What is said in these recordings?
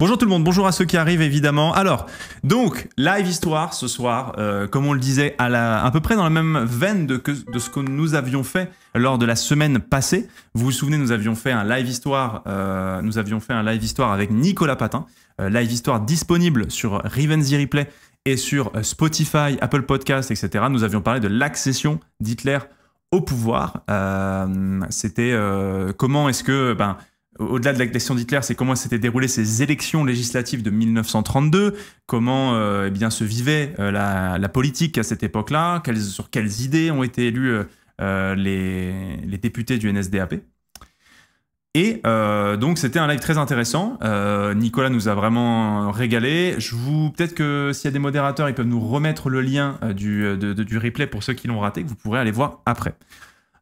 Bonjour tout le monde, bonjour à ceux qui arrivent évidemment. Alors, donc, live histoire ce soir, euh, comme on le disait, à, la, peu près dans la même veine de, que, de ce que nous avions fait lors de la semaine passée. Vous vous souvenez, nous avions fait un live histoire, euh, nous avions fait un live histoire avec Nicolas Patin. Euh, live histoire disponible sur Rivenzy Replay et sur Spotify, Apple Podcast, etc. Nous avions parlé de l'accession d'Hitler au pouvoir. C'était comment est-ce que... Ben, au-delà de la question d'Hitler, c'est comment s'étaient déroulées ces élections législatives de 1932, comment euh, eh bien, se vivait euh, la, politique à cette époque-là, quelles, sur quelles idées ont été élus euh, les, députés du NSDAP. Et donc c'était un live très intéressant. Nicolas nous a vraiment régalé. Je vous peut-être que s'il y a des modérateurs, ils peuvent nous remettre le lien du, du replay pour ceux qui l'ont raté, que vous pourrez aller voir après.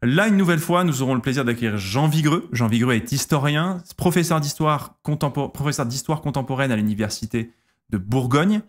Là, une nouvelle fois, nous aurons le plaisir d'accueillir Jean Vigreux. Jean Vigreux est historien, professeur d'histoire contemporaine à l'université de Bourgogne.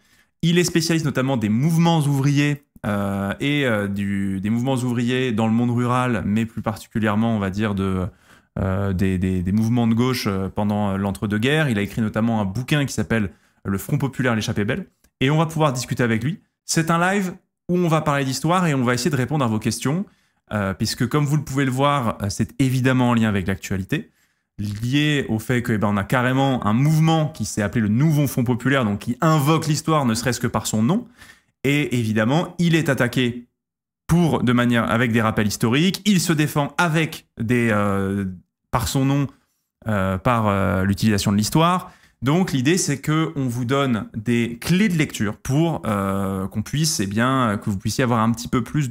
Il est spécialiste notamment des mouvements ouvriers euh, et euh, des mouvements ouvriers dans le monde rural, mais plus particulièrement, on va dire, euh, des, des, mouvements de gauche pendant l'entre-deux-guerres. Il a écrit notamment un bouquin qui s'appelle Le Front populaire, l'échappée belle. Et on va pouvoir discuter avec lui. C'est un live où on va parler d'histoire et on va essayer de répondre à vos questions. Euh, puisque comme vous le pouvez le voir, euh, c'est évidemment en lien avec l'actualité, lié au fait que eh ben, on a carrément un mouvement qui s'est appelé le Nouveau Fonds Populaire, donc qui invoque l'histoire ne serait-ce que par son nom, et évidemment, il est attaqué pour de manière avec des rappels historiques, il se défend avec des euh, par son nom par l'utilisation de l'histoire. Donc l'idée c'est que on vous donne des clés de lecture pour qu'on puisse et eh bien que vous puissiez avoir un petit peu plus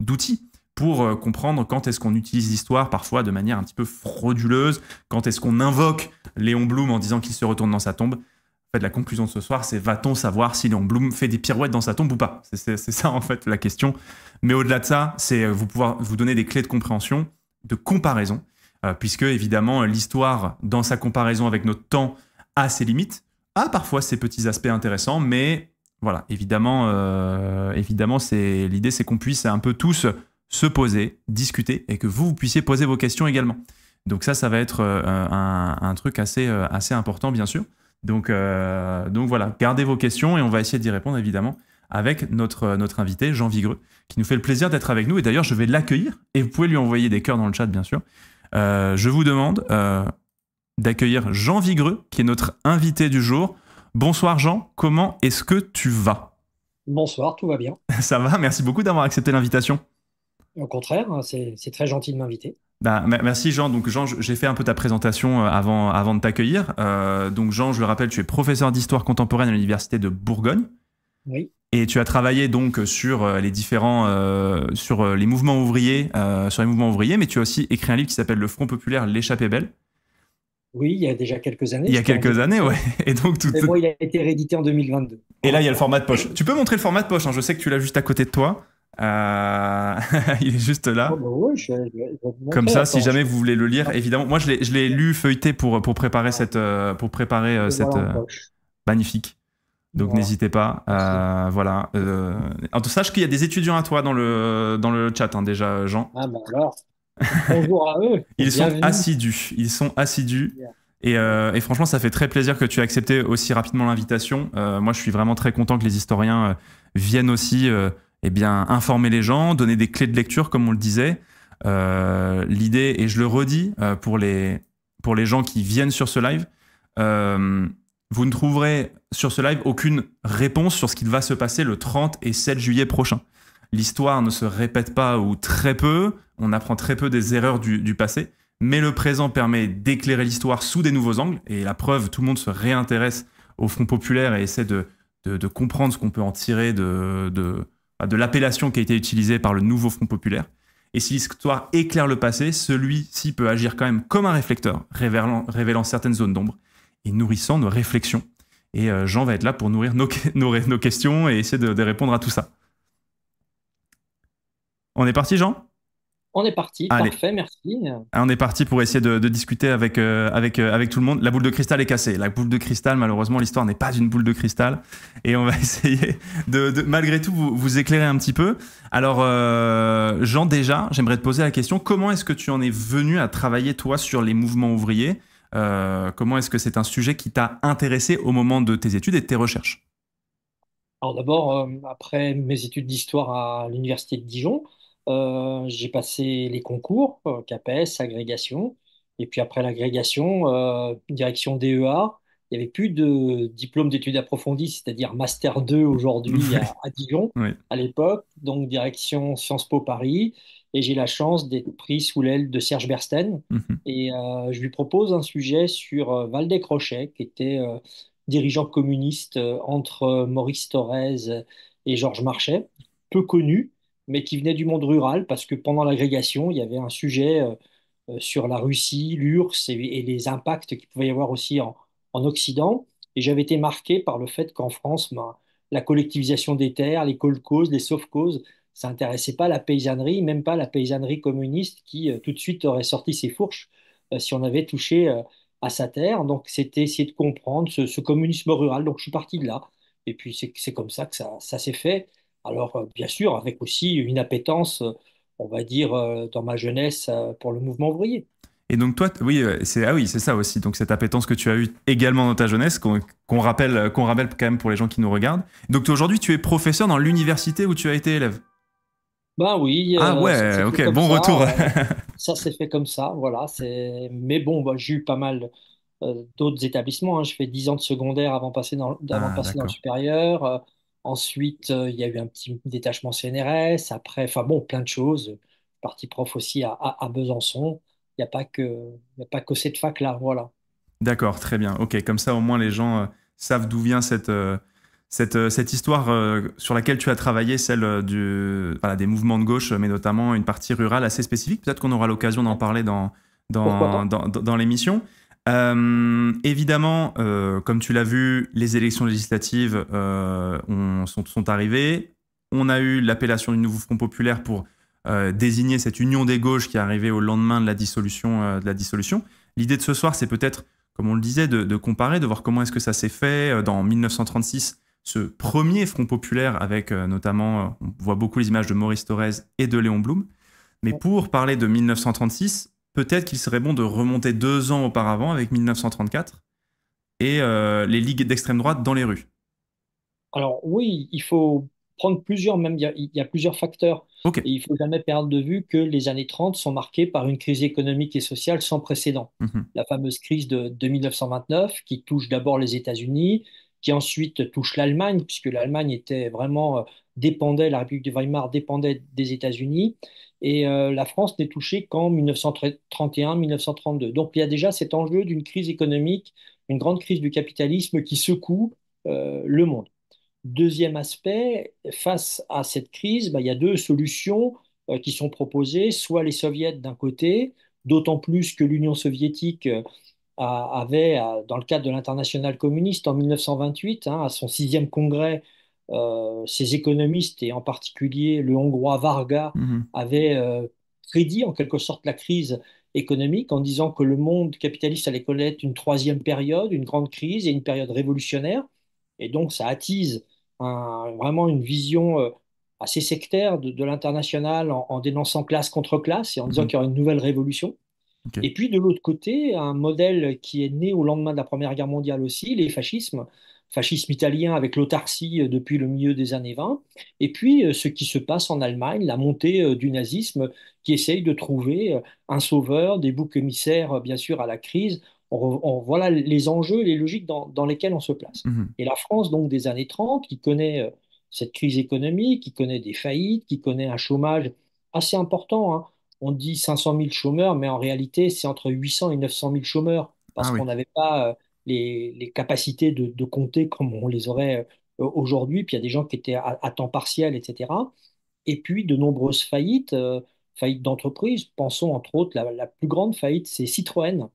d'outils pour euh, comprendre quand est-ce qu'on utilise l'histoire parfois de manière un petit peu frauduleuse, quand est-ce qu'on invoque Léon Blum en disant qu'il se retourne dans sa tombe. En fait, la conclusion de ce soir, c'est va-t-on savoir si Léon Blum fait des pirouettes dans sa tombe ou pas C'est ça en fait la question. Mais au-delà de ça, c'est euh, vous pouvoir vous donner des clés de compréhension, de comparaison, euh, puisque évidemment l'histoire, dans sa comparaison avec notre temps, a ses limites, a parfois ses petits aspects intéressants, mais voilà, évidemment, évidemment, c'est l'idée, c'est qu'on puisse un peu tous se poser, discuter et que vous, puissiez poser vos questions également. Donc ça, ça va être euh, un, truc assez, euh, assez important, bien sûr. Donc, euh, donc voilà, gardez vos questions et on va essayer d'y répondre, évidemment, avec notre, notre invité, Jean Vigreux, qui nous fait le plaisir d'être avec nous. Et d'ailleurs, je vais l'accueillir et vous pouvez lui envoyer des cœurs dans le chat, bien sûr. je vous demande d'accueillir Jean Vigreux, qui est notre invité du jour. Bonsoir Jean, comment est-ce que tu vas Bonsoir, tout va bien. ça va, merci beaucoup d'avoir accepté l'invitation. Au contraire, hein, c'est très gentil de m'inviter. Ben, merci Jean. Donc Jean, j'ai fait un peu ta présentation euh, avant, avant de t'accueillir. Euh, donc Jean, je le rappelle, tu es professeur d'histoire contemporaine à l'université de Bourgogne. Oui. Et tu as travaillé donc sur euh, les différents, sur les mouvements ouvriers, sur les mouvements ouvriers, mais tu as aussi écrit un livre qui s'appelle Le Front populaire, l'échappée belle. Oui, il y a déjà quelques années. Il y a quelques années, ouais. Et donc tout. il a été réédité en 2022. Et là, il y a le format de poche. Tu peux montrer le format de poche. Hein. Je sais que tu l'as juste à côté de toi. Euh, il est juste là. Oh, bah Comme ça, si jamais vous voulez le lire, évidemment. Moi, je l'ai lu feuilleté pour, pour préparer ah. cette, euh, pour préparer euh, cette magnifique. Donc n'hésitez pas. voilà. En tout sache qu'il y a des étudiants à toi dans le dans le chat hein, déjà, Jean. Ah bah alors. Bonjour à eux. Ils sont assidus. Ils sont assidus. Et, franchement, ça fait très plaisir que tu aies accepté aussi rapidement l'invitation. moi, je suis vraiment très content que les historiens viennent aussi eh bien, informer les gens, donner des clés de lecture, comme on le disait. Euh, l'idée, et je le redis euh, pour, les, pour les gens qui viennent sur ce live, euh, vous ne trouverez sur ce live aucune réponse sur ce qui va se passer le 30 et 7 juillet prochain. L'histoire ne se répète pas ou très peu, on apprend très peu des erreurs du, passé, mais le présent permet d'éclairer l'histoire sous des nouveaux angles, et la preuve, tout le monde se réintéresse au Front populaire et essaie de, de, de comprendre ce qu'on peut en tirer de, de euh, de l'appellation qui a été utilisée par le nouveau Front populaire. Et si l'histoire éclaire le passé, celui-ci peut agir quand même comme un réflecteur, révélant, certaines zones d'ombre et nourrissant nos réflexions. Et euh, Jean va être là pour nourrir nos, nos, questions et essayer de, de répondre à tout ça. On est parti, Jean on est parti, parfait, merci. Ah, on est parti pour essayer de, discuter avec, euh, euh, avec, tout le monde. La boule de cristal est cassée. La boule de cristal, malheureusement, l'histoire n'est pas une boule de cristal. Et on va essayer de, malgré tout, vous, éclairer un petit peu. Alors, euh, Jean, déjà, j'aimerais te poser la question, comment est-ce que tu en es venu à travailler, toi, sur les mouvements ouvriers Comment est-ce que c'est un sujet qui t'a intéressé au moment de tes études et de tes recherches Alors d'abord, après mes études d'histoire à l'université de Dijon, euh, j'ai passé les concours, euh, CAPES, agrégation. Et puis après l'agrégation, euh, direction DEA, il n'y avait plus de diplôme d'études approfondies, c'est-à-dire Master 2 aujourd'hui à, Dijon, à l'époque. Donc direction Sciences Po Paris. Et j'ai la chance d'être pris sous l'aile de Serge Bersten. Mhm. Et je lui propose un sujet sur Valdez-Crochet qui était dirigeant communiste entre Maurice Thorez et Georges Marchais, peu connu mais qui venait du monde rural, parce que pendant l'agrégation, il y avait un sujet euh, euh, sur la Russie, l'URSS et, les impacts qu'il pouvait y avoir aussi en, Occident. Et j'avais été marqué par le fait qu'en France, ben, la collectivisation des terres, les colcauses, les soft ça n'intéressait pas la paysannerie, même pas la paysannerie communiste qui euh, tout de suite aurait sorti ses fourches si on avait touché à sa terre. Donc c'était essayer de comprendre ce, communisme rural. Donc je suis parti de là. Et puis c'est comme ça que ça s'est fait. Alors, euh, bien sûr, avec aussi une appétence, euh, on va dire, euh, dans ma jeunesse, pour le mouvement ouvrier. Et donc toi, oui, c'est ah oui, c'est ça aussi. Donc cette appétence que tu as eue également dans ta jeunesse, qu'on rappelle, qu'on rappelle quand même pour les gens qui nous regardent. Donc aujourd'hui, tu es professeur dans l'université où tu as été élève. Ben oui. Ah ouais, ok, bon retour. ça s'est fait comme ça, voilà. mais bon, bah, j'ai eu pas mal d'autres établissements. Hein. Je fais 10 ans de secondaire avant de passer dans, ah, passer dans le supérieur. Ensuite, euh, il y a eu un petit détachement CNRS. Après, enfin bon, plein de choses. Parti prof aussi à, Besançon. Il n'y a pas que, il a pas que cette fac-là. Voilà. D'accord, très bien. Ok, comme ça au moins les gens euh, savent d'où vient cette, euh, cette, cette histoire sur laquelle tu as travaillé, celle du, des mouvements de gauche, mais notamment une partie rurale assez spécifique. Peut-être qu'on aura l'occasion d'en parler dans, dans, dans l'émission. Euh, évidemment, euh, comme tu l'as vu, les élections législatives euh, sont, arrivées. On a eu l'appellation du nouveau Front populaire pour désigner cette union des gauches qui est arrivée au lendemain de la dissolution. de la dissolution. L'idée de ce soir, c'est peut-être, comme on le disait, de, de comparer, de voir comment est-ce que ça s'est fait dans 1936, ce premier Front populaire avec notamment, on voit beaucoup les images de Maurice Thorez et de Léon Blum. Mais pour parler de 1936, peut-être qu'il serait bon de remonter deux ans auparavant avec 1934 et euh, les ligues d'extrême droite dans les rues. Alors oui, il faut prendre plusieurs, même il y, a plusieurs facteurs. il ne faut jamais perdre de vue que les années 30 sont marquées par une crise économique et sociale sans précédent. Mhm. La fameuse crise de 1929 qui touche d'abord les États-Unis, qui ensuite touche l'Allemagne, puisque l'Allemagne était vraiment euh, dépendait, la République de Weimar dépendait des États-Unis, et euh, la France n'est touchée qu'en 1931-1932. Donc il y a déjà cet enjeu d'une crise économique, une grande crise du capitalisme qui secoue euh, le monde. Deuxième aspect, face à cette crise, bah, il y a deux solutions qui sont proposées, soit les soviets d'un côté, d'autant plus que l'Union soviétique avait, dans le cadre de l'international communiste en 1928, hein, à son sixième congrès, euh, ses économistes et en particulier le Hongrois Varga mhm. avaient euh, prédit en quelque sorte la crise économique en disant que le monde capitaliste allait connaître une troisième période, une grande crise et une période révolutionnaire. Et donc ça attise vraiment une vision euh, assez sectaire de, l'international en, dénonçant classe contre classe et en disant mhm. qu'il y aura une nouvelle révolution. Et puis de l'autre côté, un modèle qui est né au lendemain de la Première Guerre mondiale aussi, les fascismes, fascisme italien avec l'autarcie euh, depuis le milieu des années 20, et puis euh, ce qui se passe en Allemagne, la montée euh, du nazisme qui essaye de trouver un sauveur, des boucs émissaires bien sûr à la crise. On, voilà les enjeux, les logiques dans, lesquelles on se place. Mmh et la France, donc des années 30, qui connaît cette crise économique, qui connaît des faillites, qui connaît un chômage assez important. Hein, on dit 500 000 chômeurs, mais en réalité, c'est entre 800 et 900 000 chômeurs parce ah qu'on n'avait pas euh, les, capacités de, compter comme on les aurait euh, aujourd'hui. Puis il y a des gens qui étaient à, temps partiel, etc. Et puis de nombreuses faillites, euh, faillites d'entreprises. Pensons entre autres, la, plus grande faillite, c'est Citroën.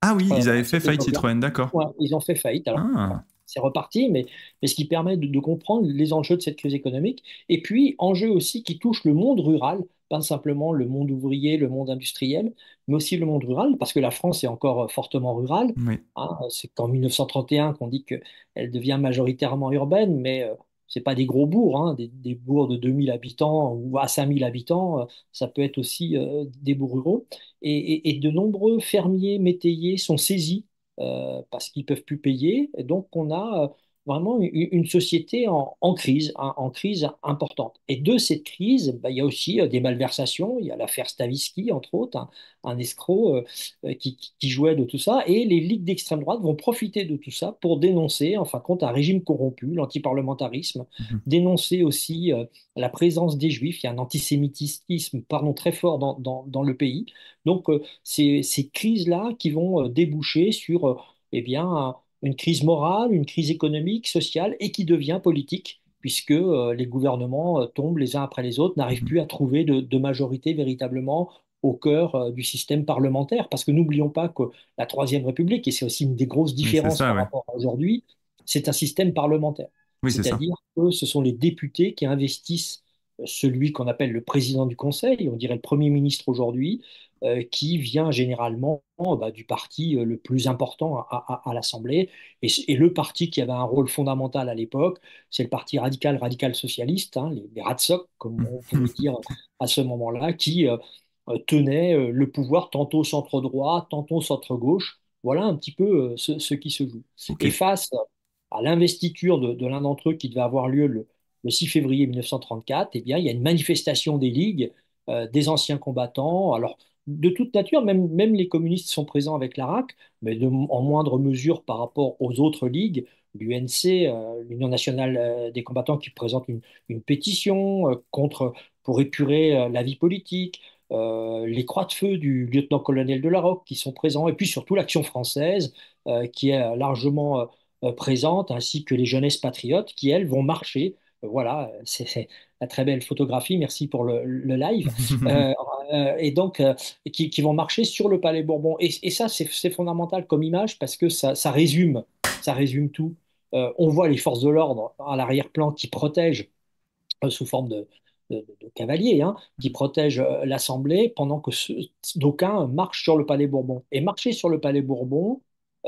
Ah oui, ils avaient fait faillite Citroën, d'accord. ils ont fait faillite. Alors, ah. c'est reparti, mais, ce qui permet de, de, comprendre les enjeux de cette crise économique. Et puis, enjeux aussi qui touchent le monde rural, pas simplement le monde ouvrier, le monde industriel, mais aussi le monde rural, parce que la France est encore euh, fortement rurale. Hein, c'est qu'en 1931 qu'on dit qu'elle devient majoritairement urbaine, mais euh, c'est pas des gros bourgs, hein, des, bourgs de 2000 habitants ou à 5000 habitants, euh, ça peut être aussi des bourgs ruraux. Et, de nombreux fermiers, métayers sont saisis parce qu'ils peuvent plus payer. Et donc on a vraiment une société en, crise, en crise importante. Et de cette crise, bah, il y a aussi euh, des malversations, il y a l'affaire Stavisky, entre autres, hein, un escroc euh, euh, qui, jouait de tout ça, et les ligues d'extrême droite vont profiter de tout ça pour dénoncer, en fin de compte, un régime corrompu, l'antiparlementarisme, parlementarisme dénoncer aussi la présence des juifs, il y a un antisémitisme pardon, très fort dans, le pays. Donc, ces, crises-là qui vont déboucher sur et eh bien, une crise morale, une crise économique, sociale, et qui devient politique, puisque euh, les gouvernements euh, tombent les uns après les autres, n'arrivent mmh. plus à trouver de, majorité véritablement au cœur euh, du système parlementaire. Parce que n'oublions pas que la Troisième République, et c'est aussi une des grosses différences par rapport à aujourd'hui, c'est un système parlementaire. C'est-à-dire que ce sont les députés qui investissent celui qu'on appelle le président du Conseil, on dirait le Premier ministre aujourd'hui, euh, qui vient généralement euh, bah, du parti euh, le plus important à, l'Assemblée. Et, le parti qui avait un rôle fondamental à l'époque, c'est le parti radical, radical socialiste, hein, les, les comme on peut le dire à ce moment-là, qui tenait le pouvoir tantôt centre-droit, tantôt centre-gauche. Voilà un petit peu ce, qui se joue. Et face à l'investiture de, l'un d'entre eux qui devait avoir lieu le, 6 février 1934, et eh bien, il y a une manifestation des ligues, des anciens combattants. Alors, de toute nature, même, les communistes sont présents avec l'ARAC, mais en moindre mesure par rapport aux autres ligues, l'UNC, euh, l'Union nationale euh, des combattants, qui présente une, pétition euh, contre, pour épurer la vie politique, les croix de feu du lieutenant-colonel de la qui sont présents, et puis surtout l'action française qui est largement présente, ainsi que les jeunesses patriotes qui, elles, vont marcher voilà, c'est la très belle photographie, merci pour le, live, euh, euh, et donc euh, qui, vont marcher sur le Palais Bourbon. Et, ça, c'est fondamental comme image parce que ça, résume, ça résume tout. on voit les forces de l'ordre à l'arrière-plan qui protègent sous forme de, cavaliers, hein, qui protègent l'Assemblée pendant que d'aucuns marchent sur le Palais Bourbon. Et marcher sur le Palais Bourbon,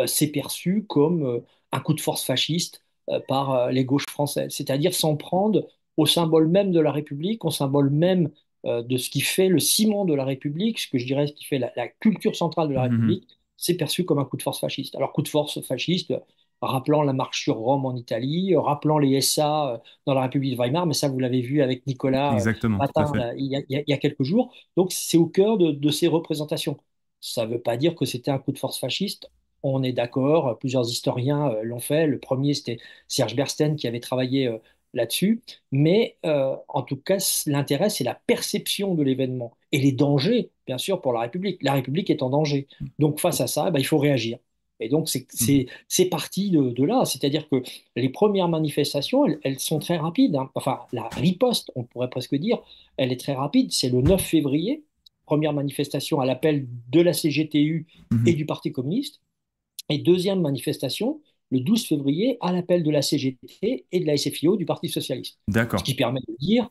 c'est perçu comme un coup de force fasciste euh, par euh, les gauches françaises, c'est-à-dire s'en prendre au symbole même de la République, au symbole même euh, de ce qui fait le ciment de la République, ce que je dirais ce qui fait la, culture centrale de la mhm. République, c'est perçu comme un coup de force fasciste. Alors coup de force fasciste, rappelant la marche sur Rome en Italie, rappelant les SA dans la République de Weimar, mais ça vous l'avez vu avec Nicolas Exactement, matin, il, y a, quelques jours. Donc c'est au cœur de ces représentations. Ça ne veut pas dire que c'était un coup de force fasciste on est d'accord, plusieurs historiens euh, l'ont fait. Le premier, c'était Serge Bersten qui avait travaillé euh, là-dessus. Mais euh, en tout cas, l'intérêt, c'est la perception de l'événement et les dangers, bien sûr, pour la République. La République est en danger. Donc face à ça, bah, il faut réagir. Et donc, c'est mmh. parti de, là. C'est-à-dire que les premières manifestations, elles, sont très rapides. Hein. Enfin, la riposte, on pourrait presque dire, elle est très rapide. C'est le 9 février, première manifestation à l'appel de la CGTU mmh. et du Parti communiste. Et deuxième manifestation, le 12 février, à l'appel de la CGT et de la SFIO du Parti Socialiste. D'accord. Ce qui permet de dire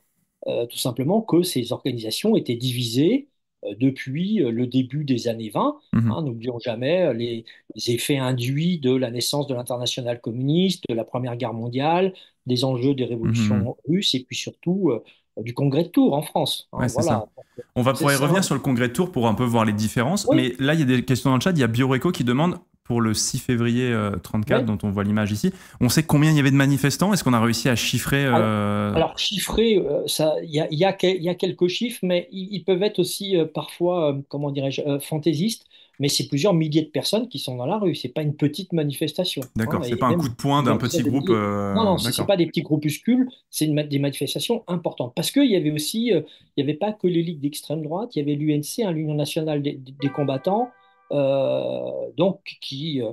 euh, tout simplement que ces organisations étaient divisées euh, depuis euh, le début des années 20. Mhm. Hein, n'oublions jamais les, effets induits de la naissance de l'international communiste, de la Première Guerre mondiale, des enjeux des révolutions mhm. russes et puis surtout du congrès de Tours en France. Hein, On va pouvoir y revenir sur le congrès de Tours pour un peu voir les différences. Mais là, il y a des questions dans le chat. Il y a Bioreco qui demande pour le 6 février 34, euh, dont on voit l'image ici. On sait combien il y avait de manifestants Est-ce qu'on a réussi à chiffrer euh, alors, chiffrer, euh, il y, a, quelques chiffres, mais ils peuvent être aussi parfois, comment dirais-je, fantaisistes mais c'est plusieurs milliers de personnes qui sont dans la rue. C'est pas une petite manifestation. D'accord, ce hein, c'est pas un coup de poing d'un petit groupe. Non, c'est pas des petits groupuscules, c'est des manifestations importantes. Parce qu'il y avait aussi, il n'y avait pas que les ligues d'extrême droite, il y avait l'UNC, hein, l'Union nationale des, des combattants, euh, donc qui euh,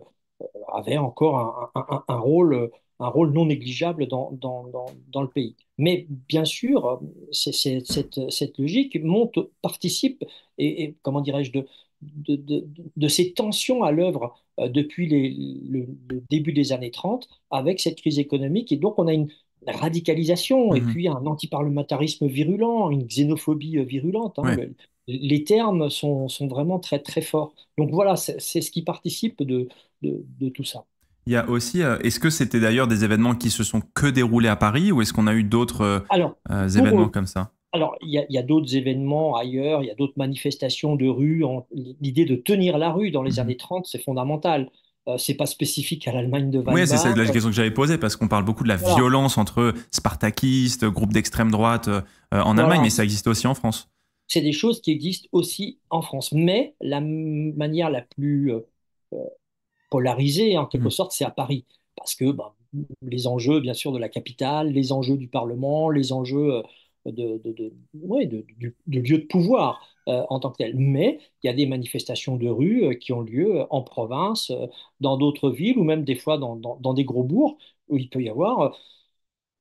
avait encore un, rôle, un rôle non négligeable dans, dans, le pays. Mais bien sûr, cette, logique monte, participe, et, comment dirais-je, de, de, ces tensions à l'œuvre euh, depuis le, début des années 30 avec cette crise économique. Et donc, on a une radicalisation et mmh puis un antiparlementarisme virulent, une xénophobie virulente. Hein, les termes sont, sont, vraiment très très forts. Donc voilà, c'est ce qui participe de, de, tout ça. Il y a aussi, euh, est-ce que c'était d'ailleurs des événements qui se sont que déroulés à Paris ou est-ce qu'on a eu d'autres euh, euh, événements comme ça Alors, il y a, d'autres événements ailleurs, il y a d'autres manifestations de rue. L'idée de tenir la rue dans les mhm. années 30, c'est fondamental. Ce c'est pas spécifique à l'Allemagne de Weimar. Oui, c'est la question que j'avais posée parce qu'on parle beaucoup de la violence entre spartakistes, groupes d'extrême droite en Allemagne, mais ça existe aussi en France c'est des choses qui existent aussi en France. Mais la manière la plus euh, euh, polarisée, en quelque hmm. sorte, c'est à Paris. Parce que bah, les enjeux, bien sûr, de la capitale, les enjeux du Parlement, les enjeux euh, de, de, de, lieu de pouvoir en tant que tel. Mais il y a des manifestations de rue qui ont lieu en province, dans d'autres villes ou même des fois dans, dans des gros bourgs où il peut y avoir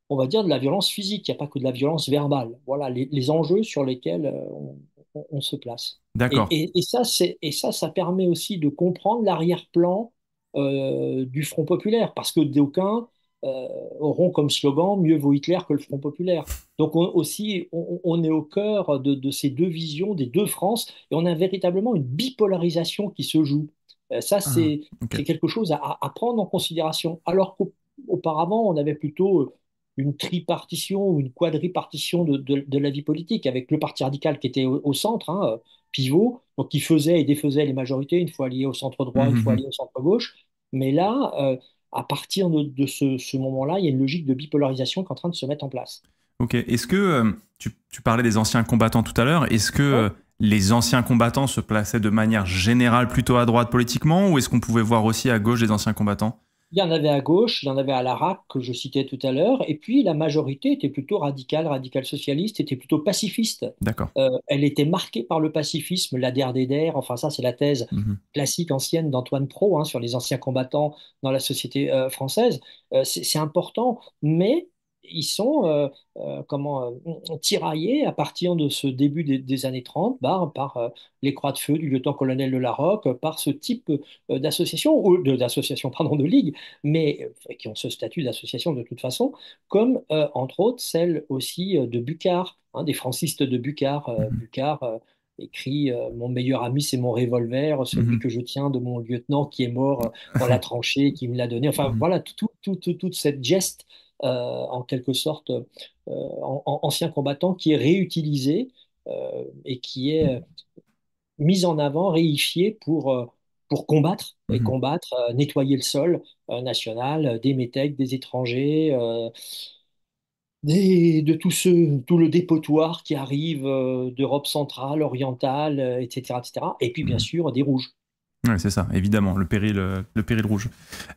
on va dire, de la violence physique. Il n'y a pas que de la violence verbale. Voilà les, enjeux sur lesquels euh, on, se place. D'accord. Et, ça, et ça, ça permet aussi de comprendre l'arrière-plan euh, du Front populaire, parce que d'aucuns euh, auront comme slogan Mieux vaut Hitler que le Front populaire. Donc aussi, on, est au cœur de, ces deux visions, des deux France, et on a véritablement une bipolarisation qui se joue. ça, ah, c'est quelque chose à, à, prendre en considération, alors qu'auparavant, on avait plutôt une tripartition ou une quadripartition de, la vie politique, avec le Parti radical qui était au, centre, hein, pivot, donc qui faisait et défaisait les majorités, une fois liées au centre droit, une fois mhm. liées au centre gauche. Mais là, euh, à partir de, ce, moment-là, il y a une logique de bipolarisation qui est en train de se mettre en place. Ok, est-ce que euh, tu, parlais des anciens combattants tout à l'heure, est-ce que... Euh, les anciens combattants se plaçaient de manière générale plutôt à droite politiquement ou est-ce qu'on pouvait voir aussi à gauche des anciens combattants il y en avait à gauche, il y en avait à l'ARAC que je citais tout à l'heure, et puis la majorité était plutôt radicale, radicale socialiste, était plutôt pacifiste. D'accord. Euh, elle était marquée par le pacifisme, la DRDDR, enfin ça c'est la thèse mhm. classique ancienne d'Antoine Pro hein, sur les anciens combattants dans la société euh, française. Euh, c'est important, mais ils sont euh, euh, comment, euh, tiraillés à partir de ce début des, années 30 par, les croix de feu du lieutenant-colonel de la Roque, par ce type d'association, ou d'association, pardon, de ligue, mais qui ont ce statut d'association de toute façon, comme entre autres celle aussi de Bucard, hein, des francistes de Bucard. Mm-hmm. Bucard écrit Mon meilleur ami, c'est mon revolver, celui mm-hmm. que je tiens de mon lieutenant qui est mort dans la tranchée, qui me l'a donné. Enfin, mm-hmm. voilà, tout, toute cette geste euh, en quelque sorte euh, ancien combattant qui est réutilisé euh, et qui est mm. mis en avant, réifié pour, pour combattre, et mm-hmm. combattre, nettoyer le sol national, des métèques, des étrangers, de tout, ce, tout le dépotoir qui arrive d'Europe centrale, orientale, etc., etc. Et puis, bien mm. sûr, des rouges. Oui, c'est ça, évidemment, le péril, euh, le péril rouge.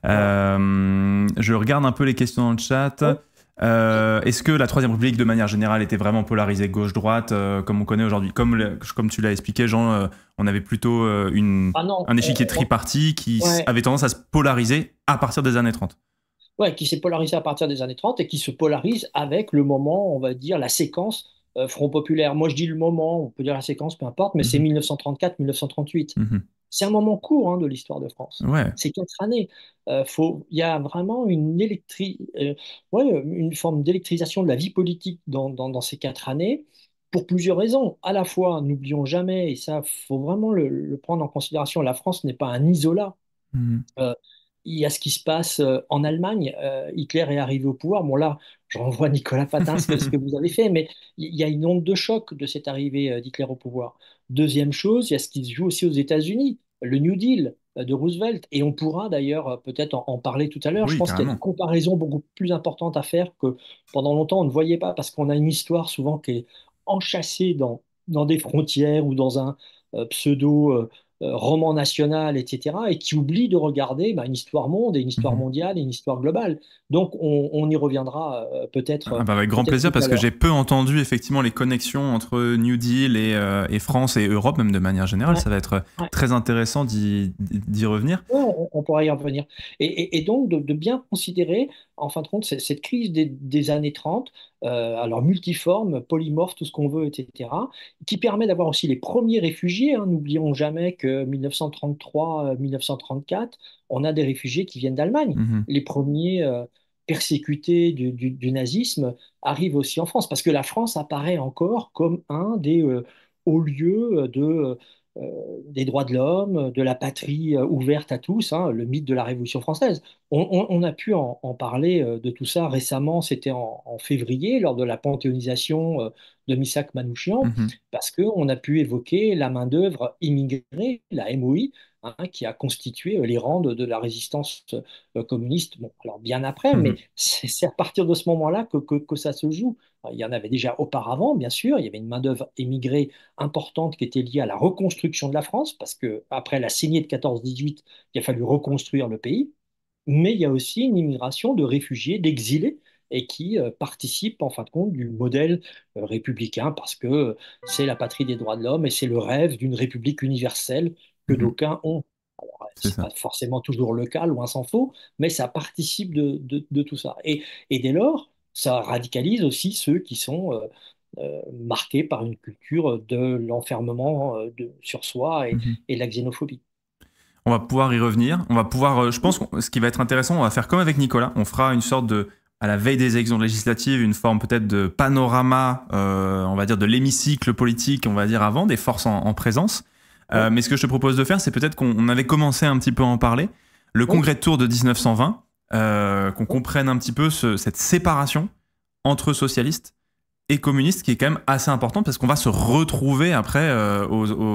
Euh, je regarde un peu les questions dans le chat. Oh. Euh, est-ce que la Troisième République, de manière générale, était vraiment polarisée gauche-droite, comme on connaît aujourd'hui comme, comme tu l'as expliqué, Jean, on avait plutôt une, ah un échiquier tripartite qui avait tendance à se polariser à partir des années 30. Oui, qui s'est polarisé à partir des années 30 et qui se polarise avec le moment, on va dire, la séquence Front Populaire. Moi, je dis le moment, on peut dire la séquence, peu importe, mais mm-hmm. c'est 1934-1938. C'est un moment court hein, de l'histoire de France. Ces quatre années. Euh, il y a vraiment une, euh, euh, une forme d'électrisation de la vie politique dans, ces quatre années pour plusieurs raisons. À la fois, n'oublions jamais, et ça, faut vraiment le, prendre en considération, la France n'est pas un isolat. Mmh il y a ce qui se passe euh, en Allemagne. Euh, Hitler est arrivé au pouvoir. Bon, là, je renvoie Nicolas Patin ce que vous avez fait, mais il y a une onde de choc de cette arrivée euh, d'Hitler au pouvoir. Deuxième chose, il y a ce qui se joue aussi aux États-Unis, le New Deal de Roosevelt. Et on pourra d'ailleurs peut-être en, parler tout à l'heure. je pense qu'il y a une comparaison beaucoup plus importante à faire que pendant longtemps on ne voyait pas, parce qu'on a une histoire souvent qui est enchâssée dans, des frontières ou dans un pseudo. Euh, roman national, etc., et qui oublie de regarder bah, une histoire monde et une histoire mhm. mondiale et une histoire globale. Donc on, y reviendra euh, peut-être. Ah, bah, euh, avec grand plaisir parce que j'ai peu entendu effectivement les connexions entre New Deal et, France et Europe, même de manière générale. Ça va être très intéressant d'y revenir. on, pourra y revenir. Et, donc de, bien considérer, en fin de compte, cette, crise des années 30 euh, alors multiforme, polymorphe, tout ce qu'on veut, etc., qui permet d'avoir aussi les premiers réfugiés. Hein. N'oublions jamais que 1933-1934, euh, on a des réfugiés qui viennent d'Allemagne. Mm-hmm. Les premiers euh, persécutés du, nazisme arrivent aussi en France, parce que la France apparaît encore comme un des hauts lieux de euh, des droits de l'homme, euh, de la patrie euh, ouverte à tous, hein, le mythe de la Révolution française. On, a pu en, parler de tout ça récemment, c'était en, février, lors de la panthéonisation de Missak Manouchian, mmh parce qu'on a pu évoquer la main-d'œuvre immigrée, la MOI, Hein, qui a constitué euh, les rangs de, la résistance euh, communiste. alors bien après, mhm. mais c'est à partir de ce moment-là que, ça se joue. Il y en avait déjà auparavant, bien sûr. Il y avait une main-d'œuvre émigrée importante qui était liée à la reconstruction de la France, parce qu'après la saignée de 14-18, il a fallu reconstruire le pays. Mais il y a aussi une immigration de réfugiés, d'exilés, et qui euh, participent en fin de compte du modèle républicain parce que c'est la patrie des droits de l'homme et c'est le rêve d'une république universelle que mhm. d'aucuns ont. Alors, c'est pas forcément toujours le cas, loin s'en faut, mais ça participe de, tout ça. Et, dès lors, ça radicalise aussi ceux qui sont euh, euh, marqués par une culture de l'enfermement euh, sur soi mhm. et, de la xénophobie. On va pouvoir y revenir. On va pouvoir, je pense, ce qui va être intéressant, on va faire comme avec Nicolas. On fera une sorte de, à la veille des élections législatives, une forme peut-être de panorama, on va dire, de l'hémicycle politique, on va dire avant, des forces en présence. Euh, mais ce que je te propose de faire, c'est peut-être qu'on avait commencé un petit peu à en parler. Le congrès de Tours de 1920, euh, qu'on comprenne un petit peu cette séparation entre socialistes et communistes, qui est quand même assez importante parce qu'on va se retrouver après euh,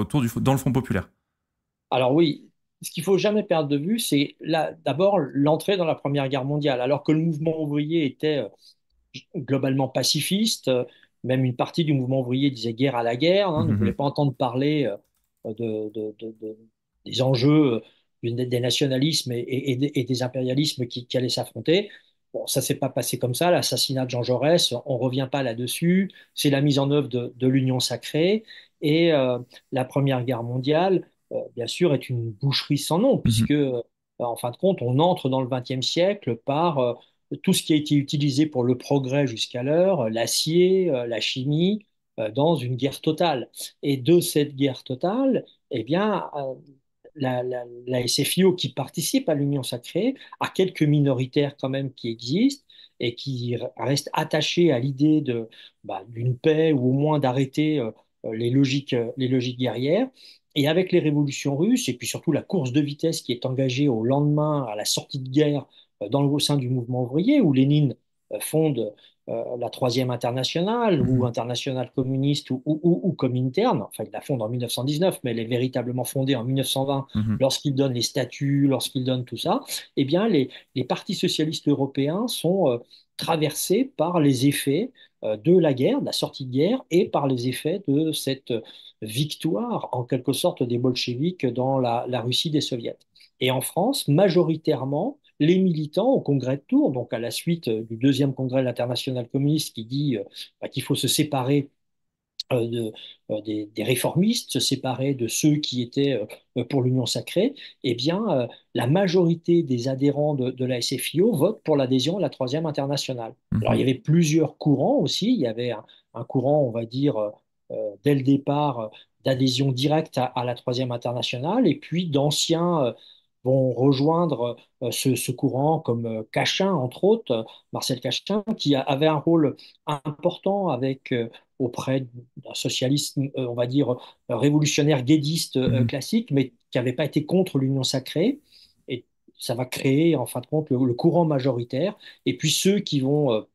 du, dans le Front populaire. Alors oui, ce qu'il faut jamais perdre de vue, c'est d'abord l'entrée dans la Première Guerre mondiale, alors que le mouvement ouvrier était globalement pacifiste, même une partie du mouvement ouvrier disait guerre à la guerre, hein, mmh, on ne mmh, voulait mmh. pas entendre parler des enjeux euh, des nationalismes et, des impérialismes qui, allaient s'affronter. Bon, ça s'est pas passé comme ça, l'assassinat de Jean Jaurès, on revient pas là-dessus, c'est la mise en œuvre de, l'Union sacrée, et euh, la Première Guerre mondiale, euh, bien sûr, est une boucherie sans nom, mm-hmm. puisque, en fin de compte, on entre dans le XXe siècle par tout ce qui a été utilisé pour le progrès jusqu'à l'heure, l'acier, la chimie, euh, dans une guerre totale. Et de cette guerre totale, eh bien, euh, la, SFIO qui participe à l'Union sacrée a quelques minoritaires quand même qui existent et qui restent attachés à l'idée de, bah, d'une paix ou au moins d'arrêter euh, les, logiques, les logiques guerrières. Et avec les révolutions russes, et puis surtout la course de vitesse qui est engagée au lendemain, à la sortie de guerre, dans le, au sein du mouvement ouvrier, où Lénine fonde euh, la troisième internationale ou mhm. internationale communiste ou, ou, comme Enfin, il la fonde en 1919, mais elle est véritablement fondée en 1920 mhm. lorsqu'il donne les statuts, lorsqu'il donne tout ça. Eh bien, les, partis socialistes européens sont euh, traversés par les effets euh, de la guerre, de la sortie de guerre, et par les effets de cette victoire, en quelque sorte, des bolcheviks dans la, la Russie des soviets. Et en France, majoritairement, les militants au congrès de Tours, donc à la suite euh, du deuxième congrès de l'international communiste qui dit euh, bah, qu'il faut se séparer euh, de, des, réformistes, se séparer de ceux qui étaient pour l'Union sacrée, eh bien, la majorité des adhérents de, la SFIO votent pour l'adhésion à la Troisième Internationale. Mhm. Alors, il y avait plusieurs courants aussi. Il y avait un, courant, on va dire, dès le départ, d'adhésion directe à, à, la Troisième Internationale, et puis d'anciens vont rejoindre euh, ce, courant comme euh, Cachin, entre autres, euh, Marcel Cachin, qui avait un rôle important avec auprès d'un socialisme, on va dire, révolutionnaire guédiste mmh classique, mais qui n'avait pas été contre l'Union sacrée. Et ça va créer, en fin de compte, le courant majoritaire. Et puis ceux qui vont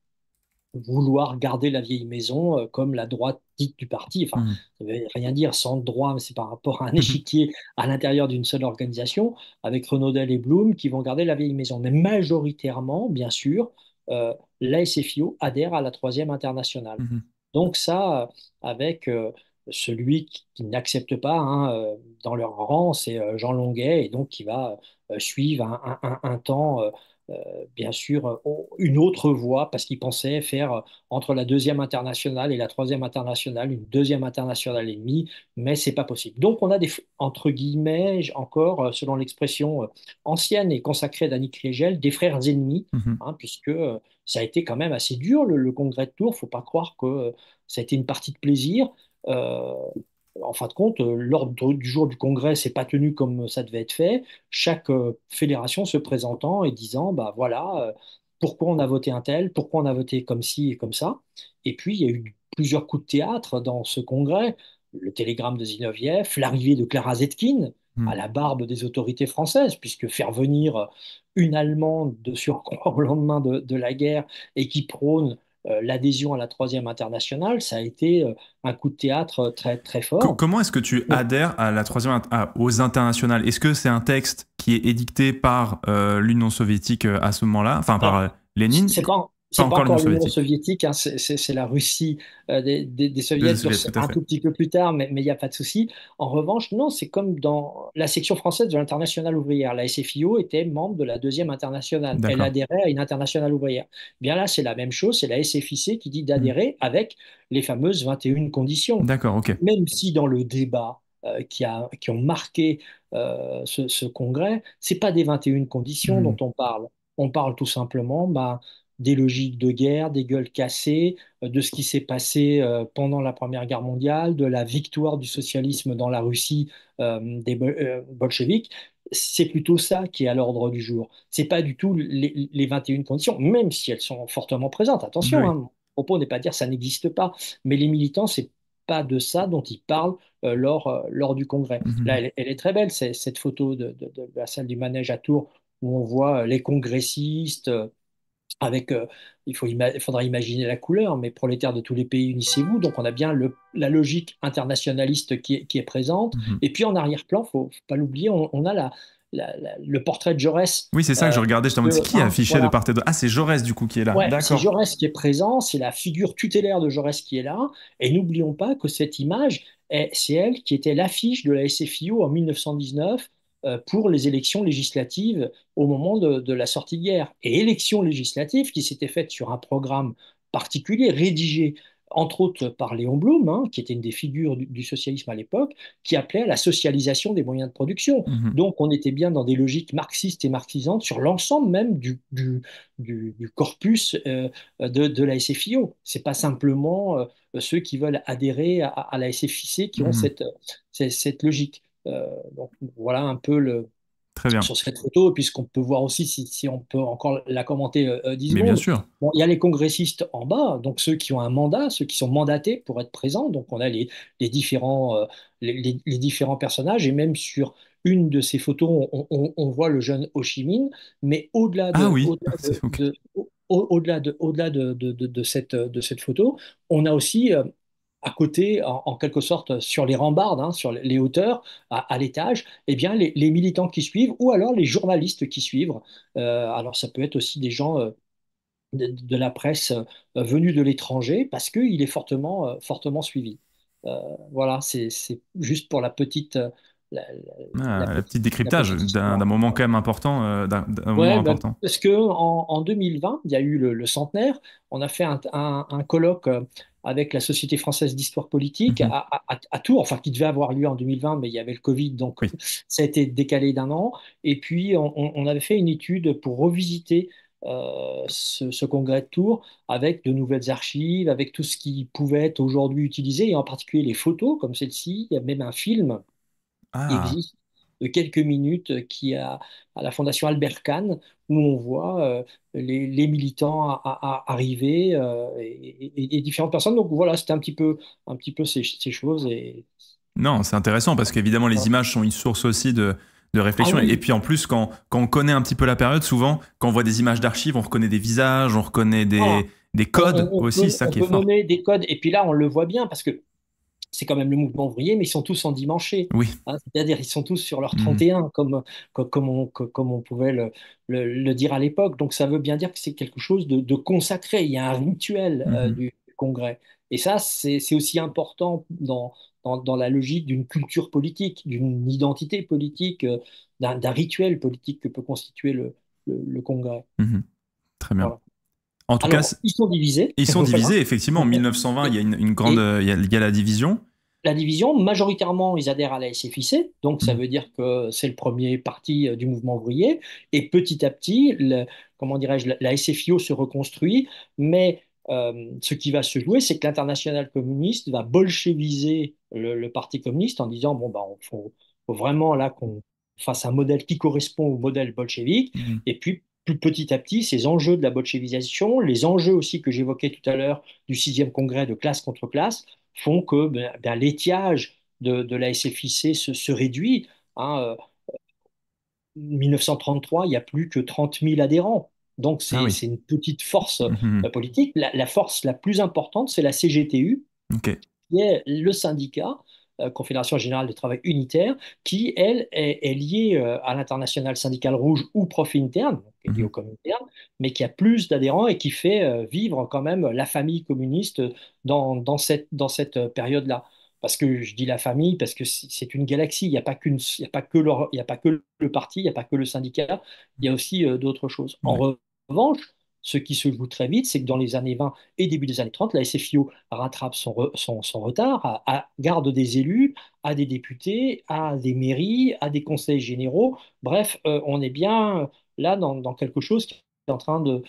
vouloir garder la vieille maison euh, comme la droite dite du parti. Enfin, hmm. veut rien dire sans droit, mais c'est par rapport à un hmm. échiquier à l'intérieur d'une seule organisation, avec Renaudel et Blum qui vont garder la vieille maison. Mais majoritairement, bien sûr, euh, la SFIO adhère à la troisième internationale. Hmm. Donc ça, euh, avec euh, celui qui, n'accepte pas hein, dans leur rang, c'est Jean Longuet, et donc qui va suivre un temps euh, bien sûr, euh, une autre voie, parce qu'il pensait faire euh, entre la deuxième internationale et la troisième internationale, une deuxième internationale et demie, mais c'est pas possible. Donc on a des, entre guillemets, encore, selon l'expression ancienne et consacrée d'Annie Kriegel, des frères ennemis, mmh hein, puisque ça a été quand même assez dur, le, congrès de Tours, faut pas croire que ça a été une partie de plaisir en fin de compte, euh, l'ordre du jour du Congrès s'est pas tenu comme ça devait être fait. Chaque euh, fédération se présentant et disant, bah voilà, euh, pourquoi on a voté un tel, pourquoi on a voté comme ci et comme ça. Et puis, il y a eu plusieurs coups de théâtre dans ce Congrès. Le télégramme de Zinoviev, l'arrivée de Clara Zetkin hmm. à la barbe des autorités françaises, puisque faire venir une Allemande de surcroît au lendemain de la guerre et qui prône euh, l'adhésion à la troisième internationale, ça a été euh, un coup de théâtre euh, très, très fort. Comment est-ce que tu adhères à la troisième, aux internationales Est-ce que c'est un texte qui est édicté par l'Union soviétique à ce moment-là, enfin par Lénine C'est quand, c'est pas, encore l'Union soviétique, hein, c'est la Russie euh, des, soviétiques un tout petit peu plus tard, mais il n'y a pas de souci. En revanche, non, c'est comme dans la section française de l'internationale ouvrière. La SFIO était membre de la deuxième internationale. Elle adhérait à une internationale ouvrière. Bien là, c'est la même chose, c'est la SFIC qui dit d'adhérer mm. avec les fameuses 21 conditions. D'accord, ok. Même si dans le débat, euh, qui, a, qui, ont marqué euh, ce, congrès, ce n'est pas des 21 conditions mm. dont on parle. On parle tout simplement bah, des logiques de guerre, des gueules cassées, euh, de ce qui s'est passé euh, pendant la Première Guerre mondiale, de la victoire du socialisme dans la Russie euh, des bolcheviques. C'est plutôt ça qui est à l'ordre du jour. Ce n'est pas du tout les, 21 conditions, même si elles sont fortement présentes. Attention, hein, mon propos n'est pas de dire ça n'existe pas, mais les militants, c'est pas de ça dont ils parlent lors, lors du congrès. Mm-hmm. Là, elle, est très belle, cette photo de, de, la salle du manège à Tours où on voit les congressistes avec, euh, il, faut faudra imaginer la couleur, mais prolétaires de tous les pays, unissez-vous. Donc on a bien la logique internationaliste qui est, présente. Mhm. Et puis en arrière-plan, faut, faut pas l'oublier, on, a le portrait de Jaurès. Oui, c'est ça que je euh, regardais, je c'est qui affiché de part et d'autre Ah, c'est Jaurès du coup qui est là. c'est Jaurès qui est présent, c'est la figure tutélaire de Jaurès qui est là. Et n'oublions pas que cette image, c'est elle qui était l'affiche de la SFIO en 1919 euh, pour les élections législatives au moment de, la sortie de guerre. Et élections législatives qui s'étaient faites sur un programme particulier, rédigé entre autres par Léon Blum, hein, qui était une des figures du, socialisme à l'époque, qui appelait à la socialisation des moyens de production. Mmh. Donc on était bien dans des logiques marxistes et marxisantes sur l'ensemble même du, corpus euh, de, la SFIO. Ce n'est pas simplement euh, ceux qui veulent adhérer à, la SFIC qui ont mmh. cette, cette, logique. Euh, donc voilà un peu le, sur cette photo, puisqu'on peut voir aussi si, on peut encore la commenter euh, euh, disons. Mais bien sûr. il y a les congressistes en bas, donc ceux qui ont un mandat, ceux qui sont mandatés pour être présents. Donc on a les, les différents, les, différents personnages, et même sur une de ces photos, on, voit le jeune Ho Chi Minh, mais au-delà de, ah delà de, au de, de, de, cette, de cette photo, on a aussi à côté, en, quelque sorte, sur les rambardes, hein, sur les hauteurs, à, l'étage, eh bien, les, militants qui suivent ou alors les journalistes qui suivent. Euh, alors, ça peut être aussi des gens euh, de, la presse euh, venus de l'étranger parce qu'il est fortement, fortement suivi. voilà, c'est juste pour la petite. Ah, la, petite décryptage d'un moment quand même important. Ben, parce que en, 2020, il y a eu le, centenaire. On a fait un, un colloque avec la Société française d'histoire politique mhm. à, Tours, enfin qui devait avoir lieu en 2020, mais il y avait le Covid, donc ça a été décalé d'un an. Et puis on, avait fait une étude pour revisiter euh, ce, congrès de Tours avec de nouvelles archives, avec tout ce qui pouvait être aujourd'hui utilisé, et en particulier les photos comme celle-ci. Il y a même un film ah. qui existe de quelques minutes qui a à la Fondation Albert Kahn, où on voit euh, les, militants à, arriver euh, et, différentes personnes. Donc voilà, c'était un petit peu, un petit peu ces, choses. Et... Non, c'est intéressant parce qu'évidemment, les images sont une source aussi de, de ah réflexion. Et puis en plus, quand, on connaît un petit peu la période, souvent, quand on voit des images d'archives, on reconnaît des visages, on reconnaît des, ah, des codes aussi, ça on peut est des codes. Et puis là, on le voit bien parce que c'est quand même le mouvement ouvrier, mais ils sont tous en dimanché. Hein, c'est-à-dire, ils sont tous sur leur 31, mhm. comme, comme, comme, on, pouvait le, dire à l'époque. Donc, ça veut bien dire que c'est quelque chose de, consacré. Il y a un rituel euh, mhm. du congrès. Et ça, c'est aussi important dans, dans, la logique d'une culture politique, d'une identité politique, euh, d'un rituel politique que peut constituer le, congrès. Mhm. Très bien tout cas, ils sont divisés. Ils sont divisés, effectivement. En 1920, il y a une, grande, il y a, la division. La division, majoritairement, ils adhèrent à la SFIC, donc ça mm. veut dire que c'est le premier parti euh, du mouvement ouvrier. Et petit à petit, le, comment dirais-je, la SFIO se reconstruit, mais euh, ce qui va se jouer, c'est que l'international communiste va bolchéviser le, parti communiste en disant bon ben, faut, vraiment là qu'on fasse un modèle qui correspond au modèle bolchevique. Mm. Et puis petit à petit ces enjeux de la bolchevisation, les enjeux aussi que j'évoquais tout à l'heure du 6e congrès de classe contre classe, font que ben, ben, l'étiage de, la SFIC se, réduit. Hein, euh, en 1933, il n'y a plus que 30 000 adhérents. Donc ah c'est une petite force euh, mm-hmm. politique. La, force la plus importante, c'est la CGTU, qui est le syndicat euh, Confédération générale du travail unitaire, qui, elle, est, liée euh, à l'international syndical rouge ou Profinterne, mhm. Interne, mais qui a plus d'adhérents et qui fait euh, vivre quand même la famille communiste dans, cette, dans cette période-là parce que je dis la famille, parce que c'est une galaxie. Il n'y a pas qu'une, a pas que le, il a pas que le parti, il n'y a pas que le syndicat. Il y a aussi d'autres choses. En revanche, ce qui se joue très vite, c'est que dans les années 20 et début des années 30, la SFIO rattrape son, retard, à garde des élus, à des députés, à des mairies, à des conseils généraux. Bref, euh, on est bien euh, là dans, quelque chose qui est en train de,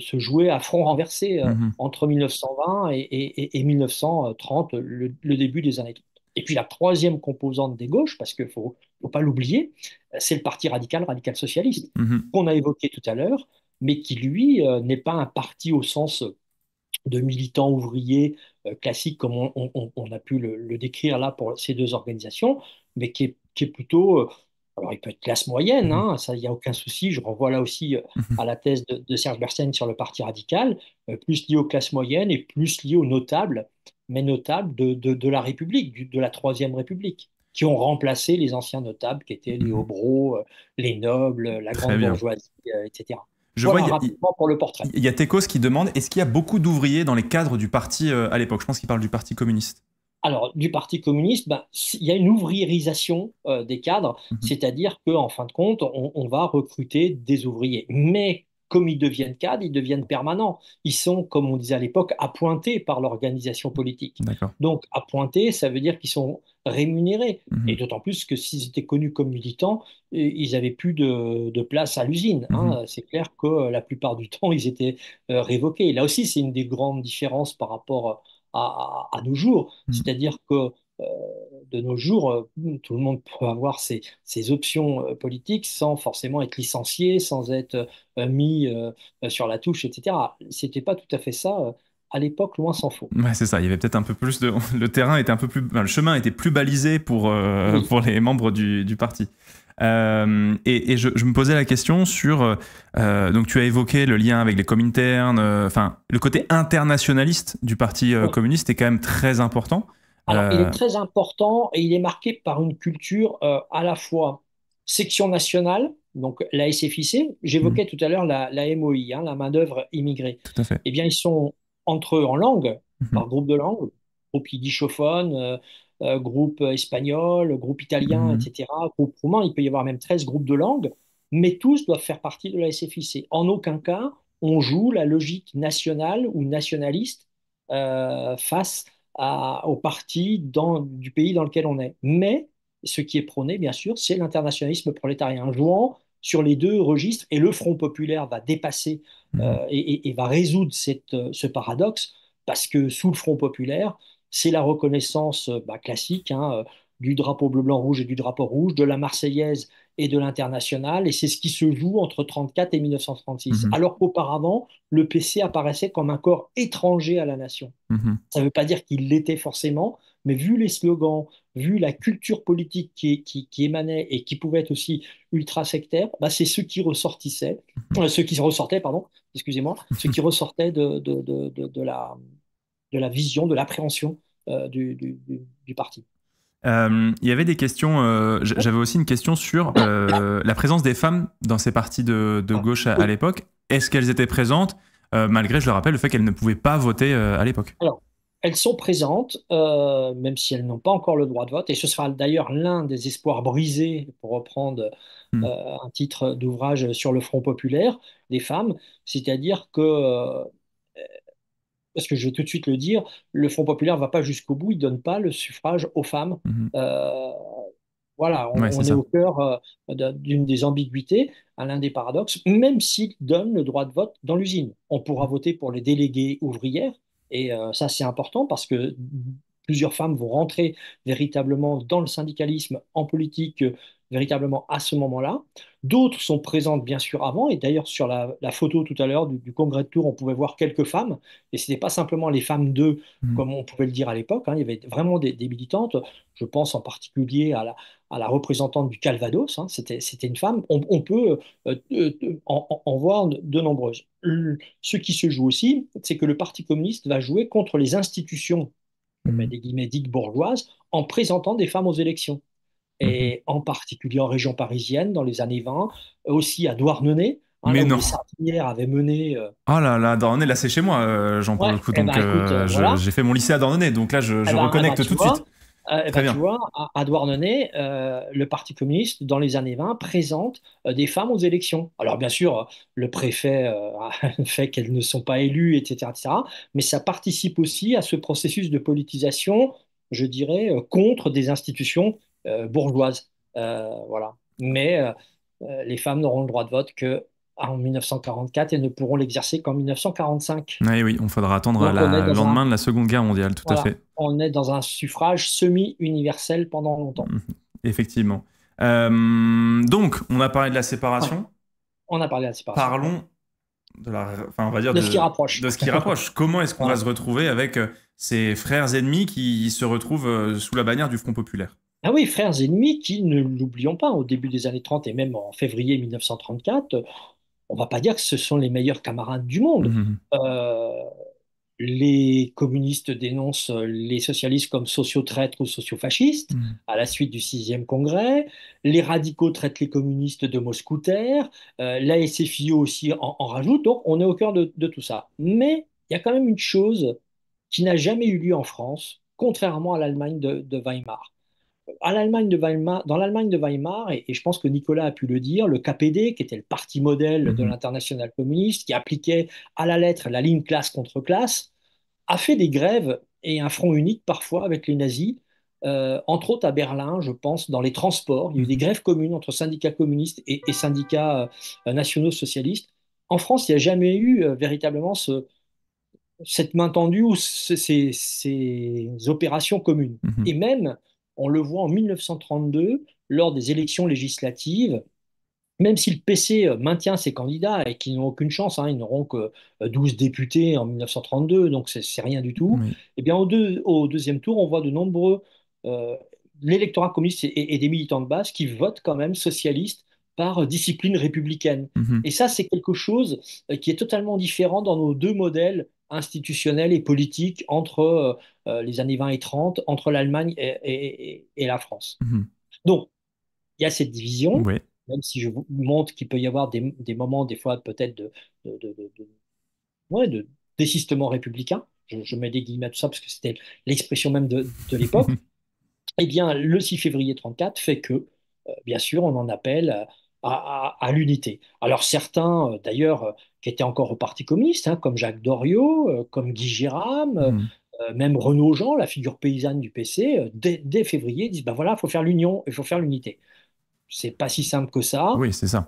se jouer à front renversé euh, mmh entre 1920 et, 1930, le, début des années 30. Et puis la troisième composante des gauches, parce qu'il ne faut, pas l'oublier, c'est le parti radical, radical socialiste, mmh qu'on a évoqué tout à l'heure, mais qui, lui, euh, n'est pas un parti au sens de militants ouvriers euh, classique, comme on, a pu le, décrire là pour ces deux organisations, mais qui est, plutôt... Euh, alors, il peut être classe moyenne, hein, ça, il n'y a aucun souci. Je renvoie là aussi à la thèse de, Serge Bersen sur le parti radical, plus lié aux classes moyennes et plus lié aux notables, mais notables de, la République, de la Troisième République, qui ont remplacé les anciens notables qui étaient les mm-hmm. obros, les nobles, la grande bourgeoisie, etc. Je vois, il y, a, pour le portrait. il y a qui demande est-ce qu'il y a beaucoup d'ouvriers dans les cadres du parti euh, à l'époque Je pense qu'il parle du parti communiste. Alors, du Parti communiste, ben, il y a une ouvriérisation euh, des cadres, mhm. c'est-à-dire qu'en en fin de compte, on, on, va recruter des ouvriers. Mais comme ils deviennent cadres, ils deviennent permanents. Ils sont, comme on disait à l'époque, appointés par l'organisation politique. Donc, appointés, ça veut dire qu'ils sont rémunérés. Mhm. Et d'autant plus que s'ils étaient connus comme militants, euh, ils n'avaient plus de, place à l'usine. Hein. Mhm. C'est clair que euh, la plupart du temps, ils étaient euh, révoqués. là aussi, c'est une des grandes différences par rapport à, nos jours. Mhm. C'est-à-dire que de nos jours, euh, tout le monde peut avoir ses, options euh, politiques sans forcément être licencié, sans être euh, mis sur la touche, etc. C'était pas tout à fait ça à l'époque, loin s'en faut. Ouais, c'est ça. Il y avait peut-être un peu plus de. Le terrain était un peu plus. le chemin était plus balisé pour, pour les membres du, parti. et, je, me posais la question sur. donc, tu as évoqué le lien avec les communistes, Enfin, le côté internationaliste du Parti communiste est quand même très important il est euh. très important et il est marqué par une culture euh, à la fois section nationale, donc la SFIC, j'évoquais mhm. tout à l'heure la, MOI, hein, la main-d'œuvre immigrée. Tout Eh bien, ils sont entre eux en langue, mhm. par groupe de langue, groupe yidishophone, euh, groupe espagnol, groupe italien, mhm. etc., groupe roumain, il peut y avoir même 13 groupes de langue, mais tous doivent faire partie de la SFIC. En aucun cas, on joue la logique nationale ou nationaliste euh, face au parti du pays dans lequel on est. Mais ce qui est prôné, bien sûr, c'est l'internationalisme prolétarien, jouant sur les deux registres, et le Front populaire va dépasser mmh. euh, et, va résoudre euh, ce paradoxe, parce que sous le Front populaire, c'est la reconnaissance bah, classique hein, euh, du drapeau bleu-blanc-rouge et du drapeau rouge, de la Marseillaise et de l'international, et c'est ce qui se joue entre 1934 et 1936. Mhm. Alors qu'auparavant, le PC apparaissait comme un corps étranger à la nation. Mhm. Ça ne veut pas dire qu'il l'était forcément, mais vu les slogans, vu la culture politique qui, qui, émanait et qui pouvait être aussi ultra sectaire, bah, c'est ce qui ressortissait, mhm. euh, qui ressortait, pardon, excusez-moi, ce qui ressortait de, de, la, de la vision, de l'appréhension euh, du, du, parti. Euh, il y avait des questions. Euh, j'avais aussi une question sur euh, la présence des femmes dans ces partis de, gauche à, l'époque. Est-ce qu'elles étaient présentes malgré, je le rappelle, le fait qu'elles ne pouvaient pas voter à l'époque Alors, elles sont présentes, même si elles n'ont pas encore le droit de vote. Et ce sera d'ailleurs l'un des espoirs brisés, pour reprendre hmm. un titre d'ouvrage sur le Front populaire des femmes, c'est-à-dire que parce que je vais tout de suite le dire, le Front populaire ne va pas jusqu'au bout, il ne donne pas le suffrage aux femmes. Mhm. Euh, voilà, on, est, au cœur euh, d'une des ambiguïtés, à l'un des paradoxes, même s'il donne le droit de vote dans l'usine. On pourra mhm. voter pour les délégués ouvrières, et euh, ça c'est important parce que plusieurs femmes vont rentrer véritablement dans le syndicalisme, en politique, véritablement à ce moment-là. D'autres sont présentes bien sûr avant, et d'ailleurs sur la, photo tout à l'heure du, congrès de Tours, on pouvait voir quelques femmes, et ce n'était pas simplement les femmes d'eux, mmh. comme on pouvait le dire à l'époque, hein. il y avait vraiment des, militantes, je pense en particulier à la, représentante du Calvados, hein. c'était, une femme, on, peut euh, euh, en, voir de nombreuses. ce qui se joue aussi, c'est que le Parti communiste va jouer contre les institutions, mmh. des guillemets dites bourgeoises, en présentant des femmes aux élections. Mhm. et en particulier en région parisienne dans les années 20, euh, aussi à Douarnenez. Hein, Mais non. avait mené. Euh, ah là là, Douarnenez, là c'est chez moi, j'en Jean, pour Donc, ben, euh, j'ai fait mon lycée à Douarnenez, donc là je, eh je ben, reconnecte eh ben, tout de suite. Eh Très bien. Tu vois, à, Douarnenez, le Parti communiste, dans les années 20, présente des femmes aux élections. Alors, bien sûr, le préfet fait qu'elles ne sont pas élues, etc., etc., mais ça participe aussi à ce processus de politisation, je dirais, contre des institutions euh, bourgeoise. Euh, voilà. Mais euh, les femmes n'auront le droit de vote que ah, en 1944 et ne pourront l'exercer qu'en 1945. Ah oui, oui, on faudra attendre le lendemain de la Seconde Guerre mondiale, tout à fait. On est dans un suffrage semi-universel pendant longtemps. Mmh, effectivement. donc, on a parlé de la séparation. On a parlé de la séparation. Parlons de on va dire ce qui rapproche. Comment est-ce qu'on va se retrouver avec ces frères ennemis qui se retrouvent sous la bannière du Front populaire ah oui, frères ennemis qui, ne l'oublions pas, au début des années 30 et même en février 1934, on ne va pas dire que ce sont les meilleurs camarades du monde. Mmh. Euh, les communistes dénoncent les socialistes comme sociaux-traîtres ou sociaux-fascistes mmh. à la suite du 6e congrès. Les radicaux traitent les communistes de moscoutaires. Euh, la aussi en, rajoute. Donc, on est au cœur de, tout ça. Mais il y a quand même une chose qui n'a jamais eu lieu en France, contrairement à l'Allemagne de Weimar à l'Allemagne de Weimar, dans l'Allemagne de Weimar, et, je pense que Nicolas a pu le dire, le KPD, qui était le parti modèle de mhm. l'international communiste, qui appliquait à la lettre la ligne classe contre classe, a fait des grèves et un front unique parfois avec les nazis, euh, entre autres à Berlin, je pense, dans les transports. Il y a eu des mhm. grèves communes entre syndicats communistes et, syndicats euh, nationaux socialistes. En France, il n'y a jamais eu euh, véritablement ce, cette main tendue ou ces, opérations communes. Mhm. Et même on le voit en 1932, lors des élections législatives, même si le PC euh, maintient ses candidats et qu'ils n'ont aucune chance, hein, ils n'auront que 12 euh, députés en 1932, donc c'est rien du tout, eh bien au, deuxième tour, on voit de nombreux, euh, l'électorat communiste et, des militants de base qui votent quand même socialistes par discipline républicaine. Mm-hmm. Et ça, c'est quelque chose qui est totalement différent dans nos deux modèles institutionnelle et politique entre euh, euh, les années 20 et 30, entre l'Allemagne et, la France. Mhm. Donc, il y a cette division, même si je vous montre qu'il peut y avoir des, moments, des fois, peut-être de, de, de, républicain. Je, mets des guillemets à tout ça parce que c'était l'expression même de, l'époque. eh bien, le 6 février 34 fait que, euh, bien sûr, on en appelle à, l'unité. Alors certains, euh, d'ailleurs, euh, qui étaient encore au Parti communiste, hein, comme Jacques Doriot, euh, comme Guy Giram, mmh. même Renaud Jean, la figure paysanne du PC, dès, février, disent ben voilà, il faut faire l'union, il faut faire l'unité. C'est pas si simple que ça. Oui, c'est ça.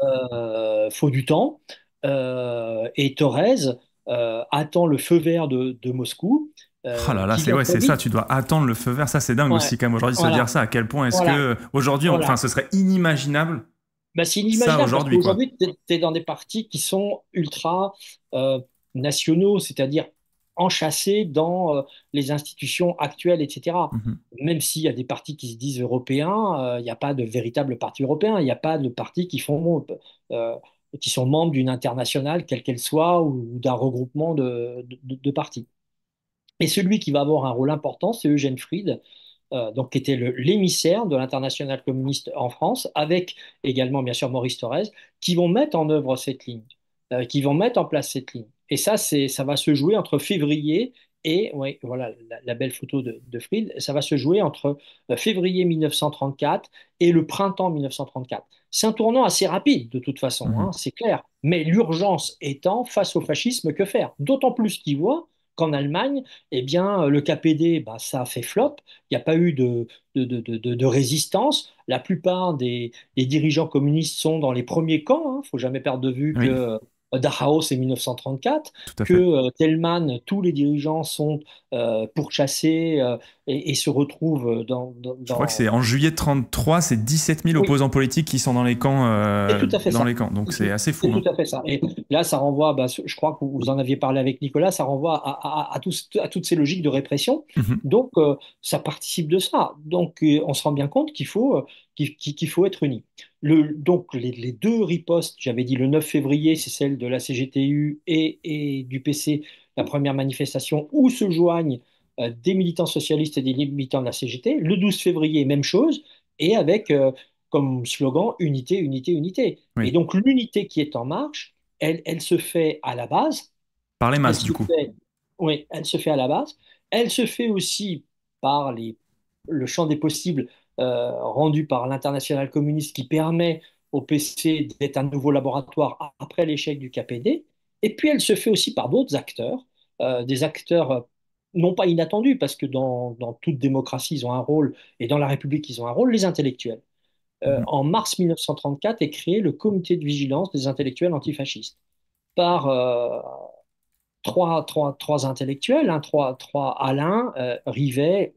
faut du temps. et Thorez attend le feu vert de, Moscou. oh là là, c'est ça, tu dois attendre le feu vert. Ça, c'est dingue aussi, comme aujourd'hui, de se dire ça. À quel point est-ce que, aujourd'hui, enfin, ce serait inimaginable bah, c'est inimaginable. Aujourd'hui, aujourd'hui tu es, dans des partis qui sont ultra euh, nationaux, c'est-à-dire enchâssés dans euh, les institutions actuelles, etc. Mhm. Même s'il y a des partis qui se disent européens, euh, il n'y a pas de véritable parti européen, il n'y a pas de partis qui font qui sont membres d'une internationale, quelle qu'elle soit, ou, d'un regroupement de, de, partis. Et celui qui va avoir un rôle important, c'est Eugène Fried, euh, donc qui était l'émissaire de l'international communiste en France, avec également bien sûr Maurice Thorez, qui vont mettre en œuvre cette ligne, euh, qui vont mettre en place cette ligne. Et ça, ça va se jouer entre février et, voilà la, belle photo de, Fried, ça va se jouer entre euh, février 1934 et le printemps 1934. C'est un tournant assez rapide de toute façon, mmh. hein, c'est clair. Mais l'urgence étant, face au fascisme, que faire D'autant plus qu'il voit qu'en Allemagne, eh bien, euh, le KPD, bah, ça a fait flop, il n'y a pas eu de, de, résistance. La plupart des, dirigeants communistes sont dans les premiers camps, il hein. faut jamais perdre de vue que euh, Dachau, c'est 1934, que euh, tous les dirigeants sont euh, pourchassés euh, et, se retrouvent dans, Je crois que c'est en juillet 33, c'est 17 000 opposants politiques qui sont dans les camps. tout à fait dans ça. les camps, donc c'est assez fou. C'est Tout hein. à fait ça. Et là, ça renvoie, bah, je crois que vous en aviez parlé avec Nicolas, ça renvoie à, à, à, toutes ces logiques de répression. Mm-hmm. Donc, ça participe de ça. Donc, on se rend bien compte qu'il faut qu'il faut être unis. donc les, deux ripostes, j'avais dit le 9 février, c'est celle de la CGTU et, du PC, la première manifestation où se joignent euh, des militants socialistes et des militants de la CGT. Le 12 février, même chose, et avec euh, comme slogan unité, unité, unité. Et donc l'unité qui est en marche, elle, se fait à la base. Par les masses, du coup. oui, elle se fait à la base. Elle se fait aussi par le champ des possibles euh, rendu par l'international communiste qui permet au PC d'être un nouveau laboratoire après l'échec du KPD. Et puis elle se fait aussi par d'autres acteurs, euh, des acteurs euh, non pas inattendus, parce que dans, toute démocratie, ils ont un rôle, et dans la République, ils ont un rôle, les intellectuels. Mhm. En mars 1934 est créé le comité de vigilance des intellectuels antifascistes par trois, intellectuels, hein, trois Alain, Rivet,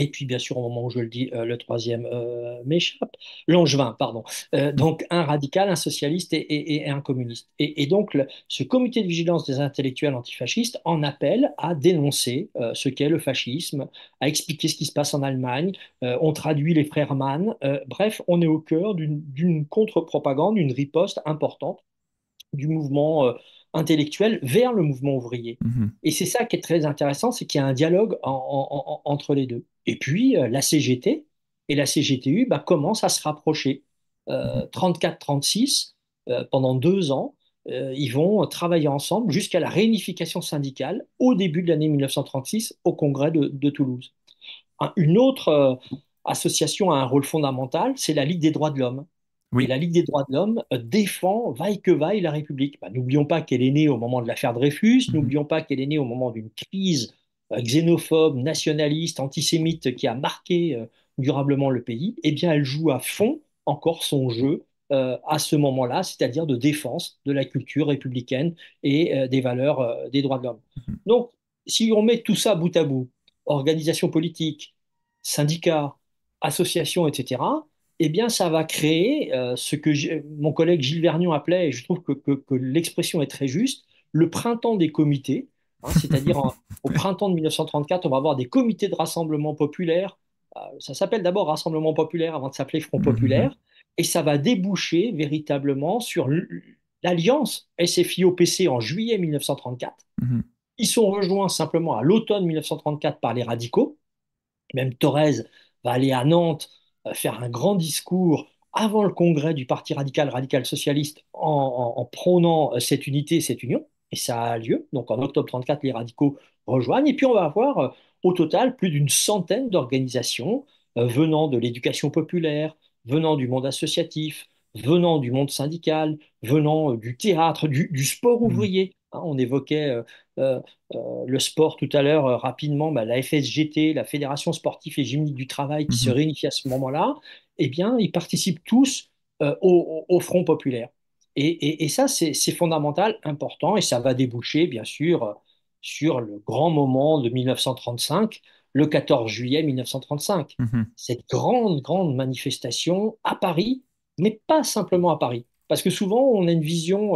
et puis, bien sûr, au moment où je le dis, euh, le troisième euh, m'échappe, Langevin, pardon. Euh, donc, un radical, un socialiste et, un communiste. Et, donc, ce comité de vigilance des intellectuels antifascistes en appelle à dénoncer ce qu'est le fascisme, à expliquer ce qui se passe en Allemagne. on traduit les frères Mann. bref, on est au cœur d'une contre-propagande, d'une riposte importante du mouvement intellectuelle vers le mouvement ouvrier. Mhm. Et c'est ça qui est très intéressant, c'est qu'il y a un dialogue entre les deux. Et puis, euh, la CGT et la CGTU bah, commencent à se rapprocher. Euh, 34-36, mhm. euh, pendant deux ans, euh, ils vont travailler ensemble jusqu'à la réunification syndicale au début de l'année 1936 au congrès de, Toulouse. une autre association a un rôle fondamental, c'est la Ligue des droits de l'homme la Ligue des droits de l'homme euh, défend, vaille que vaille, la République. Bah, n'oublions pas qu'elle est née au moment de l'affaire Dreyfus, mhm. n'oublions pas qu'elle est née au moment d'une crise euh, xénophobe, nationaliste, antisémite qui a marqué euh, durablement le pays. Eh bien, elle joue à fond encore son jeu à ce moment-là, c'est-à-dire de défense de la culture républicaine et des valeurs des droits de l'homme. Mhm. Donc, si on met tout ça bout à bout, organisation politique, syndicats, associations, etc., eh bien, ça va créer euh, ce que mon collègue Gilles Vernion appelait, et je trouve que, l'expression est très juste, le printemps des comités. Hein, c'est-à-dire, au printemps de 1934, on va avoir des comités de rassemblement populaire. Euh, ça s'appelle d'abord Rassemblement populaire avant de s'appeler Front mhm. populaire. Et ça va déboucher véritablement sur l'alliance SFIO-PC en juillet 1934. Mhm. Ils sont rejoints simplement à l'automne 1934 par les radicaux. Même Thorez va aller à Nantes euh, faire un grand discours avant le congrès du Parti radical, radical socialiste, en, prônant euh, cette unité, cette union. Et ça a lieu. Donc en octobre 34, les radicaux rejoignent. Et puis on va avoir euh, au total plus d'une centaine d'organisations venant de l'éducation populaire, venant du monde associatif, venant du monde syndical, venant du théâtre, du, sport mmh. ouvrier. Hein, on évoquait euh, euh, le sport tout à l'heure euh, rapidement, bah, la FSGT, la Fédération sportive et gymnique du travail qui se mhm. réunifie à ce moment-là, eh bien, ils participent tous au, Front populaire. Et, ça, c'est fondamental, important, et ça va déboucher, bien sûr, sur le grand moment de 1935, le 14 juillet 1935. Mhm. Cette grande, grande manifestation à Paris, mais pas simplement à Paris. Parce que souvent, on a une vision,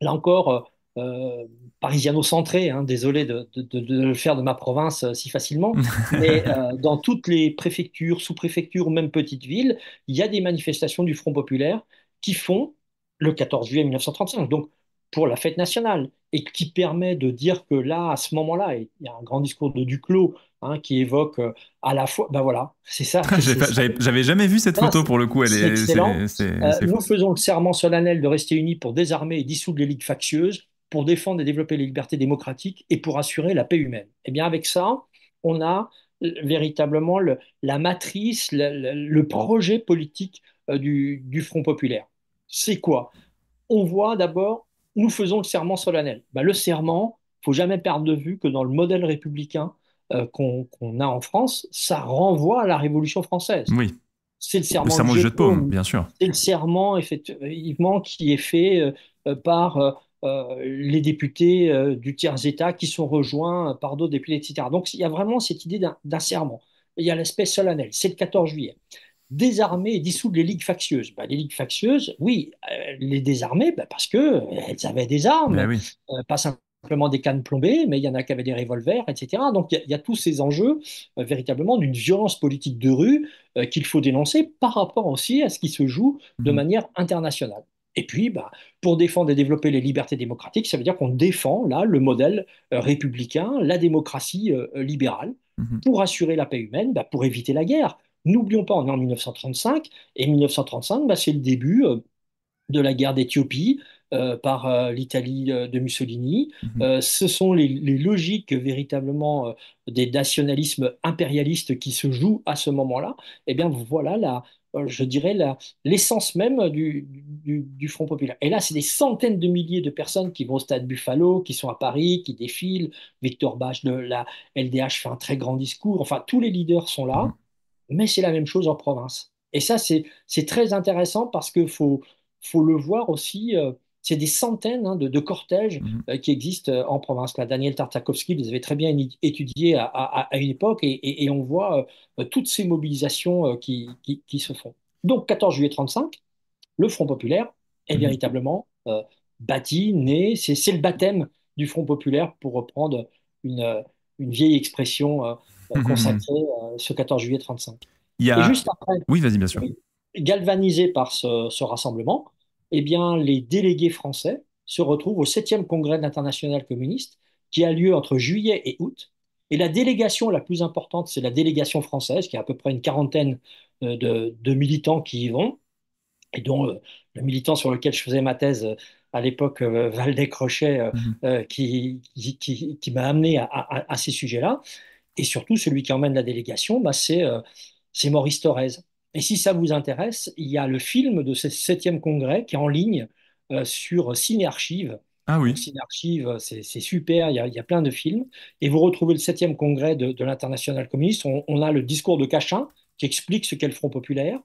là encore, euh, parisiano-centré, hein, désolé de, le faire de ma province euh, si facilement, mais euh, dans toutes les préfectures, sous-préfectures même petites villes, il y a des manifestations du Front populaire qui font le 14 juillet 1935, donc pour la fête nationale, et qui permet de dire que là, à ce moment-là, il y a un grand discours de Duclos hein, qui évoque à la fois. Ben voilà, c'est ça. J'avais jamais vu cette photo pour le coup. Elle est, nous faisons le serment solennel de rester unis pour désarmer et dissoudre les ligues factieuses, pour défendre et développer les libertés démocratiques et pour assurer la paix humaine. Et eh bien avec ça, on a euh, véritablement le, la matrice, le, projet politique euh, du, Front populaire. C'est quoi On voit d'abord, nous faisons le serment solennel. Bah, le serment, faut jamais perdre de vue que dans le modèle républicain euh, qu'on a en France, ça renvoie à la Révolution française. Oui. C'est le serment, le de jeu de paume, bien sûr. C'est le serment, effectivement, qui est fait par euh, les députés euh, du tiers-État qui sont rejoints par d'autres députés, etc. Donc il y a vraiment cette idée d'un serment. Il y a l'aspect solennel. C'est le 14 juillet désarmer et dissoudre les ligues factieuses. Bah, les ligues factieuses, oui, euh, les désarmer bah, parce qu'elles avaient des armes, ben pas simplement des cannes plombées, mais il y en a qui avaient des revolvers, etc. Donc il y, a tous ces enjeux véritablement d'une violence politique de rue qu'il faut dénoncer par rapport aussi à ce qui se joue de mmh. manière internationale. Et puis, bah, pour défendre et développer les libertés démocratiques, ça veut dire qu'on défend là le modèle euh, républicain, la démocratie euh, euh, libérale, mhm. pour assurer la paix humaine, bah, pour éviter la guerre. N'oublions pas, on est en 1935, et 1935, bah, c'est le début de la guerre d'Éthiopie par l'Italie de Mussolini. Mhm. ce sont les, les logiques véritablement des nationalismes impérialistes qui se jouent à ce moment-là. Eh bien, voilà la, euh, je dirais, l'essence même du, Front populaire. Et là, c'est des centaines de milliers de personnes qui vont au stade Buffalo, qui sont à Paris, qui défilent. Victor Bach de la LDH fait un très grand discours. Enfin, tous les leaders sont là, mmh. mais c'est la même chose en province. Et ça, c'est très intéressant parce qu'il faut, le voir aussi. Euh, c'est des centaines hein, de, cortèges mhm. euh, qui existent euh, en province. Daniel Tartakovsky les avait très bien étudiés à, une époque et, on voit euh, toutes ces mobilisations qui, se font. Donc, 14 juillet 35, le Front populaire est mhm. véritablement bâti, né, c'est le baptême du Front populaire pour reprendre une, vieille expression mhm. consacrée ce 14 juillet 35. Et juste après, oui, vas-y, Galvanisé par ce rassemblement, eh bien, les délégués français se retrouvent au 7e congrès de l'international communiste qui a lieu entre juillet et août. Et la délégation la plus importante, c'est la délégation française, qui a à peu près une quarantaine euh, de, militants qui y vont, et dont euh, le, militant sur lequel je faisais ma thèse euh, à l'époque, valdez Crochet, mhm. qui, m'a amené à, ces sujets-là. Et surtout, celui qui emmène la délégation, bah, c'est Maurice Thorez et si ça vous intéresse, il y a le film de ce 7e congrès qui est en ligne euh, sur Cinearchive. Ah oui. Cinearchive, c'est super, il y, a, plein de films. Et vous retrouvez le 7e congrès de, de l'International communiste. On, a le discours de Cachin qui explique ce qu'est le Front populaire.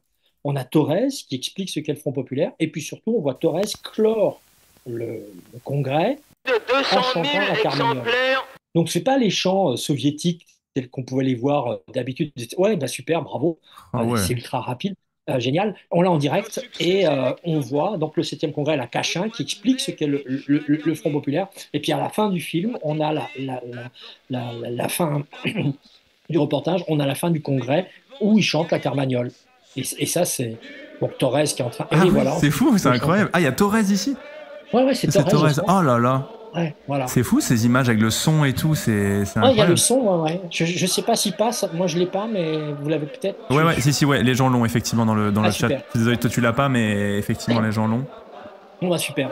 On a Torres qui explique ce qu'est le Front populaire. Et puis surtout, on voit Torres clore le, congrès de 200 000 exemplaires. Donc, ce n'est pas les chants euh, soviétiques qu'on pouvait les voir euh, d'habitude. Ouais, bah super, bravo, ah euh, c'est ultra rapide. Euh, génial. On l'a en direct et on voit donc le 7e congrès à la Cachin qui explique ce qu'est le, le, Front populaire. Et puis à la fin du film, on a la, la, la, la fin du reportage, on a la fin du congrès où ils chantent la Carmagnole. Et, ça, c'est donc Torres qui est en train. Ah c'est fou, c'est incroyable. Ah, il y a Torres ici Ouais, ouais, c'est Torres. Torres. Oh là là. C'est fou ces images avec le son et tout, c'est Il y a le son, Je, je sais pas s'il passe, moi je l'ai pas, mais vous l'avez peut-être. Ouais, si, les gens l'ont effectivement dans le, dans ah, chat. Désolé, toi tu l'as pas, mais effectivement les gens l'ont. Bon, bah super.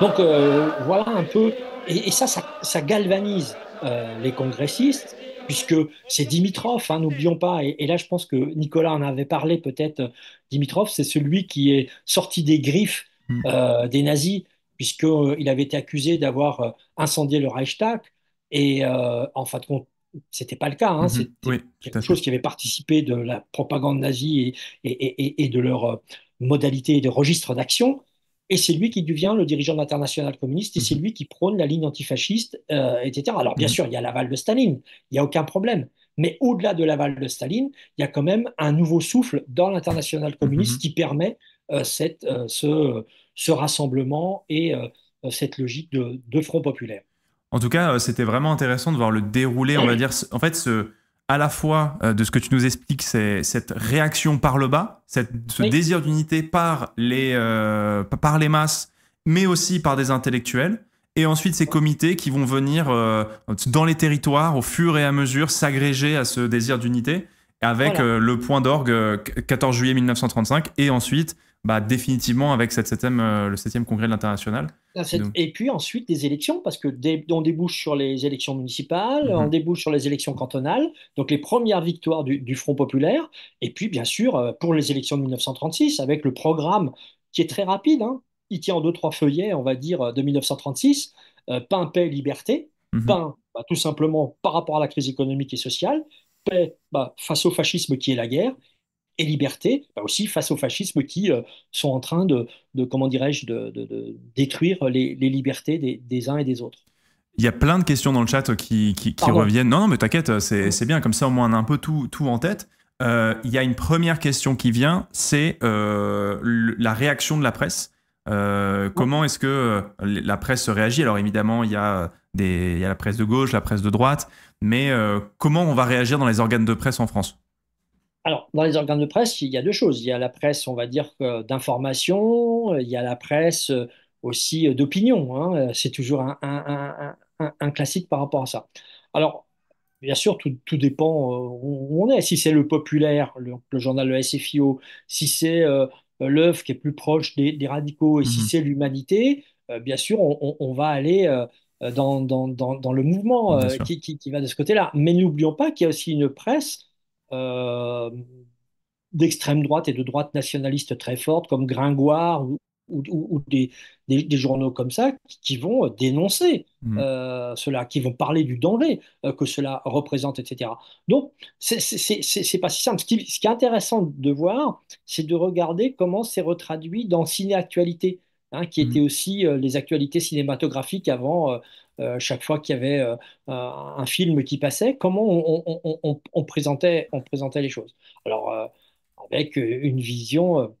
Donc euh, voilà un peu, et, ça, ça, galvanise euh, les congressistes, puisque c'est Dimitrov, hein, n'oublions pas, et, là je pense que Nicolas en avait parlé peut-être, euh, Dimitrov, c'est celui qui est sorti des griffes mm. des nazis puisqu'il euh, avait été accusé d'avoir euh, incendié le Reichstag. Et euh, en fin de compte, c'était pas le cas. Hein. Mhm. C'était quelque chose qui avait participé de la propagande nazie et, de leur modalité de registre d'action. Et c'est lui qui devient le dirigeant de l'international communiste et mhm. c'est lui qui prône la ligne antifasciste, etc. Alors, bien mhm. sûr, il y a l'aval de Staline, il n'y a aucun problème. Mais au-delà de l'aval de Staline, il y a quand même un nouveau souffle dans l'international communiste qui permet cette, ce, ce rassemblement et euh, euh, cette logique de, front populaire. En tout cas, euh, c'était vraiment intéressant de voir le déroulé, on va dire, en fait, ce, à la fois de ce que tu nous expliques, c'est cette réaction par le bas, ce désir d'unité par, les, par les masses, mais aussi par des intellectuels. Et ensuite, ces comités qui vont venir dans les territoires au fur et à mesure s'agréger à ce désir d'unité avec le point d'orgue 14 juillet 1935 et ensuite bah, définitivement avec cette septième, euh, le 7e congrès de l'international. Ah, et puis ensuite des élections, parce que on débouche sur les élections municipales, mhm. on débouche sur les élections cantonales, donc les premières victoires du, Front populaire, et puis bien sûr euh, pour les élections de 1936, avec le programme qui est très rapide, hein. il tient en deux, trois feuillets, on va dire, euh, de 1936, pain, paix, liberté, mhm. pain, bah, tout simplement par rapport à la crise économique et sociale, paix bah, face au fascisme qui est la guerre, et liberté, bah aussi face au fascisme qui euh, sont en train de, de comment dirais-je, de, détruire les, libertés des, uns et des autres. Il y a plein de questions dans le chat qui, reviennent. Non, non, mais t'inquiète, euh, c'est bien, comme ça au moins on a un peu tout, tout en tête. Euh, il y a une première question qui vient, c'est la réaction de la presse. Comment est-ce que la presse réagit Alors évidemment, il des, il y, a la presse de gauche, la presse de droite, mais comment on va réagir dans les organes de presse en France alors, dans les organes de presse, il y a deux choses. Il y a la presse, on va dire, euh, d'information, il y a la presse euh, aussi euh, d'opinion. Hein. C'est toujours un, classique par rapport à ça. Alors, bien sûr, tout, dépend où on est. Si c'est le populaire, le, journal Le SFIO, si c'est l'œuvre qui est plus proche des, radicaux, et si mmh c'est l'humanité, bien sûr, on, va aller... dans, le mouvement qui va de ce côté-là. Mais n'oublions pas qu'il y a aussi une presse euh, d'extrême droite et de droite nationaliste très forte, comme Gringoire ou, des, des, journaux comme ça, qui, vont euh, dénoncer mm. euh, cela, qui vont parler du danger que cela représente, etc. Donc, c'est pas si simple. Ce qui, ce qui, est intéressant de voir, c'est de regarder comment c'est retraduit dans ciné-actualité, hein, qui mm. était étaient aussi les actualités cinématographiques avant euh, chaque fois qu'il y avait euh, un film qui passait, comment on, on, présentait, les choses. Alors, euh, avec une vision,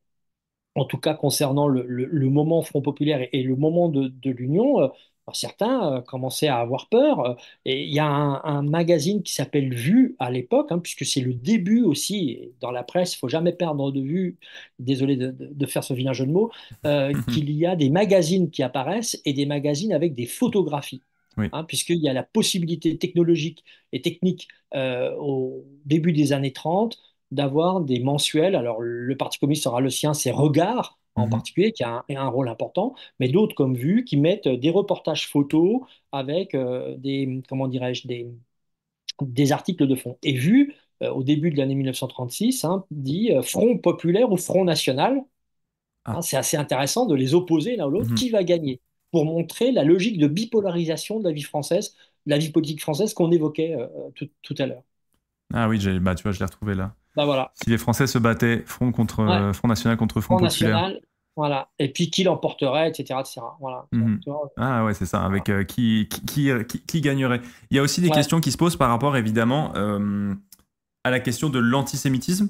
en tout cas concernant le, moment Front Populaire et, le moment de l'Union, certains euh, commençaient à avoir peur. Euh, et il y a un, magazine qui s'appelle Vue à l'époque, hein, puisque c'est le début aussi dans la presse. Il faut jamais perdre de vue. Désolé de, faire ce vilain jeu de mots. Euh, qu'il y a des magazines qui apparaissent et des magazines avec des photographies. Hein, puisqu'il y a la possibilité technologique et technique au début des années 30 d'avoir des mensuels. Alors le Parti communiste aura le sien, c'est Regards, en mmh particulier, qui a un, rôle important, mais d'autres comme Vu, qui mettent euh, des reportages photos avec euh, des, comment dirais-je, des, des articles de fond. Et Vu, euh, au début de l'année 1936, hein, dit Front populaire ou Front national. Ah. Hein, c'est assez intéressant de les opposer l'un ou l'autre. Mmh qui va gagner Pour montrer la logique de bipolarisation de la vie française, de la vie politique française qu'on évoquait tout, à l'heure. Ah oui, bah, tu vois, je l'ai retrouvé là. Bah, voilà. Si les Français se battaient front contre euh, front national contre front, populaire. National, voilà. Et puis qui l'emporterait, etc., mhm. Ah ouais, c'est ça. Avec euh, qui, qui, gagnerait. Il y a aussi des questions qui se posent par rapport évidemment euh, à la question de l'antisémitisme.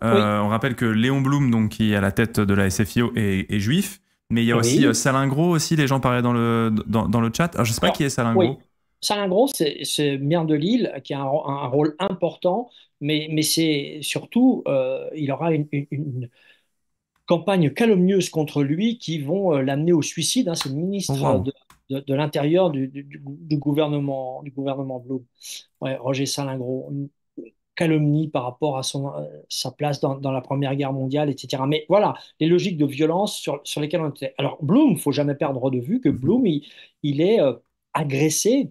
On rappelle que Léon Blum, donc qui est à la tête de la SFIO, est, juif. Mais il y a aussi Salingro aussi. Les gens parlaient dans le dans, le chat. Alors, je sais pas qui est Salingro. Oui. c'est maire de Lille qui a un rôle important mais, c'est surtout, euh, il aura une, campagne calomnieuse contre lui qui vont euh, l'amener au suicide. Hein, c'est le ministre de, l'Intérieur du, gouvernement, du gouvernement Blum, Roger Salingro. Une calomnie par rapport à son, euh, sa place dans, la Première Guerre mondiale, etc. Mais voilà, les logiques de violence sur, lesquelles on était. Alors, Blum, il faut jamais perdre de vue que mhm. Blum, il, est agressé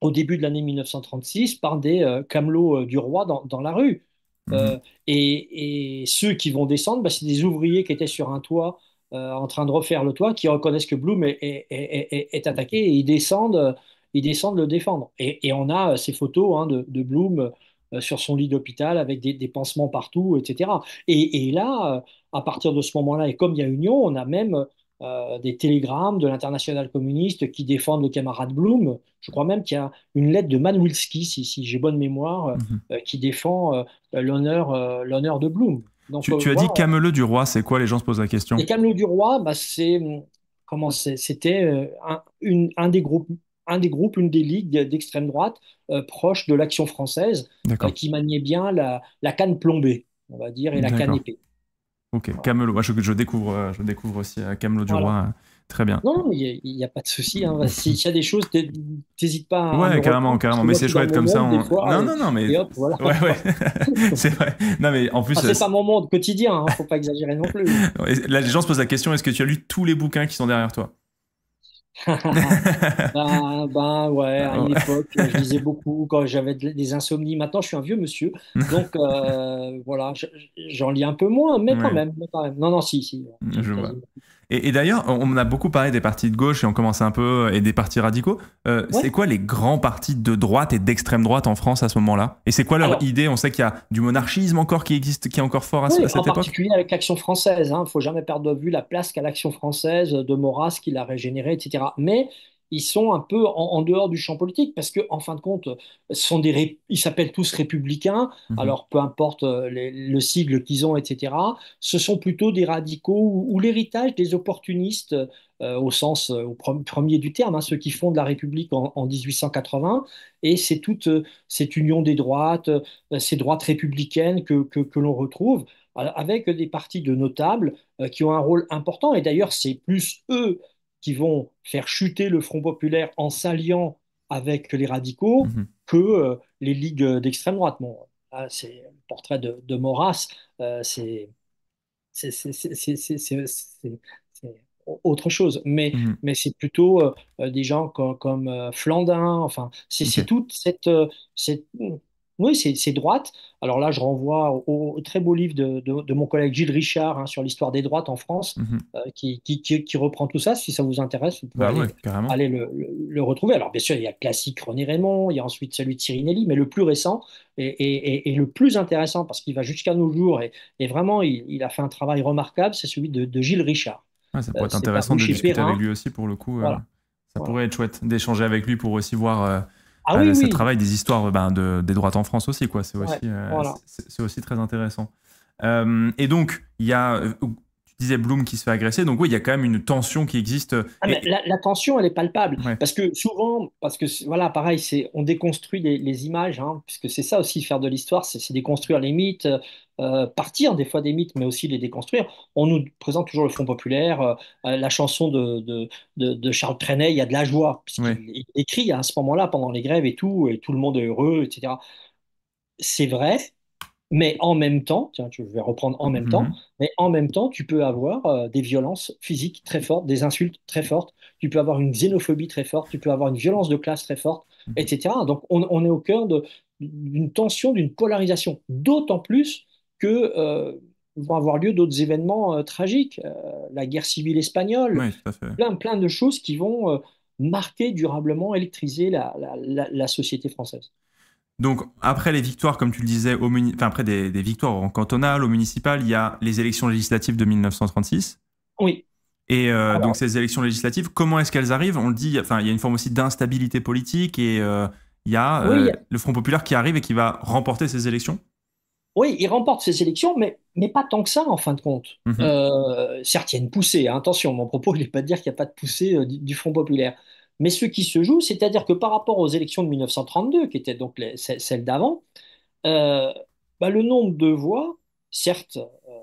au début de l'année 1936 par des euh, camelots euh, du roi dans, dans la rue. Mhm. Euh, et, et, ceux qui vont descendre, bah, c'est des ouvriers qui étaient sur un toit en train de refaire le toit, qui reconnaissent que Bloom est, est, est, mhm. attaqué et ils descendent, ils descendent le défendre. Et, et on a ces photos hein, de, de, Bloom sur son lit d'hôpital avec des, des, pansements partout, etc. Et, et là, à partir de ce moment-là, et comme il y a union, on a même euh, des télégrammes de l'international communiste qui défendent le camarade Blum. Je crois même qu'il y a une lettre de Manwilski, si, si j'ai bonne mémoire, euh, mhm. euh, qui défend l'honneur, l'honneur de Blum. Donc, tu, as dit Camelot du roi, c'est quoi Les gens se posent la question. Les Camelot du roi, bah, c'est, comment c'était un, des groupes, un des groupes, une des ligues d'extrême droite proche de l'action française, qui maniait bien la, la canne plombée, on va dire, et la canne épée. Ok, Camelot. je, découvre, euh, je découvre aussi euh, Camelot du Roi. Euh, très bien. Non, il n'y a, pas de souci. Hein. Bah, s'il y a des choses, t'hésites pas. À hein, ouais, carrément, hein. carrément. Mais c'est chouette comme ça. non, non, non, mais. Ouais, ouais. c'est vrai. Non, mais en plus. Ah, c'est pas mon monde quotidien. Hein, faut pas exagérer non plus. Là, les gens se posent la question est-ce que tu as lu tous les bouquins qui sont derrière toi Ben, ben, ouais, à l'époque je lisais beaucoup quand j'avais des insomnies. Maintenant, je suis un vieux monsieur, donc euh, voilà, j'en lis un peu moins, mais, quand même, mais, quand même, Non, non, si, si. Et, d'ailleurs, on a beaucoup parlé des partis de gauche et on commence un peu euh, et des partis radicaux. Euh, c'est quoi les grands partis de droite et d'extrême droite en France à ce moment-là Et c'est quoi leur idée On sait qu'il y a du monarchisme encore qui existe, qui est encore fort à, cette époque. En particulier avec l'Action française. Il hein. ne faut jamais perdre de vue la place qu'a l'Action française, de Maurras qui l'a régénérée, etc. Mais ils sont un peu en, dehors du champ politique parce que en fin de compte, sont des ils s'appellent tous républicains. Mhm. Alors peu importe euh, le sigle qu'ils ont, etc. Ce sont plutôt des radicaux ou, l'héritage des opportunistes euh, au sens euh, premier du terme, hein, ceux qui font de la République en, 1880. Et c'est toute cette union des droites, ces droites républicaines que, que l'on retrouve avec des partis de notables qui ont un rôle important. Et d'ailleurs, c'est plus eux vont faire chuter le Front populaire en s'alliant avec les radicaux mhm. que euh, les ligues d'extrême droite. c'est le portrait de, de Maurras, euh, c'est autre chose. Mais, mhm. mais c'est plutôt euh, des gens comme, Flandin, enfin, c'est toute cette, cette oui, c'est droite. Alors là, je renvoie au, très beau livre de, mon collègue Gilles Richard hein, sur l'histoire des droites en France, mhm. euh, qui, qui, reprend tout ça. Si ça vous intéresse, vous bah pouvez aller, le, retrouver. Alors bien sûr, il y a le classique René Raymond, il y a ensuite celui de Cyrinelli, mais le plus récent et, le plus intéressant, parce qu'il va jusqu'à nos jours, et, vraiment, il, a fait un travail remarquable, c'est celui de, Gilles Richard. ça euh, pourrait être intéressant de discuter avec lui aussi, pour le coup. Euh, ça pourrait être chouette d'échanger avec lui pour aussi voir ah, oui, ce travail des histoires ben, des droites en France aussi, quoi. C'est aussi, euh, aussi, très intéressant. Euh, et donc, il y a euh, disait Bloom qui se fait agresser. Donc oui, il y a quand même une tension qui existe. Ah, la, tension, elle est palpable. Parce que souvent, parce que voilà, pareil, c'est on déconstruit les, images, hein, puisque c'est ça aussi faire de l'histoire, c'est déconstruire les mythes, euh, euh, partir des fois des mythes, mais aussi les déconstruire. On nous présente toujours le Front populaire, euh, la chanson de, de, Charles Trenet, il y a de la joie. écrit à ce moment-là pendant les grèves et tout, et tout le monde est heureux, etc. C'est vrai, mais en même temps, tiens, je vais reprendre en même temps, mhm. mais en même temps, tu peux avoir euh, des violences physiques très fortes, des insultes très fortes, tu peux avoir une xénophobie très forte, tu peux avoir une violence de classe très forte, mhm. etc. Donc on, est au cœur d'une tension, d'une polarisation, d'autant plus que euh, vont avoir lieu d'autres événements euh, tragiques, la guerre civile espagnole, plein, plein de choses qui vont marquer durablement, électriser la société française. Donc après les victoires, comme tu le disais, au enfin, après des, victoires en cantonal, au municipal, il y a les élections législatives de 1936. Oui. Et euh, donc ces élections législatives, comment est-ce qu'elles arrivent On le dit, enfin il y a une forme aussi d'instabilité politique et euh, il y a euh, le Front populaire qui arrive et qui va remporter ces élections. Oui, il remporte ces élections, mais, pas tant que ça, en fin de compte. Mhm. Euh, certes, il y a une poussée. Hein. Attention, mon propos, il n'est pas de dire qu'il n'y a pas de poussée du, Front populaire mais ce qui se joue, c'est-à-dire que par rapport aux élections de 1932, qui étaient donc celles d'avant, euh, bah, le nombre de voix, certes, euh,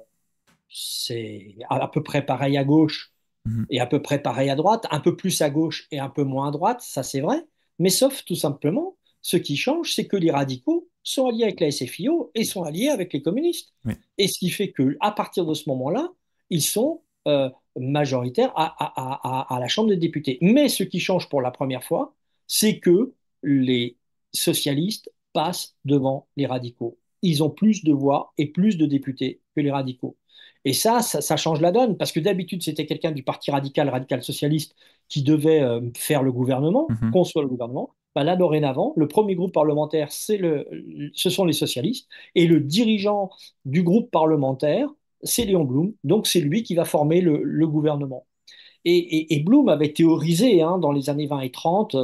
c'est à peu près pareil à gauche mmh. et à peu près pareil à droite, un peu plus à gauche et un peu moins à droite, ça c'est vrai, mais sauf tout simplement, ce qui change, c'est que les radicaux sont alliés avec la SFIO et sont alliés avec les communistes. Et ce qui fait que à partir de ce moment-là, ils sont euh, majoritaire à, la Chambre des députés. Mais ce qui change pour la première fois, c'est que les socialistes passent devant les radicaux. Ils ont plus de voix et plus de députés que les radicaux. Et ça, ça, change la donne, parce que d'habitude, c'était quelqu'un du Parti radical, radical socialiste, qui devait euh, faire le gouvernement, mmh. le gouvernement. Bah là, dorénavant, le premier groupe parlementaire, le, ce sont les socialistes, et le dirigeant du groupe parlementaire c'est Léon Blum, donc c'est lui qui va former le, gouvernement. Et, Blum avait théorisé hein, dans les années 20 et 30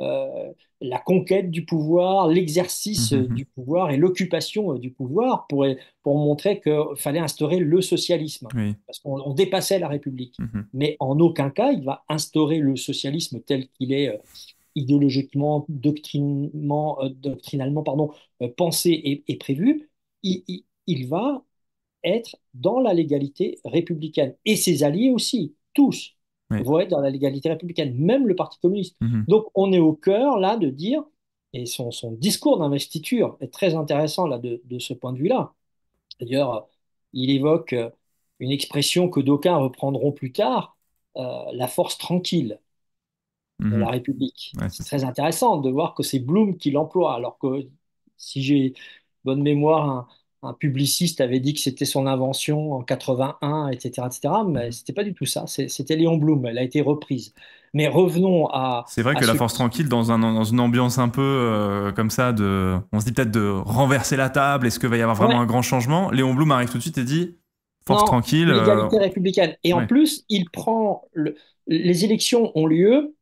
euh, la conquête du pouvoir, l'exercice mhm, mhm. du pouvoir et l'occupation euh, du pouvoir pour, montrer qu'il fallait instaurer le socialisme, parce qu'on dépassait la République. Mhm. Mais en aucun cas, il va instaurer le socialisme tel qu'il est euh, idéologiquement, doctrinement, doctrinalement pardon, pensé et, prévu. il va être dans la légalité républicaine. Et ses alliés aussi, tous, vont être dans la légalité républicaine, même le Parti communiste. Mhm. Donc on est au cœur, là, de dire, et son, discours d'investiture est très intéressant, là, de, ce point de vue-là. D'ailleurs, il évoque euh, une expression que d'aucuns reprendront plus tard, euh, la force tranquille de mhm. la République. c'est très intéressant de voir que c'est Bloom qui l'emploie, alors que si j'ai bonne mémoire, un publiciste avait dit que c'était son invention en 81, etc., etc. Mais n'était mhm. pas du tout ça. C'était Léon Blum. Elle a été reprise. Mais revenons à. C'est vrai que la force tranquille, dans, une ambiance un peu euh, comme ça, de, on se dit peut-être de renverser la table. Est-ce qu'il va y avoir vraiment un grand changement Léon Blum arrive tout de suite et dit force tranquille. Euh, l'égalité républicaine. Et en plus, il prend les élections ont lieu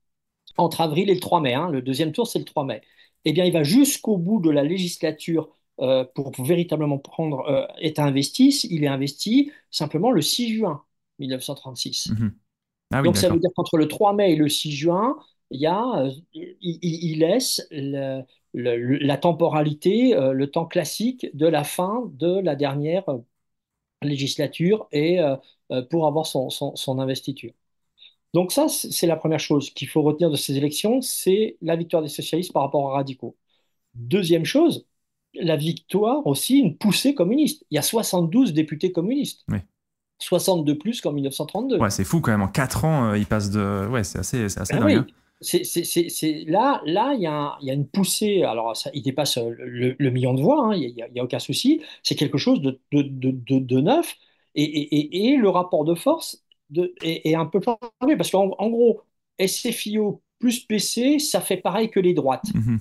entre avril et le 3 mai. Hein. Le deuxième tour, c'est le 3 mai. Eh bien, il va jusqu'au bout de la législature euh, pour véritablement prendre, euh, est investi, il est investi simplement le 6 juin 1936. Mhm. Ah Donc ça veut dire qu'entre le 3 mai et le 6 juin, euh, il, il, laisse la temporalité, le temps classique de la fin de la dernière législature et pour avoir son investiture. Donc ça, c'est la première chose qu'il faut retenir de ces élections, c'est la victoire des socialistes par rapport aux radicaux. Deuxième chose, la victoire aussi une poussée communiste. Il y a 72 députés communistes. Oui. 60 de plus qu'en 1932. Ouais, c'est fou quand même. En 4 ans, euh, il passe de. Ouais, c'est assez, c'est assez ben dingue. Hein. C'est, là, là, il y, a une poussée. Alors, il dépasse euh, le, million de voix. Hein. Il n'y a, aucun souci. C'est quelque chose de, de, neuf. Et, le rapport de force est, un peu changé parce qu'en en gros, SFIO plus PC, ça fait pareil que les droites. Mhm.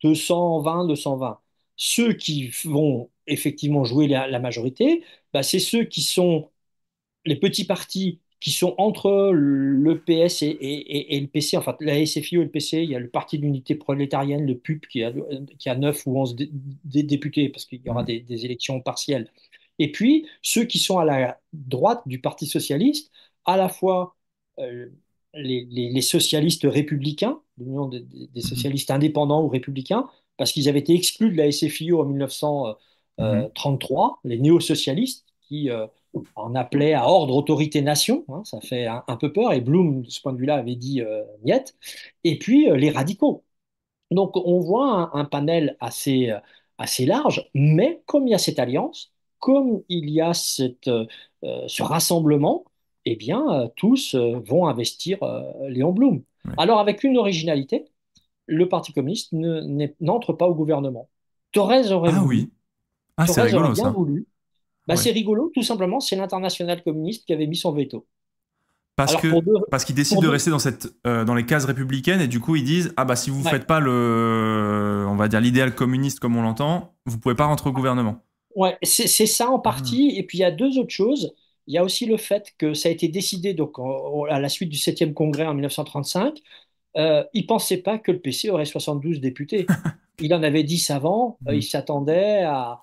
220, euh, 220. Ceux qui vont effectivement jouer la, majorité, bah, c'est ceux qui sont les petits partis qui sont entre le PS et, le PC, enfin la SFIO et le PC, il y a le Parti d'unité prolétarienne, le PUP, qui a, qui 9 ou 11 députés, parce qu'il y aura mmh. des, élections partielles. Et puis, ceux qui sont à la droite du Parti socialiste, à la fois euh, les, socialistes républicains, l'union des, mhm. socialistes indépendants ou républicains, parce qu'ils avaient été exclus de la SFIO en 1933, euh, mhm. les néo-socialistes qui euh, en appelaient à ordre, autorité, nation, hein, ça fait un, peu peur, et Bloom, de ce point de vue-là, avait dit niette euh, et puis les radicaux. Donc on voit un, panel assez, assez large, mais comme il y a cette alliance, comme il y a ce rassemblement, eh bien, euh, tous euh, vont investir euh, Léon Blum. Alors, avec une originalité, le Parti communiste n'entre pas au gouvernement. Thorez aurait ah Oui. Ah, bien voulu. Bah, c'est rigolo, tout simplement, c'est l'international communiste qui avait mis son veto. Parce que qu'ils décident de rester dans les cases républicaines et du coup ils disent ah bah si vous ne faites pas le on va dire l'idéal communiste comme on l'entend vous pouvez pas rentrer au gouvernement. Ouais c'est ça en partie ah. et puis il y a deux autres choses il y a aussi le fait que ça a été décidé donc, à la suite du 7e congrès en 1935. Euh, il ne pensait pas que le PC aurait 72 députés. Il en avait 10 avant, euh, il mm. s'attendait à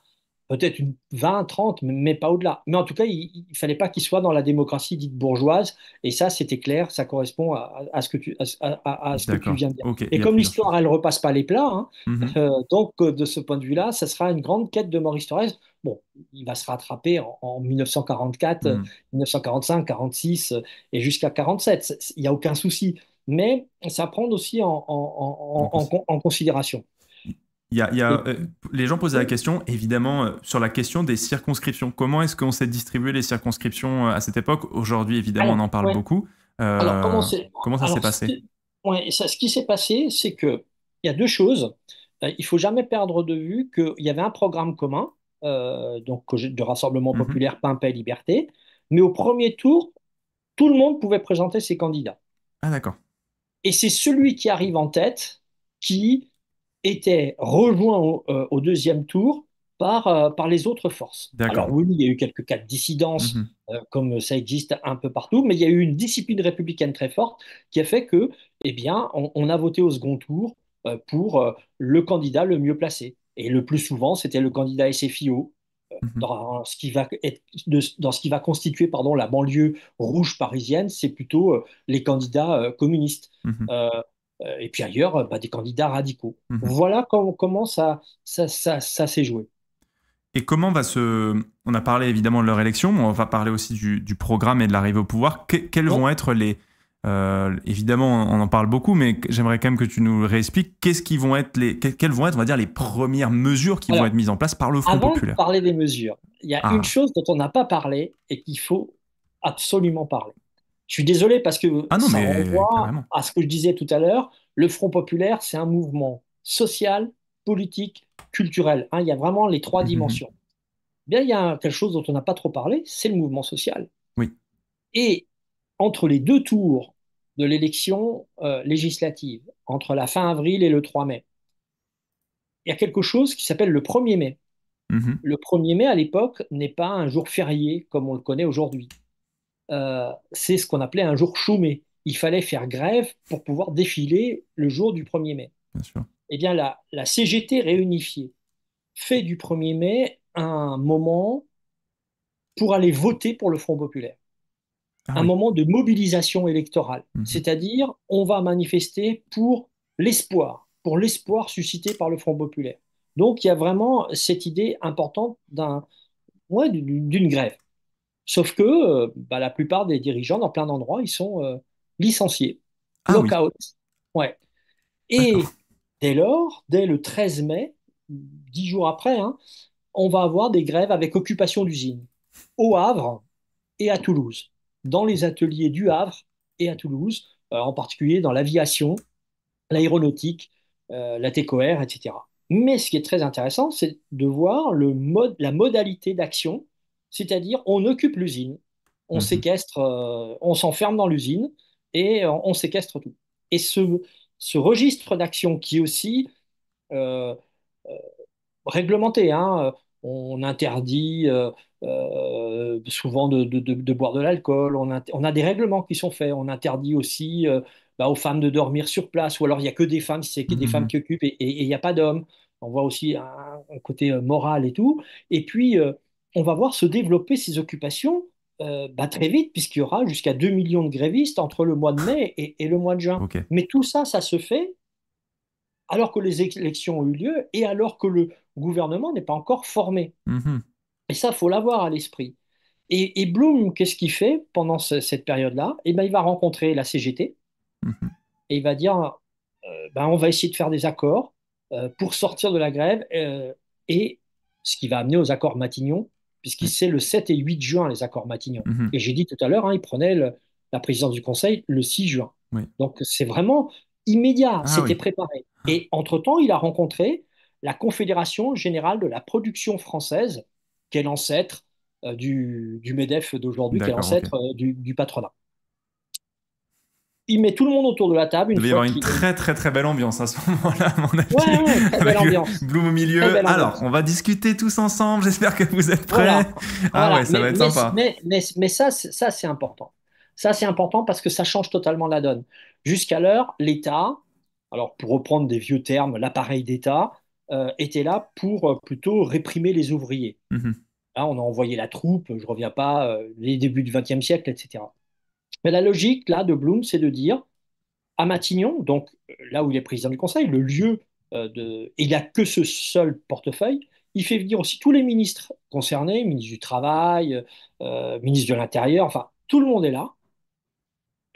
peut-être 20, 30, mais pas au-delà. Mais en tout cas, il ne fallait pas qu'il soit dans la démocratie dite bourgeoise, et ça, c'était clair, ça correspond à, ce, que tu, viens de dire. Et comme l'histoire, elle ne repasse pas les plats, hein, mm-hmm. euh, donc euh, de ce point de vue-là, ça sera une grande quête de Maurice Thorez Bon, il va se rattraper en, 1944, 1945, 46 et jusqu'à 47. Il n'y a aucun souci. Mais ça prend aussi en, considération. Il y euh, les gens posaient la question, évidemment, euh, sur la question des circonscriptions. Comment est-ce qu'on s'est distribué les circonscriptions euh, à cette époque Aujourd'hui, évidemment, on en parle beaucoup. Alors, comment, ça s'est passé Ce qui s'est passé, c'est qu'il y a deux choses. il faut jamais perdre de vue qu'il y avait un programme commun euh, donc Rassemblement mhm. populaire, Pimpé Liberté. Mais au premier tour, tout le monde pouvait présenter ses candidats. Ah d'accord. Et c'est celui qui arrive en tête qui était rejoint au, euh, deuxième tour par, euh, par les autres forces. Alors oui, il y a eu quelques cas de dissidence, mhm. comme ça existe un peu partout, mais il y a eu une discipline républicaine très forte qui a fait que, eh bien, on a voté au second tour pour le candidat le mieux placé. Et le plus souvent, c'était le candidat SFIO, mhm. dans ce qui va être, dans ce qui va constituer pardon la banlieue rouge parisienne c'est plutôt euh, les candidats euh, communistes mhm. euh, et puis ailleurs bah, des candidats radicaux mhm. voilà comment ça ça, ça, s'est joué et comment va se on a parlé évidemment de leur élection mais on va parler aussi du, programme et de l'arrivée au pouvoir quels vont être les euh, évidemment, on en parle beaucoup, mais j'aimerais quand même que tu nous réexpliques qu'est-ce qui vont être les, quelles vont être, on va dire, les premières mesures qui vont être mises en place par le Front populaire. Avant de parler des mesures, il y a ah. une chose dont on n'a pas parlé et qu'il faut absolument parler. Je suis désolé parce que ah ça renvoie à ce que je disais tout à l'heure. Le Front populaire, c'est un mouvement social, politique, culturel. Hein. il y a vraiment les trois mmh, mmh, mmh. dimensions. Bien, il y a quelque chose dont on n'a pas trop parlé, c'est le mouvement social. Oui. Et entre les deux tours de l'élection euh, législative, entre la fin avril et le 3 mai, il y a quelque chose qui s'appelle le 1er mai. Mhm. Le 1er mai, à l'époque, n'est pas un jour férié comme on le connaît aujourd'hui. Euh, c'est ce qu'on appelait un jour chômé. Il fallait faire grève pour pouvoir défiler le jour du 1er mai. Eh bien, la CGT réunifiée fait du 1er mai un moment pour aller voter pour le Front populaire. Ah un moment de mobilisation électorale. Mhm. C'est-à-dire, on va manifester pour l'espoir, pour l'espoir suscité par le Front populaire. Donc, il y a vraiment cette idée importante d'un, d'une grève. Sauf que euh, bah, la plupart des dirigeants, dans plein d'endroits, ils sont euh, licenciés, ah lock-out Ouais. Et dès lors, dès le 13 mai, dix jours après, hein, on va avoir des grèves avec occupation d'usines au Havre et à Toulouse dans les ateliers du Havre et à Toulouse, euh, en particulier dans l'aviation, l'aéronautique, euh, la TCOR, etc. Mais ce qui est très intéressant, c'est de voir la modalité d'action, c'est-à-dire on occupe l'usine, on mhm. séquestre, euh, on s'enferme dans l'usine et on, séquestre tout. Et ce, registre d'action qui est aussi réglementé, hein, on interdit euh, souvent de, boire de l'alcool. On, a des règlements qui sont faits. On interdit aussi euh, bah, aux femmes de dormir sur place, ou alors il n'y a que des femmes, c'est des femmes mmh. qui occupent et il n'y a pas d'hommes. On voit aussi un, côté euh, moral et tout. Et puis, on va voir se développer ces occupations bah, très vite, puisqu'il y aura jusqu'à 2 millions de grévistes entre le mois de mai et, le mois de juin. Mais tout ça, ça se fait alors que les élections ont eu lieu et alors que le gouvernement n'est pas encore formé. Mmh et ça, faut l'avoir à l'esprit. Et, et Bloom, qu'est-ce qu'il fait pendant cette période-là Eh ben, il va rencontrer la CGT mhm. et il va dire euh, ben, on va essayer de faire des accords euh, pour sortir de la grève euh, et ce qui va amener aux accords Matignon, puisqu'il c'est le 7 et 8 juin les accords Matignon. Mhm. Et j'ai dit tout à l'heure, hein, il prenait la présidence du Conseil le 6 juin. Donc c'est vraiment immédiat, ah c'était préparé. Ah. Et entre-temps, il a rencontré la Confédération générale de la production française quel ancêtre euh, du, MEDEF d'aujourd'hui, quel ancêtre euh, du, patronat il met tout le monde autour de la table. Une il va y avoir une très très très belle ambiance à ce moment-là, mon avis. Ouais, belle ambiance. Bloom au milieu. Alors, on va discuter tous ensemble. J'espère que vous êtes prêts. Ah ouais, ça va être sympa. Mais, mais ça, ça c'est important. Ça, c'est important parce que ça change totalement la donne. Jusqu'à l'heure, l'État, alors pour reprendre des vieux termes, l'appareil d'État, euh, était là pour euh, plutôt réprimer les ouvriers. Mhm. Hein, on a envoyé la troupe, je ne reviens pas, euh, les débuts du XXe siècle, etc. Mais la logique, là, de Blum, c'est de dire, à Matignon, donc là où il est président du Conseil, le lieu de... Il n'a que ce seul portefeuille. Il fait venir aussi tous les ministres concernés, ministre du Travail, ministre de l'Intérieur, enfin, tout le monde est là.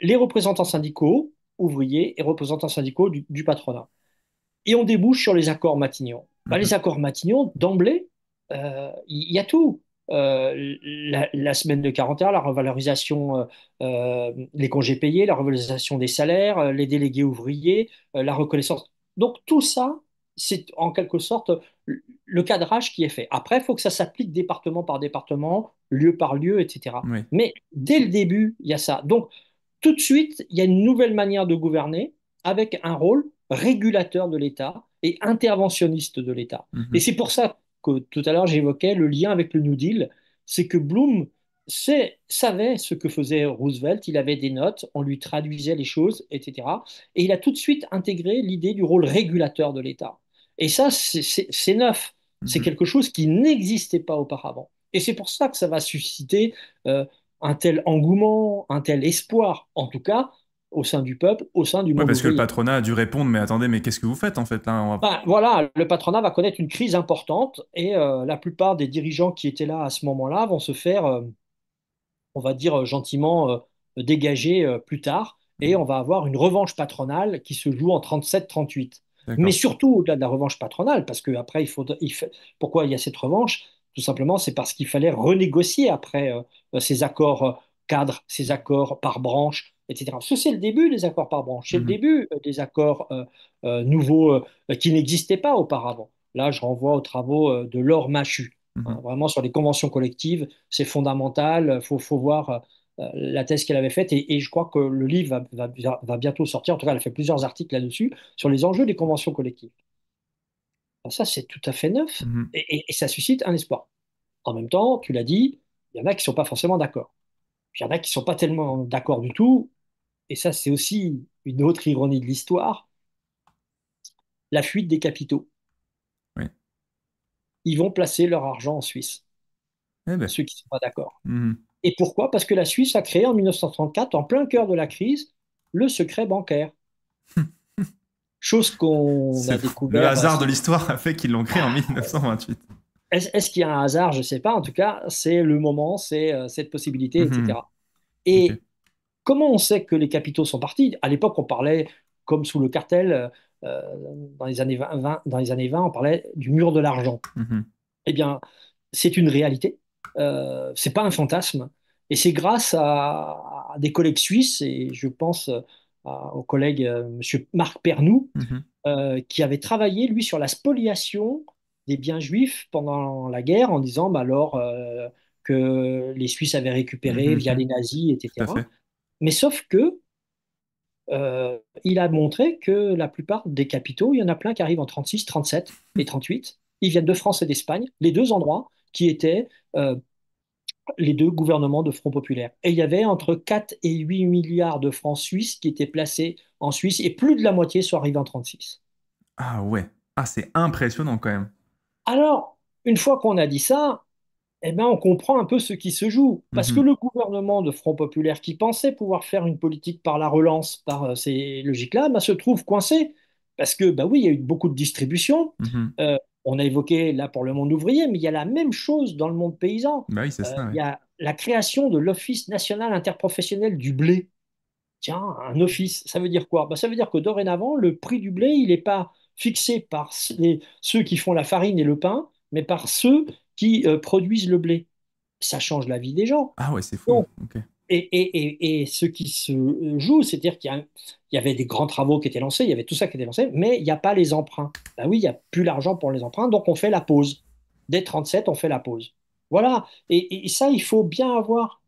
Les représentants syndicaux, ouvriers et représentants syndicaux du patronat et on débouche sur les accords Matignon. Bah, mhm. les accords Matignon, d'emblée, il euh, y, a tout. Euh, la, semaine de 40 la revalorisation, euh, les congés payés, la revalorisation des salaires, les délégués ouvriers, la reconnaissance. Donc tout ça, c'est en quelque sorte le cadrage qui est fait. Après, il faut que ça s'applique département par département, lieu par lieu, etc. Mais dès le début, il y a ça. Donc tout de suite, il y a une nouvelle manière de gouverner avec un rôle régulateur de l'État et interventionniste de l'État. Mhm. Et c'est pour ça que tout à l'heure j'évoquais le lien avec le New Deal, c'est que Bloom savait ce que faisait Roosevelt, il avait des notes, on lui traduisait les choses, etc. Et il a tout de suite intégré l'idée du rôle régulateur de l'État. Et ça, c'est neuf, mhm. c'est quelque chose qui n'existait pas auparavant. Et c'est pour ça que ça va susciter euh, un tel engouement, un tel espoir. En tout cas, au sein du peuple, au sein du monde. parce que le patronat a dû répondre, mais attendez, mais qu'est-ce que vous faites en fait ben, Voilà, le patronat va connaître une crise importante et euh, la plupart des dirigeants qui étaient là à ce moment-là vont se faire, euh, on va dire euh, gentiment, dégager plus tard et mmh. on va avoir une revanche patronale qui se joue en 37-38. Mais surtout au-delà de la revanche patronale, parce que après, il faut, il pourquoi il y a cette revanche Tout simplement, c'est parce qu'il fallait renégocier après ces accords cadres, ces accords par branche, etc. c'est le début des accords par branche, c'est le mhm. début euh, des accords euh, euh, nouveaux qui n'existaient pas auparavant. Là, je renvoie aux travaux de Laure Machu, hein, mhm. vraiment sur les conventions collectives, c'est fondamental, il faut, voir la thèse qu'elle avait faite, et, je crois que le livre va, bientôt sortir, en tout cas elle a fait plusieurs articles là-dessus, sur les enjeux des conventions collectives. ça, c'est tout à fait neuf, mhm. et, et, ça suscite un espoir. En même temps, tu l'as dit, il y en a qui ne sont pas forcément d'accord. Il y en a qui ne sont pas tellement d'accord du tout, et ça c'est aussi une autre ironie de l'histoire, la fuite des capitaux. Ils vont placer leur argent en Suisse, eh ben. ceux qui ne sont pas d'accord. Mmh. Et pourquoi Parce que la Suisse a créé en 1934, en plein cœur de la crise, le secret bancaire. Chose qu'on a découvert. Le hasard de l'histoire a fait qu'ils l'ont créé en 1928. Est-ce qu'il y a un hasard Je ne sais pas. En tout cas, c'est le moment, c'est euh, cette possibilité, etc. Mmh. Et Comment on sait que les capitaux sont partis À l'époque, on parlait, comme sous le cartel, euh, dans, les années 20, dans les années on parlait du mur de l'argent. Mm-hmm. Eh bien, c'est une réalité, euh, ce n'est pas un fantasme. Et c'est grâce à, des collègues suisses, et je pense euh, au collègue Monsieur M. Marc Pernou, mm-hmm. qui avait travaillé, lui, sur la spoliation des biens juifs pendant la guerre, en disant, bah, alors que les Suisses avaient récupéré mm-hmm. via les nazis, etc. Mais sauf que euh, il a montré que la plupart des capitaux, il y en a plein qui arrivent en 36, 37 et 38. Ils viennent de France et d'Espagne, les deux endroits qui étaient euh, les deux gouvernements de Front Populaire. Et il y avait entre 4 et 8 milliards de francs suisses qui étaient placés en Suisse et plus de la moitié sont arrivés en 36. Ah ouais, ah, c'est impressionnant quand même. Alors, une fois qu'on a dit ça, eh ben, on comprend un peu ce qui se joue. Parce mhm. que le gouvernement de Front Populaire, qui pensait pouvoir faire une politique par la relance, par euh, ces logiques-là, ben, se trouve coincé. Parce que, bah oui, il y a eu beaucoup de distribution. Mhm. Euh, on a évoqué là pour le monde ouvrier, mais il y a la même chose dans le monde paysan. Bah euh, il y a la création de l'Office national interprofessionnel du blé. Tiens, un office, ça veut dire quoi bah, Ça veut dire que dorénavant, le prix du blé, il n'est pas fixé par ceux qui font la farine et le pain, mais par ceux qui euh, produisent le blé. Ça change la vie des gens. Ah ouais, c'est fou. et, ce qui se joue, c'est-à-dire qu'il y, avait des grands travaux qui étaient lancés, il y avait tout ça qui était lancé, mais il n'y a pas les emprunts. Ben oui, il n'y a plus l'argent pour les emprunts, donc on fait la pause. Dès 37, on fait la pause. Voilà. Et, ça, il faut bien avoir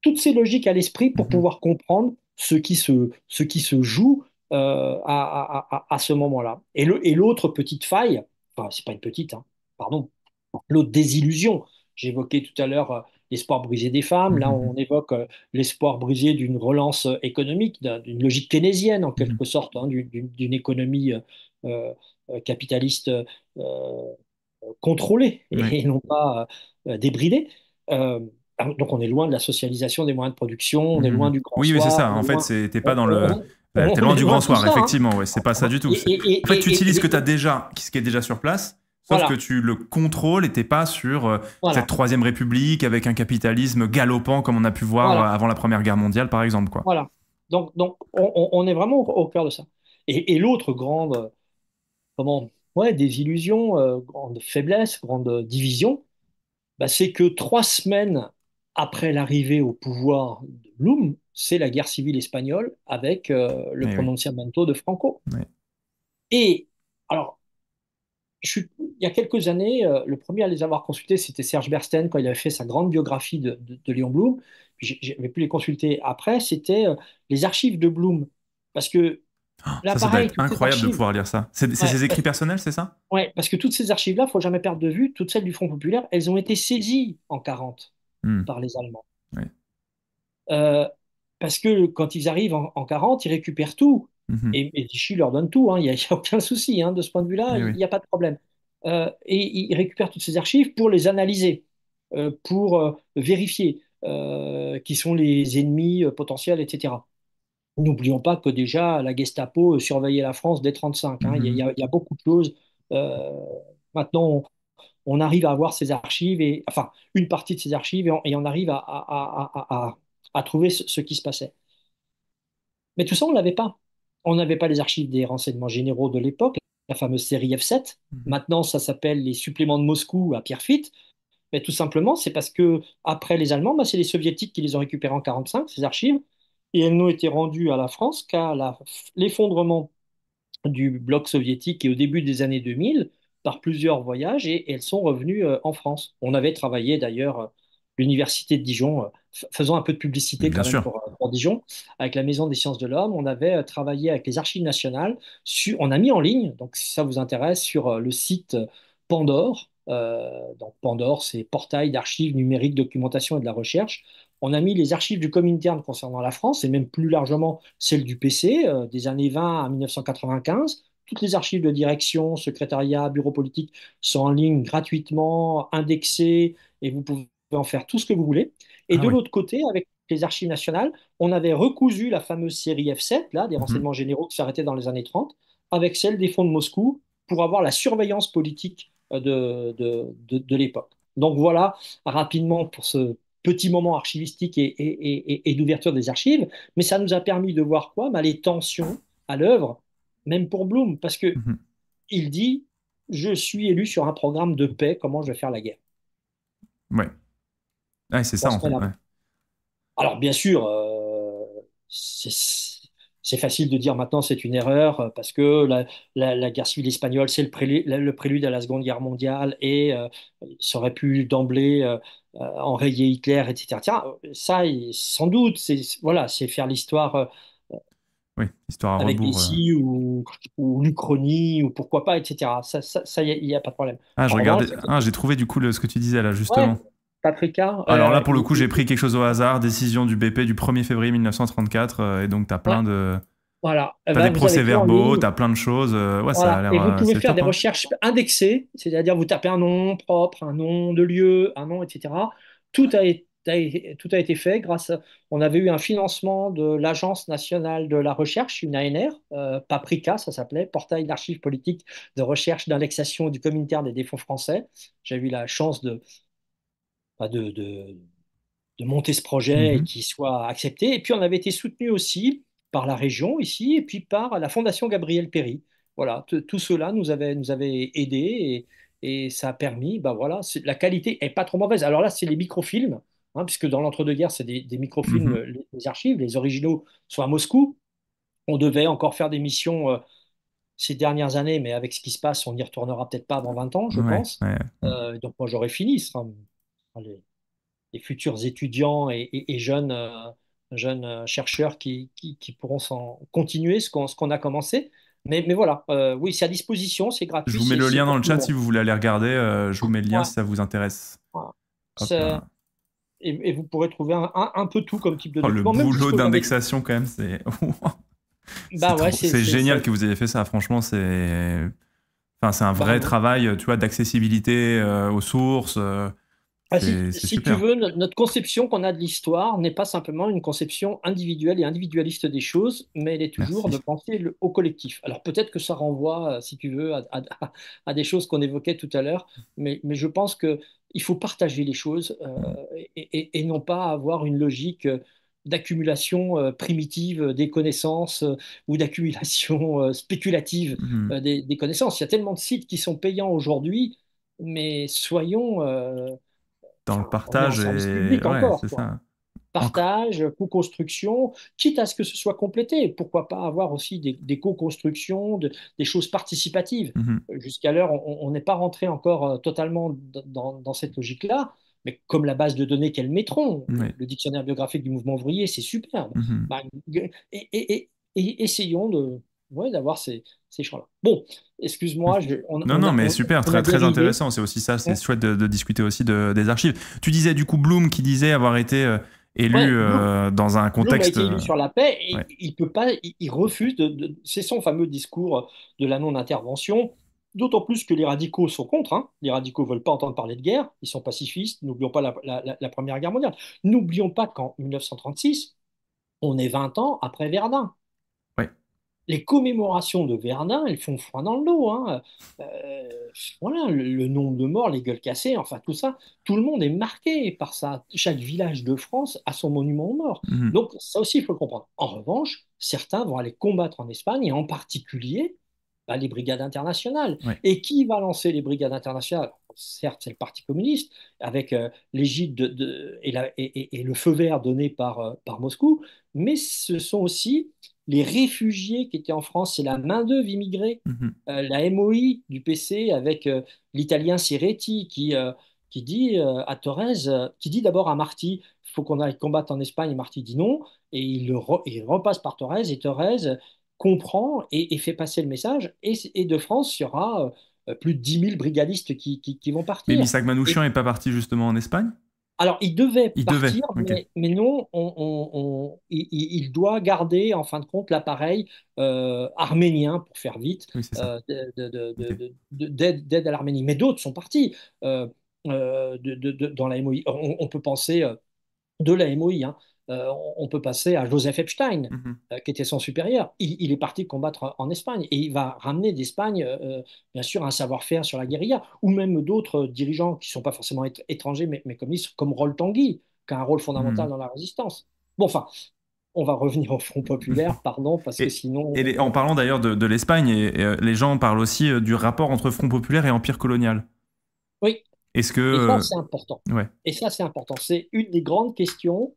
toutes ces logiques à l'esprit pour mhm. pouvoir comprendre ce qui se, ce qui se joue euh, à, ce moment-là. Et l'autre petite faille, enfin, c'est pas une petite, hein. pardon, l'autre désillusion. J'évoquais tout à l'heure euh, l'espoir brisé des femmes. Là, mhm. on évoque euh, l'espoir brisé d'une relance euh, économique, d'une logique keynésienne en mhm. quelque sorte, hein, d'une économie capitaliste contrôlée et, non pas débridée. donc, on est loin de la socialisation des moyens de production, on est mhm. loin du grand. Oui, mais c'est ça. En fait, c'était pas dans le. T'es loin du grand soir, hein. effectivement. Ouais, c'est pas ça du tout. en fait, tu utilises que tu déjà, ce qui est déjà sur place, Sauf que tu le contrôles et pas sur euh, cette troisième république avec un capitalisme galopant comme on a pu voir euh, avant la première guerre mondiale par exemple quoi. Voilà. Donc, donc on, est vraiment au, cœur de ça. Et, l'autre grande euh, comment ouais désillusion, grande faiblesse, grande division, bah, c'est que trois semaines après l'arrivée au pouvoir de Blum, c'est la guerre civile espagnole avec le eh prononciamento de Franco. Et alors il y a quelques années, euh, le premier à les avoir consultés, c'était Serge Bersten, quand il avait fait sa grande biographie de, Léon Blum. J'avais pu les consulter après, c'était euh, les archives de Blum. Parce que ah, incroyable de pouvoir lire ça. C'est ses écrits personnels, c'est ça Oui, parce que toutes ces archives-là, il ne faut jamais perdre de vue, toutes celles du Front Populaire, elles ont été saisies en 40 hmm. par les Allemands. Euh, parce que quand ils arrivent en, en 40, ils récupèrent tout. Mhm. Et, et leur donne tout, hein. il n'y a, aucun souci hein, de ce point de vue-là, il n'y a pas de problème. Euh, et il récupère toutes ces archives pour les analyser, euh, pour euh, vérifier qui sont les ennemis potentiels, etc. N'oublions pas que déjà la Gestapo surveillait la France dès 1935. Hein. Mhm. Il y, a beaucoup de choses. maintenant, on, arrive à avoir ces archives, et, enfin une partie de ces archives, et on, arrive à, trouver ce, ce qui se passait. Mais tout ça, on ne l'avait pas. On n'avait pas les archives des renseignements généraux de l'époque, la fameuse série F7. Mhm. Maintenant, ça s'appelle les suppléments de Moscou à Pierrefitte. Mais tout simplement, c'est parce que après les Allemands, bah, c'est les Soviétiques qui les ont récupérés en 1945, ces archives, et elles n'ont été rendues à la France qu'à l'effondrement du bloc soviétique et au début des années 2000 par plusieurs voyages, et, elles sont revenues euh, en France. On avait travaillé d'ailleurs l'université de Dijon. Euh, faisant un peu de publicité quand même euh, pour, Dijon, avec la Maison des Sciences de l'Homme. On avait euh, travaillé avec les Archives nationales. on a mis en ligne, donc si ça vous intéresse, sur le site Pandore. donc Pandore, c'est portail d'archives numériques, documentation et de la recherche. On a mis les archives du Comintern concernant la France et même plus largement celles du PC des années 20 à 1995. Toutes les archives de direction, secrétariat, bureau politique sont en ligne gratuitement, indexées et vous pouvez en faire tout ce que vous voulez. Et ah de l'autre côté, avec les archives nationales, on avait recousu la fameuse série F7, là, des mhm. renseignements généraux qui s'arrêtaient dans les années 30, avec celle des fonds de Moscou, pour avoir la surveillance politique euh, de, de, de, l'époque. Donc voilà, rapidement, pour ce petit moment archivistique et, et, d'ouverture des archives, mais ça nous a permis de voir quoi bah, Les tensions à l'œuvre, même pour Blum, parce que mhm. il dit, je suis élu sur un programme de paix, comment je vais faire la guerre Ouais c'est ça, en fait, Alors, bien sûr, euh, c'est facile de dire maintenant c'est une erreur euh, parce que la, guerre civile espagnole, c'est le, prélude à la Seconde Guerre mondiale et ça aurait pu d'emblée enrayer Hitler, etc. Ça, sans doute, c'est voilà, faire l'histoire. Euh, oui, histoire avec rebours, ou, Lucronie ou pourquoi pas, etc. Ça, il n'y a, pas de problème. Ah, je ah, j'ai trouvé du coup ce que tu disais là, justement. Euh, Alors là, pour le coup, j'ai pris quelque chose au hasard, décision du BP du 1er février 1934, euh, et donc tu as plein de. Voilà. Eh t'as ben, des procès-verbaux, tu as plein de choses. Euh, et vous pouvez faire des hein. recherches indexées, c'est-à-dire vous tapez un nom propre, un nom de lieu, un nom, etc. Tout a, été, tout a été fait grâce. À... On avait eu un financement de l'Agence nationale de la recherche, une ANR, Paprika, ça s'appelait, portail d'archives politiques de recherche d'indexation du communautaire des défauts français. J'ai eu la chance de, de, monter ce projet et mhm. qu'il soit accepté. Et puis on avait été soutenu aussi par la région ici et puis par la Fondation Gabriel Perry. Voilà, tout cela nous avait, nous avait aidés et, ça a permis, bah voilà, la qualité est pas trop mauvaise. Alors là, c'est les microfilms, hein, puisque dans l'entre-deux-guerres, c'est des, microfilms, mhm. les, archives, les originaux sont à Moscou. On devait encore faire des missions euh, ces dernières années, mais avec ce qui se passe, on n'y retournera peut-être pas dans 20 ans, je pense. Euh, donc moi, j'aurais fini, Hein, les, les, futurs étudiants et, jeunes, euh, jeunes euh, chercheurs qui, qui, pourront continuer ce qu'on a commencé. Mais, mais voilà, euh, oui, c'est à disposition, c'est gratuit. Je vous mets le lien dans le chat si vous voulez aller regarder. je vous mets le lien si ça vous intéresse. Et, vous pourrez trouver un, un, peu tout comme type de oh, Le boulot d'indexation, quand même, c'est. bah c'est génial que vous ayez fait ça. Franchement, c'est. Enfin, c'est un vrai bah travail, tu vois, d'accessibilité aux sources. Ah, si, tu veux, notre conception qu'on a de l'histoire n'est pas simplement une conception individuelle et individualiste des choses, mais elle est toujours de penser le, au collectif. Alors peut-être que ça renvoie, euh, si tu veux, à, des choses qu'on évoquait tout à l'heure, mais, je pense qu'il faut partager les choses euh, et, non pas avoir une logique euh, d'accumulation primitive des connaissances ou d'accumulation spéculative mmh. des, connaissances. Il y a tellement de sites qui sont payants aujourd'hui, mais soyons dans le partage. ça. Partage, co-construction, quitte à ce que ce soit complété. Pourquoi pas avoir aussi des, co-constructions, de, des choses participatives mm-hmm. Jusqu'à l'heure, on n'est pas rentré encore euh, totalement dans, cette logique-là, mais comme la base de données qu'elles mettront, le dictionnaire biographique du mouvement ouvrier, c'est superbe. Mm-hmm. Bah, et, essayons de, d'avoir ces, ces champs-là. Bon, excuse-moi. on, non, non, mais super, très, très intéressant. C'est aussi ça, c'est chouette de, discuter aussi de, des archives. Tu disais du coup Bloom qui disait avoir été euh, élu euh, dans un contexte. a été élu euh, sur la paix et il, peut pas, il, refuse de, C'est son fameux discours de la non-intervention. D'autant plus que les radicaux sont contre. Hein. Les radicaux ne veulent pas entendre parler de guerre. Ils sont pacifistes. N'oublions pas la, la Première Guerre mondiale. N'oublions pas qu'en 1936, on est 20 ans après Verdun les commémorations de Verdun, elles font froid dans le dos. Hein. Euh, voilà, le, nombre de morts, les gueules cassées, enfin tout ça, tout le monde est marqué par ça. Chaque village de France a son monument aux morts. Mhm. Donc ça aussi, il faut le comprendre. En revanche, certains vont aller combattre en Espagne, et en particulier bah, les brigades internationales. Et qui va lancer les brigades internationales Certes, c'est le Parti communiste, avec euh, l'égide et, le feu vert donné par euh, Moscou, mais ce sont aussi les réfugiés qui étaient en France, c'est la main-d'œuvre immigrée, mhm. euh, la MOI du PC avec euh, l'italien Siretti qui, euh, qui dit à Torres, qui dit d'abord à Marty, il faut qu'on aille combattre en Espagne, et Marty dit non, et il, repasse par Torres, et Torres comprend et, fait passer le message, et, de France, il y aura plus de 10 000 brigadistes qui, vont partir. Mais Misak Manouchian n'est pas parti justement en Espagne alors, il devait partir, Mais, non, il, doit garder, en fin de compte, l'appareil euh, arménien, pour faire vite, euh, d'aide à l'Arménie. Mais d'autres sont partis euh, dans la MOI. On, peut penser de la MOI. Hein. Euh, on peut passer à Joseph Epstein, mm-hmm. euh, qui était son supérieur. Il, est parti combattre en Espagne et il va ramener d'Espagne, euh, bien sûr, un savoir-faire sur la guérilla, ou même d'autres dirigeants qui ne sont pas forcément étrangers, mais, mais comme, comme Roll Tanguy, qui a un rôle fondamental mm. dans la résistance. Bon, enfin, on va revenir au Front populaire, pardon, parce que sinon... Et en parlant d'ailleurs de, l'Espagne, les gens parlent aussi du rapport entre Front populaire et Empire colonial. Oui. Est-ce que... c'est important. Ouais. Et ça, c'est important. C'est une des grandes questions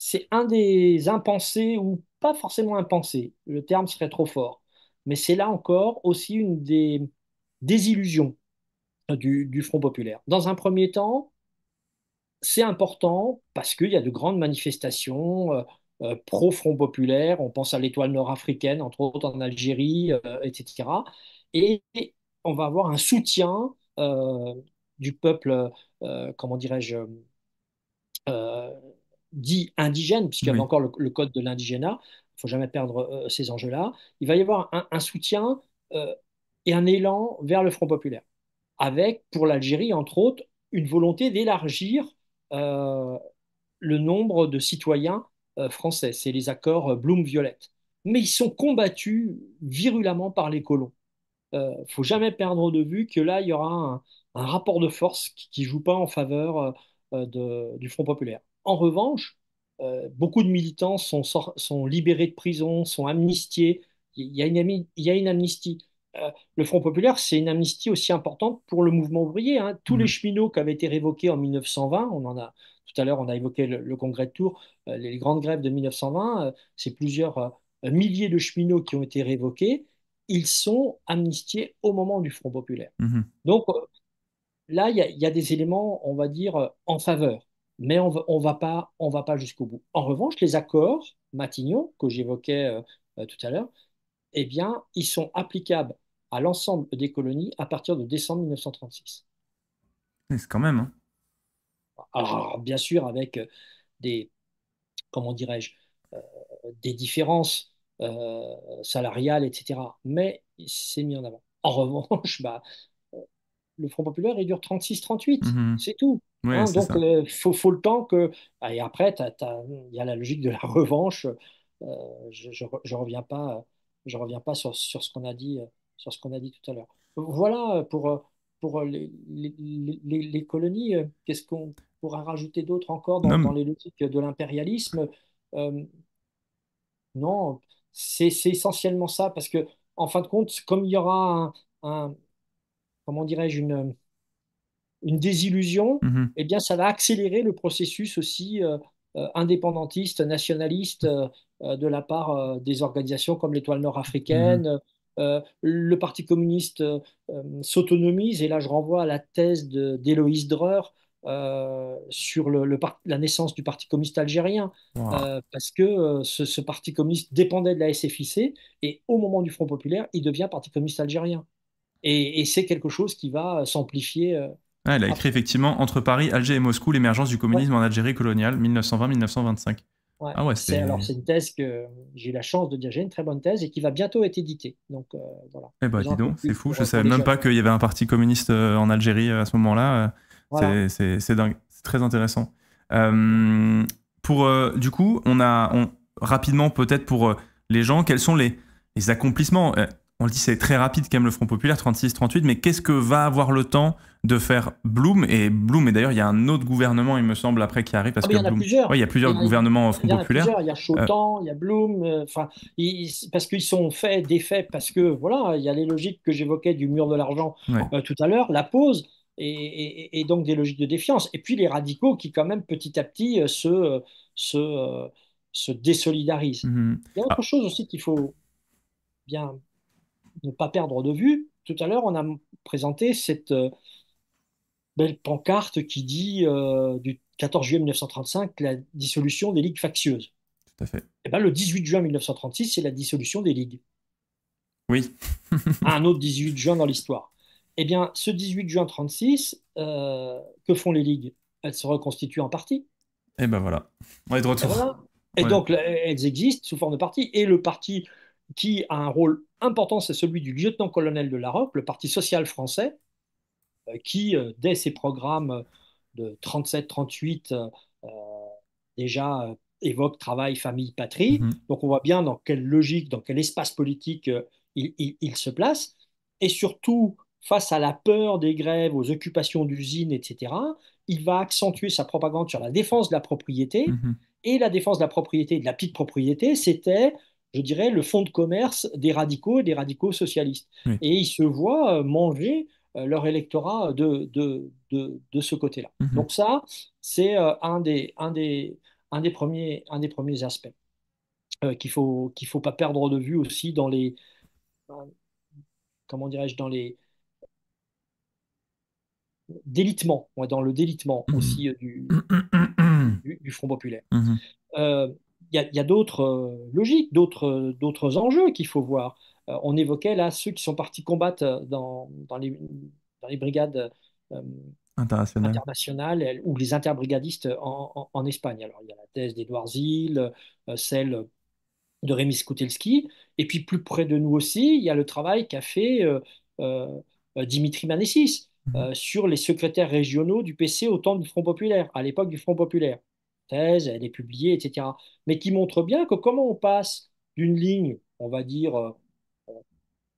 c'est un des impensés, ou pas forcément impensé, le terme serait trop fort, mais c'est là encore aussi une des désillusions du, Front populaire. Dans un premier temps, c'est important parce qu'il y a de grandes manifestations euh, euh, pro-Front populaire, on pense à l'étoile nord-africaine, entre autres en Algérie, euh, etc. Et on va avoir un soutien du peuple, comment dirais-je, dit indigène, puisqu'il y avait encore le, code de l'indigénat, il ne faut jamais perdre euh, ces enjeux-là, il va y avoir un, soutien euh, et un élan vers le Front populaire, avec, pour l'Algérie, entre autres, une volonté d'élargir euh, le nombre de citoyens français. C'est les accords bloom violette Mais ils sont combattus virulemment par les colons. Il ne faut jamais perdre de vue que là, il y aura un, rapport de force qui ne joue pas en faveur du Front populaire. En revanche, euh, beaucoup de militants sont, libérés de prison, sont amnistiés. Il y a une, amnistie. Euh, le Front populaire, c'est une amnistie aussi importante pour le mouvement ouvrier. Hein. Tous mmh. les cheminots qui avaient été révoqués en 1920, on en a tout à l'heure, on a évoqué le, congrès de Tours, euh, les grandes grèves de 1920, c'est plusieurs milliers de cheminots qui ont été révoqués. Ils sont amnistiés au moment du Front populaire. Mmh Donc là, il y, a des éléments, on va dire, en faveur mais on ne va pas, pas jusqu'au bout. En revanche, les accords Matignon que j'évoquais euh, tout à l'heure, eh bien, ils sont applicables à l'ensemble des colonies à partir de décembre 1936. C'est quand même. Hein. Alors, bien sûr, avec euh, des, comment dirais-je, euh, des différences salariales, etc. Mais c'est mis en avant. En revanche, bah, le Front populaire, il dure 36-38, mm-hmm. c'est tout. Hein, donc, il euh, faut, le temps que. et après, il y a la logique de la revanche. Euh, je ne reviens pas, je reviens pas sur, sur ce qu'on a, dit, sur ce qu'on a dit tout à l'heure. Voilà pour, pour les, les, colonies. Qu'est-ce qu'on pourra rajouter d'autre encore dans, les logiques de l'impérialisme euh, Non, c'est essentiellement ça, parce que, en fin de compte, comme il y aura un, comment dirais-je, une une désillusion, mhm. eh bien, ça va accélérer le processus aussi euh, euh, indépendantiste, nationaliste euh, de la part des organisations comme l'Étoile nord-africaine. Mhm. le Parti communiste s'autonomise, et là je renvoie à la thèse d'Éloïse Dreur sur la naissance du Parti communiste algérien, parce que ce, Parti communiste dépendait de la SFIC, et au moment du Front populaire, il devient Parti communiste algérien. et c'est quelque chose qui va s'amplifier ah, elle a écrit effectivement Entre Paris, Alger et Moscou, l'émergence du communisme en Algérie coloniale, 1920-1925. Ah c'est... Alors, c'est une thèse que j'ai eu la chance de diriger, une très bonne thèse, et qui va bientôt être éditée. Donc, euh, voilà. Eh ben, dis donc, c'est fou. Je ne savais même pas qu'il y avait un parti communiste euh, en Algérie euh, à ce moment-là. C'est, dingue. C'est très intéressant. pour, du coup, on a rapidement, peut-être pour les gens, quels sont les, les accomplissements on le dit, c'est très rapide quand même le Front Populaire, 36-38, mais qu'est-ce que va avoir le temps de faire Bloom Et Bloom, et d'ailleurs, il y a un autre gouvernement, il me semble, après qui arrive. Parce ah, que il y a plusieurs. gouvernements il Front Populaire. Il y a Chotan, euh. il y a Bloom, euh, enfin, parce qu'ils sont faits, défaits, parce que, voilà, il y a les logiques que j'évoquais du mur de l'argent euh, tout à l'heure, la pause. Et, donc des logiques de défiance. Et puis les radicaux qui, quand même, petit à petit, se, désolidarisent. Mhm. Il y a autre ah. chose aussi qu'il faut bien ne pas perdre de vue, tout à l'heure, on a présenté cette euh, belle pancarte qui dit euh, du 14 juillet 1935 la dissolution des ligues factieuses. Tout à fait. Et eh ben, le 18 juin 1936, c'est la dissolution des ligues. Oui. Un autre 18 juin dans l'histoire. Eh bien, ce 18 juin 36, euh, que font les ligues Elles se reconstituent en partie. Eh ben voilà, on Et, donc, elles existent sous forme de parti. Et le parti qui a un rôle important, c'est celui du lieutenant-colonel de la le Parti social français, euh, qui, euh, dès ses programmes de 37-38, euh, déjà évoque travail, famille, patrie. Mm-hmm. Donc on voit bien dans quelle logique, dans quel espace politique il, se place. Et surtout, face à la peur des grèves, aux occupations d'usines, etc., il va accentuer sa propagande sur la défense de la propriété. Mm-hmm. Et la défense de la propriété, de la petite propriété, c'était je dirais, le fonds de commerce des radicaux et des radicaux socialistes. Et ils se voient euh, manger euh, leur électorat de, de, ce côté-là. Mhm. Donc ça, c'est euh, un des, un, des, un, des premiers, un des premiers aspects qu'il ne faut, faut pas perdre de vue aussi dans les... comment dirais-je Dans les délitement, dans le délitement mhm. aussi du, du, Front populaire. Mhm. Il y a, d'autres euh, logiques, euh, d'autres enjeux qu'il faut voir. Euh, on évoquait là ceux qui sont partis combattre dans, dans, les, brigades internationales ou les interbrigadistes en, Espagne. Alors, il y a la thèse d'Edouard Zil, celle de Rémi Skutelski, et puis plus près de nous aussi, il y a le travail qu'a fait Dimitri Manessis mhm. sur les secrétaires régionaux du PC au temps du Front Populaire, à l'époque du Front Populaire thèse, elle est publiée, etc. Mais qui montre bien que comment on passe d'une ligne, on va dire, euh,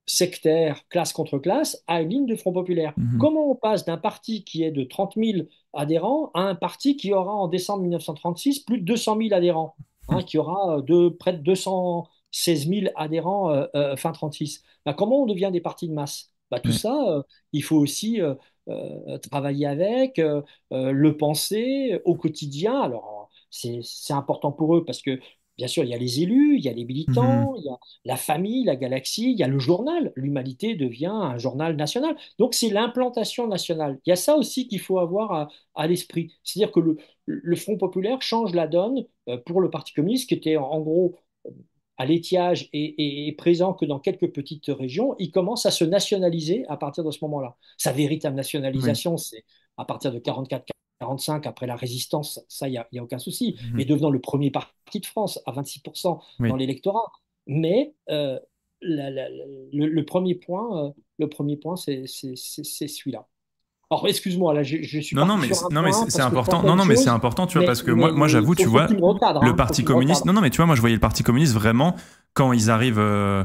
sectaire, classe contre classe, à une ligne de Front populaire. Mhm. Comment on passe d'un parti qui est de 30 000 adhérents à un parti qui aura en décembre 1936 plus de 200 000 adhérents, hein, qui aura euh, près de 216 000 adhérents euh, fin 36 bah, Comment on devient des partis de masse bah, Tout ça, il faut aussi travailler avec, le penser au quotidien. Alors, c'est important pour eux parce que, bien sûr, il y a les élus, il y a les militants, mhm. il y a la famille, la galaxie, il y a le journal. L'humanité devient un journal national. Donc, c'est l'implantation nationale. Il y a ça aussi qu'il faut avoir à, l'esprit. C'est-à-dire que le, le, Front populaire change la donne euh, pour le Parti communiste qui était en gros à l'étiage et, présent que dans quelques petites régions, il commence à se nationaliser à partir de ce moment-là. Sa véritable nationalisation, c'est à partir de 44 45 après la résistance, ça, il n'y a, a, aucun souci, mhm. mais et devenant le premier parti de France à 26% dans l'électorat. Mais euh, le, premier point, euh, le premier point, c'est celui-là. Alors, excuse-moi, là, je, suis non, non, mais, non, mais c'est important. Non, non, mais c'est important, tu vois, parce que moi, moi j'avoue, tu vois, le hein, Parti communiste. Non, non, mais tu vois, moi, je voyais le Parti communiste vraiment quand ils arrivent. Euh,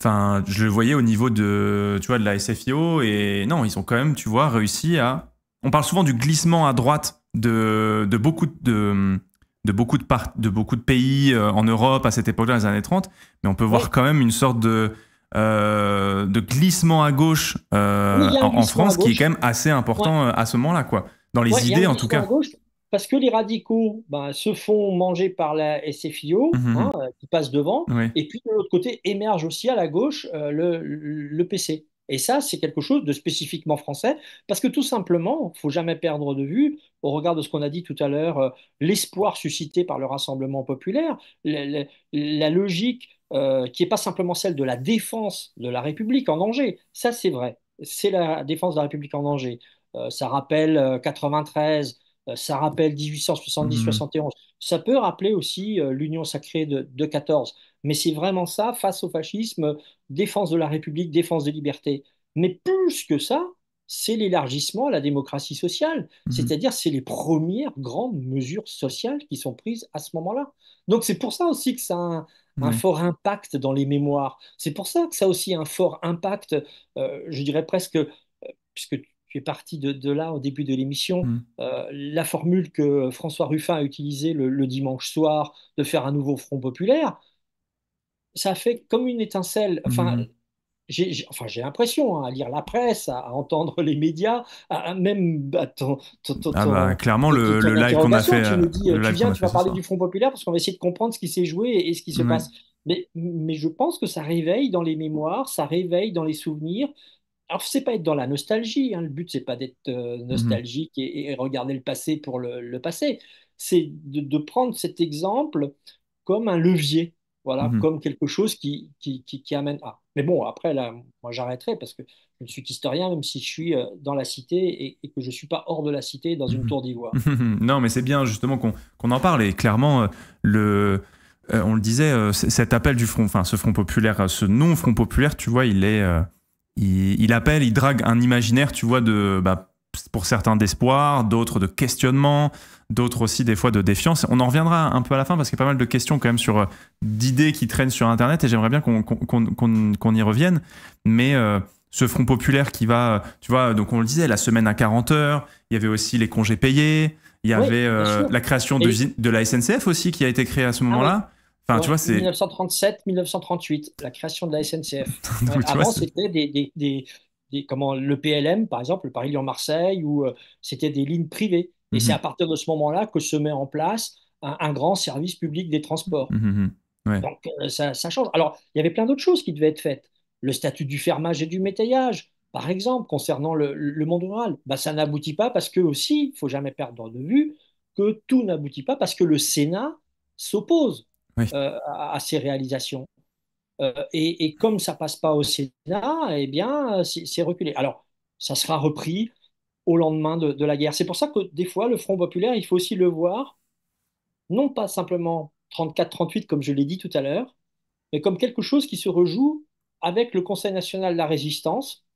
enfin, je le voyais au niveau de, tu vois, de la SFIO et non, ils ont quand même, tu vois, réussi à on parle souvent du glissement à droite de, beaucoup de, beaucoup de, pays euh, en Europe à cette époque-là, les années 30, mais on peut voir quand même une sorte de, euh, glissement à gauche euh, en, France qui est quand même assez important à ce moment-là, quoi. Dans les idées, en tout cas. parce que les radicaux bah, se font manger par la SFIO, mhm. hein, qui passe devant, et puis de l'autre côté émerge aussi à la gauche le PC. Et ça, c'est quelque chose de spécifiquement français, parce que tout simplement, il faut jamais perdre de vue, au regard de ce qu'on a dit tout à l'heure, euh, l'espoir suscité par le rassemblement populaire, la, logique euh, qui n'est pas simplement celle de la défense de la République en danger. Ça, c'est vrai. C'est la défense de la République en danger. Euh, ça rappelle 93, euh, ça rappelle 1870-71. Mhm. Ça peut rappeler aussi euh, l'union sacrée de, 14. Mais c'est vraiment ça, face au fascisme, défense de la République, défense des libertés. Mais plus que ça, c'est l'élargissement à la démocratie sociale. Mhm. C'est-à-dire, c'est les premières grandes mesures sociales qui sont prises à ce moment-là. Donc, c'est pour ça aussi que ça a un, fort impact dans les mémoires. C'est pour ça que ça a aussi un fort impact, euh, je dirais presque, puisque tu parti de, là au début de l'émission, mm. euh, la formule que François Ruffin a utilisée le, dimanche soir de faire un nouveau front populaire, ça fait comme une étincelle. Enfin, mm. j'ai enfin, l'impression hein, à lire la presse, à, entendre les médias, à, même clairement le, live qu'on a fait. Tu euh, euh, tu viens, tu vas parler du front populaire parce qu'on va essayer de comprendre ce qui s'est joué et, ce qui se mm. passe. Mais, mais, je pense que ça réveille dans les mémoires, ça réveille dans les souvenirs, alors, c'est pas être dans la nostalgie. Hein. Le but, c'est pas d'être euh, mhm. nostalgique et, regarder le passé pour le, passé. C'est de, prendre cet exemple comme un levier, voilà, mhm. comme quelque chose qui, qui, amène Mais bon, après, là, moi, j'arrêterai parce que je ne suis qu'historien, même si je suis euh, dans la cité et, que je ne suis pas hors de la cité dans une mhm. tour d'ivoire. non, mais c'est bien, justement, qu'on en parle. Et clairement, euh, le. on le disait, cet appel du front, enfin ce front populaire, ce non front populaire, tu vois, il est, il, appelle, il drague un imaginaire, tu vois, de, bah, pour certains d'espoir, d'autres de questionnement, d'autres aussi des fois de défiance. On en reviendra un peu à la fin parce qu'il y a pas mal de questions quand même sur euh, d'idées qui traînent sur Internet et j'aimerais bien qu'on y revienne. Mais euh, ce front populaire qui va, tu vois, donc on le disait, la semaine à 40 heures, il y avait aussi les congés payés, il y avait euh, la création de, la SNCF aussi qui a été créée à ce ah moment-là. Enfin, tu vois, c'est 1937-1938, la création de la SNCF. avant, c'était des, des, des, comment le PLM, par exemple, le Paris-Lyon-Marseille, où euh, c'était des lignes privées. Et c'est mhm. à partir de ce moment-là que se met en place un, grand service public des transports. Mhm, mhm, Donc, euh, ça, change. Alors, il y avait plein d'autres choses qui devaient être faites. Le statut du fermage et du métayage, par exemple, concernant le, monde rural, bah, ça n'aboutit pas parce que aussi, il faut jamais perdre de vue que tout n'aboutit pas parce que le Sénat s'oppose euh, à, ces réalisations. Euh, et, comme ça passe pas au Sénat, eh bien, c'est reculé. Alors, ça sera repris au lendemain de, de la guerre. C'est pour ça que des fois, le Front populaire, il faut aussi le voir, non pas simplement 34-38, comme je l'ai dit tout à l'heure, mais comme quelque chose qui se rejoue avec le Conseil national de la résistance,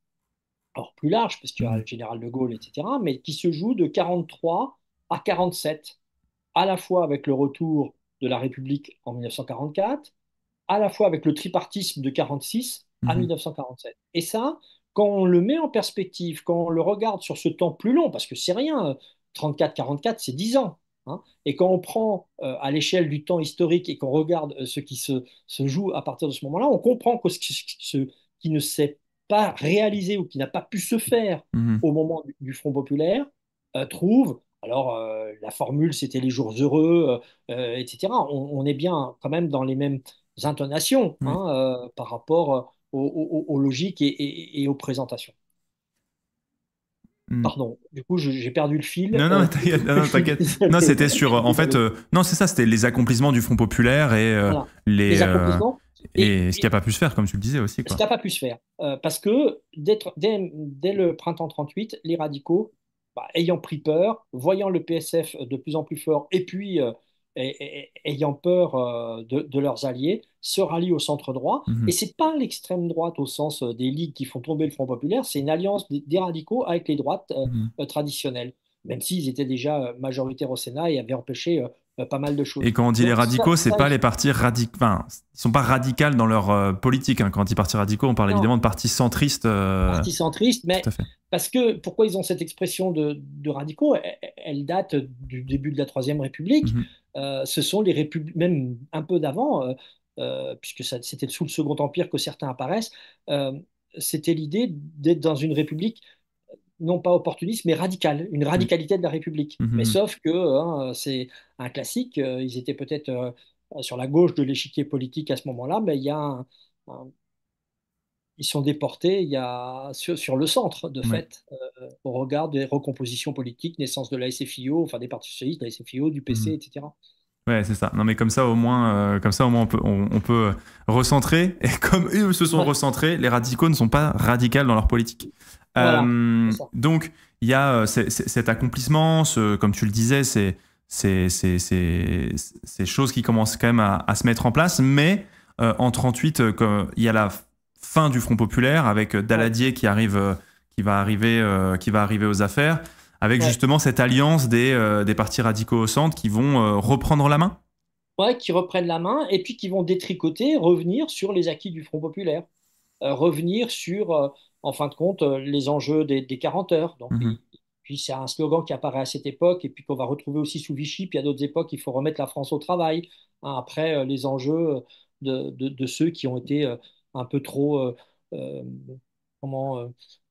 alors plus large, parce qu'il y a le général de Gaulle, etc., mais qui se joue de 43 à 47, à la fois avec le retour de la République en 1944, à la fois avec le tripartisme de 1946 à 1947. Mhm. Et ça, quand on le met en perspective, quand on le regarde sur ce temps plus long, parce que c'est rien, 34-44, c'est 10 ans. Hein, et quand on prend euh, à l'échelle du temps historique et qu'on regarde euh, ce qui se, joue à partir de ce moment-là, on comprend que ce, qui ne s'est pas réalisé ou qui n'a pas pu se faire mhm. au moment du, Front populaire euh, trouve alors, euh, la formule, c'était les jours heureux, euh, euh, etc. On, est bien quand même dans les mêmes intonations hein, par rapport aux, logiques et, aux présentations. Hmm. Pardon, du coup j'ai perdu le fil. Non, non, t'inquiète. non, c'était sur. En fait, non, c'est ça, c'était les accomplissements du Front Populaire et les. Et, ce qui n'a pas pu se faire, comme tu le disais aussi. Ce qui n'a pas pu se faire. parce que dès, dès, le printemps 38, les radicaux bah, ayant pris peur, voyant le PSF de plus en plus fort, et puis euh, ayant peur euh, de, leurs alliés, se rallient au centre droit. Mhm. Et c'est pas l'extrême droite au sens euh, des ligues qui font tomber le Front populaire, c'est une alliance des radicaux avec les droites mhm. traditionnelles, même s'ils étaient déjà majoritaires au Sénat et avaient empêché pas mal de choses. Et quand on dit les radicaux, c'est pas les partis radicaux. Enfin, ils sont pas radicaux dans leur euh, politique. Hein. Quand on dit partis radicaux, on parle évidemment de partis centristes. Euh, partis centristes, mais parce que pourquoi ils ont cette expression de, radicaux elle, date du début de la Troisième République. Mm-hmm. Euh, ce sont les républiques, même un peu d'avant, puisque c'était sous le Second Empire que certains apparaissent c'était l'idée d'être dans une république non pas opportuniste, mais radical une radicalité de la République. Mhm. Mais sauf que hein, c'est un classique, euh, ils étaient peut-être euh, sur la gauche de l'échiquier politique à ce moment-là, mais il y a ils sont déportés il y a... sur, le centre, de fait, euh, au regard des recompositions politiques, naissance de la SFIO, enfin des partis socialistes, de la SFIO, du PC, mhm. etc. Ouais, c'est ça. Non, mais comme ça, au moins, comme ça, au moins, on peut, recentrer. Et comme eux se sont recentrés, les radicaux ne sont pas radicaux dans leur politique. Euh, donc, il y a euh, cet accomplissement, comme tu le disais, C'est ces, choses qui commencent quand même à, se mettre en place. Mais euh, en 38, il y a la fin du Front populaire avec Daladier qui, arrive, qui, va arriver, qui va arriver aux affaires, avec justement cette alliance des, des partis radicaux au centre qui vont reprendre la main. Ouais, qui reprennent la main et puis qui vont détricoter, revenir sur les acquis du Front populaire, revenir sur en fin de compte, euh, les enjeux des, 40 heures. Donc, mhm. puis c'est un slogan qui apparaît à cette époque et puis qu'on va retrouver aussi sous Vichy. Puis à d'autres époques, il faut remettre la France au travail. Hein, après, euh, les enjeux euh, de, ceux qui ont été un peu trop comment,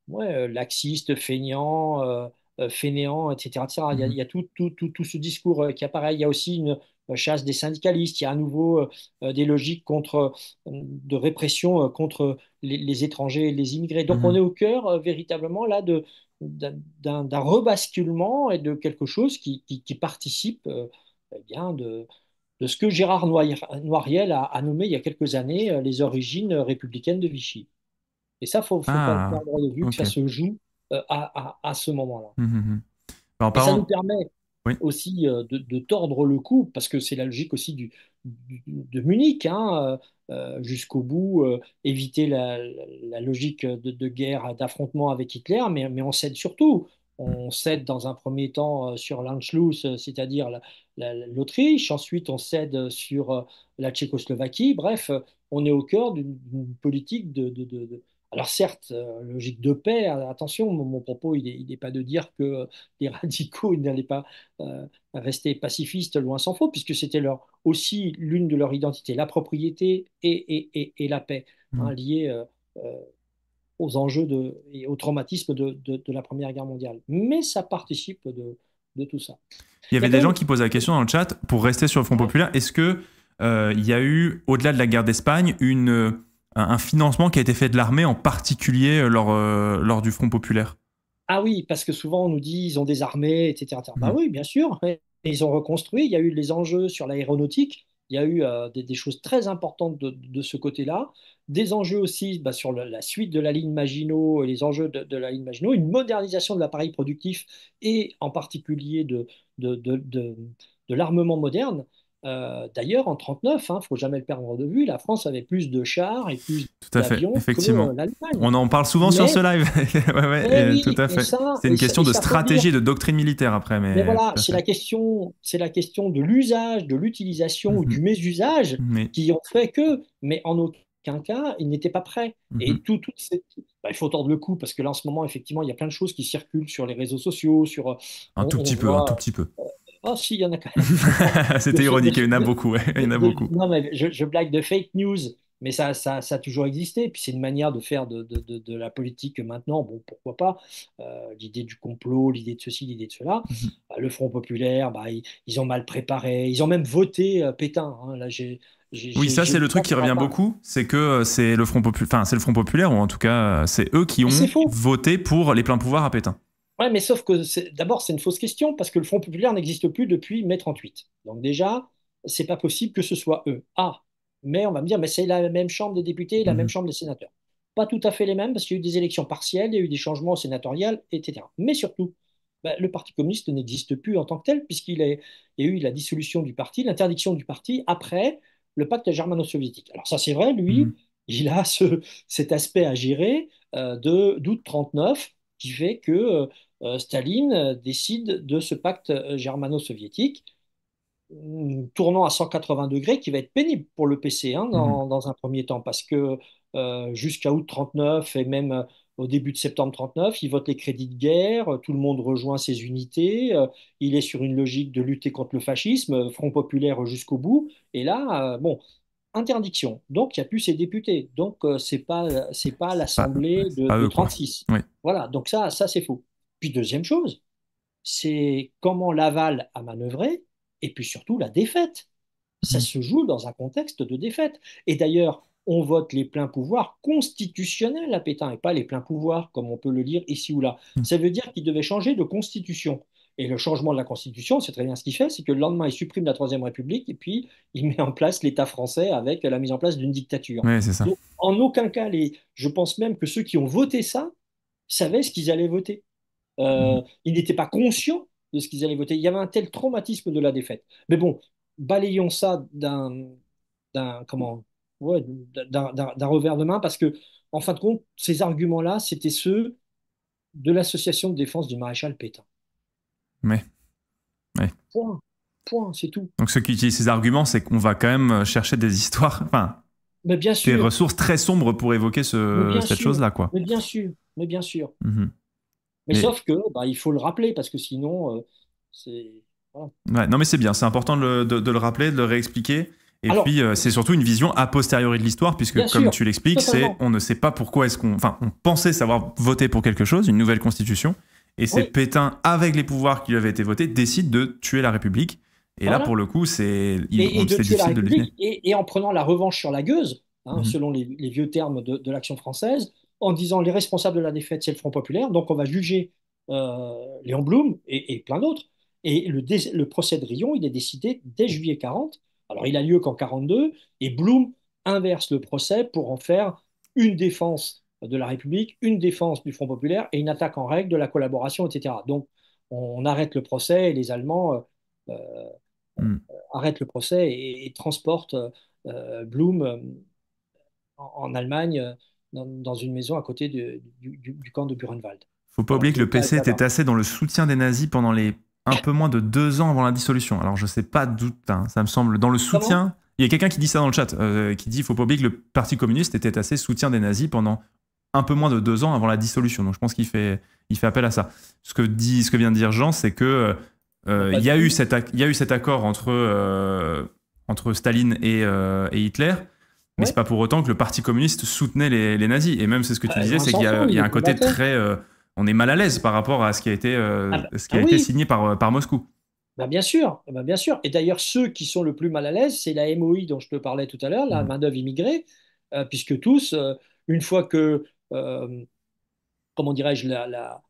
ouais, laxistes, feignants, fainéants, etc. Il, y a, mhm. il, y a, tout, tout, tout, tout ce discours qui apparaît. Il y a aussi une, euh, chasse des syndicalistes, il y a à nouveau euh, euh, des logiques contre, de répression contre les, étrangers et les immigrés. Donc on mhm. est au cœur véritablement là de, d'un, rebasculement et de quelque chose qui, participe eh bien de, de, ce que Gérard Noiriel a, nommé il y a quelques années les origines républicaines de Vichy. Et ça, il faut, faut pas ah, perdre de vue que ça se joue à, ce moment-là. Mhm, mhm. Bah, ça nous permet aussi euh, de, tordre le cou, parce que c'est la logique aussi du, de Munich, hein, euh, euh, jusqu'au bout, éviter la, logique de, guerre, d'affrontement avec Hitler, mais, mais on cède surtout. On cède dans un premier temps sur l'Anschluss, c'est-à-dire l'Autriche, ensuite on cède sur la Tchécoslovaquie, bref, on est au cœur d'une politique de alors certes, euh, logique de paix, hein, attention, mon, propos, il n'est pas de dire que euh, les radicaux n'allaient pas euh, rester pacifistes, loin s'en faut, puisque c'était leur, aussi l'une de leurs identités, la propriété et, la paix, hein, mmh. liées aux enjeux et au traumatisme de, la Première Guerre mondiale. Mais ça participe de, tout ça. Il y avait des gens qui posaient la question dans le chat, pour rester sur le Front populaire, est-ce qu'il il y a eu, au-delà de la guerre d'Espagne, une un, financement qui a été fait de l'armée, en particulier euh, lors, euh, lors du Front populaire Ah oui, parce que souvent on nous dit ils ont désarmé, armées, etc. Bah mm. oui, bien sûr. ils ont reconstruit. Il y a eu les enjeux sur l'aéronautique. Il y a eu euh, des, choses très importantes de, ce côté-là. Des enjeux aussi bah, sur la suite de la ligne Maginot, et les enjeux de, la ligne Maginot, une modernisation de l'appareil productif et en particulier de, de l'armement moderne. Euh, d'ailleurs, en 1939, il ne faut jamais le perdre de vue, la France avait plus de chars et plus d'avions que euh, l'Allemagne. On en parle souvent sur ce live. C'est une question de stratégie, de doctrine militaire après. Mais, voilà, c'est la, question, de l'usage, de l'utilisation ou mhm. du mésusage qui ont fait que, mais en aucun cas, ils n'étaient pas prêts. Et mhm. tout, tout bah, il faut tordre le coup parce que là, en ce moment, effectivement, il y a plein de choses qui circulent sur les réseaux sociaux. Sur, euh, un, tout, petit peu, un tout petit peu, Oh, si, il y en a quand même. C'était ironique, il y en a beaucoup. Il en a beaucoup. Non, mais je, blague de fake news, mais ça, ça, ça a toujours existé. puis c'est une manière de faire de, de, la politique maintenant. Bon, pourquoi pas euh, L'idée du complot, l'idée de ceci, l'idée de cela. Mhm. Bah, le Front Populaire, bah, ils, ont mal préparé. Ils ont même voté euh, Pétain. Hein, là, j'ai. Oui, ça c'est le truc qui revient beaucoup, c'est que euh, c'est le Front populaire, enfin c'est le Front populaire ou en tout cas c'est eux qui ah, ont voté pour les pleins pouvoirs à Pétain. Ouais, mais sauf que d'abord, c'est une fausse question parce que le Front populaire n'existe plus depuis mai 38. Donc déjà, c'est pas possible que ce soit eux. Ah, mais on va me dire, mais c'est la même chambre des députés, la mhm. même chambre des sénateurs. Pas tout à fait les mêmes parce qu'il y a eu des élections partielles, il y a eu des changements sénatoriales, etc. Mais surtout, bah, le Parti communiste n'existe plus en tant que tel puisqu'il y a eu la dissolution du parti, l'interdiction du parti après le pacte germano-soviétique. Alors ça, c'est vrai, lui, mhm. il a cet aspect à gérer euh, de d'août 39 qui fait que euh, euh, Staline euh, décide de ce pacte euh, germano-soviétique, mm, tournant à 180 degrés, qui va être pénible pour le PC hein, mm. dans, un premier temps, parce que jusqu'à août 39 et même au début de septembre 39, il vote les crédits de guerre, tout le monde rejoint ses unités, il est sur une logique de lutter contre le fascisme, Front populaire jusqu'au bout, et là, bon, interdiction. Donc, il n'y a plus ses députés. Donc, c'est pas, pas l'Assemblée de, 36. Voilà, donc ça, ça c'est faux. Puis deuxième chose, c'est comment Laval a manœuvré, et puis surtout la défaite. Ça mmh. se joue dans un contexte de défaite. Et d'ailleurs, on vote les pleins pouvoirs constitutionnels à Pétain, et pas les pleins pouvoirs, comme on peut le lire ici ou là. Mmh. Ça veut dire qu'il devait changer de constitution. Et le changement de la Constitution, c'est très bien ce qu'il fait, c'est que le lendemain, il supprime la Troisième République et puis il met en place l'État français avec la mise en place d'une dictature. en aucun cas, les... je pense même que ceux qui ont voté ça savaient ce qu'ils allaient voter. Euh, mm. ils n'étaient pas conscients de ce qu'ils allaient voter. Il y avait un tel traumatisme de la défaite. Mais bon, balayons ça d'un comment ouais, d'un revers de main parce que en fin de compte, ces arguments-là, c'était ceux de l'association de défense du maréchal Pétain. Mais. Ouais. Point. Point, c'est tout. Donc ceux qui utilisent ces arguments, c'est qu'on va quand même euh, chercher des histoires, enfin, mais bien sûr. des ressources très sombres pour évoquer cette chose-là. quoi. Mais bien sûr, mais bien sûr. Mm-hmm. Mais, sauf que bah, il faut le rappeler parce que sinon, euh, c'est. non, mais c'est bien, c'est important de le, de, le, rappeler, de le réexpliquer. Et puis, euh, c'est surtout une vision a posteriori de l'histoire, puisque, comme tu l'expliques, c'est on ne sait pas pourquoi est-ce qu'on. Enfin, on pensait savoir voter pour quelque chose, une nouvelle constitution, et c'est Pétain, avec les pouvoirs qui lui avaient été votés, décide de tuer la République. Et là, pour le coup, c'est difficile de, le et, et, en prenant la revanche sur la gueuse, hein, mhm. selon les, vieux termes de, de l'action française, en disant les responsables de la défaite, c'est le Front populaire, donc on va juger euh, Léon Blum et, plein d'autres. Et le, procès de Rion, il est décidé dès juillet 40. Alors il a lieu qu'en 42, et Blum inverse le procès pour en faire une défense de la République, une défense du Front populaire et une attaque en règle de la collaboration, etc. Donc on, arrête le procès et les Allemands euh, euh, hmm. arrêtent le procès et, transportent Blum en Allemagne dans, une maison à côté du, camp de Burenwald. Faut pas oublier que le PC était assez dans le soutien des nazis pendant les un peu moins de deux ans avant la dissolution. Alors je sais pas d'où, hein, ça me semble dans le soutien. il y a quelqu'un qui dit ça dans le chat, euh, qui dit faut pas oublier que le Parti communiste était assez soutien des nazis pendant un peu moins de deux ans avant la dissolution. Donc je pense qu'il fait, il fait appel à ça. Ce que, dit, ce que vient de dire Jean, c'est que euh, il, y a eu cet il y a eu cet accord entre, euh, entre Staline et, et Hitler mais ce c'est pas pour autant que le Parti communiste soutenait les, nazis. Et même, c'est ce que tu disais, c'est qu'il y, a, un côté très. Euh, on est mal à l'aise par rapport à ce qui a été, euh, ah bah, ce qui a ah été signé par, euh, par Moscou. Bah bien sûr, eh ben, bien sûr. Et d'ailleurs, ceux qui sont le plus mal à l'aise, c'est la MOI dont je te parlais tout à l'heure, la mm. main-d'œuvre immigrée, puisque tous, une fois que, comment dirais-je, la, la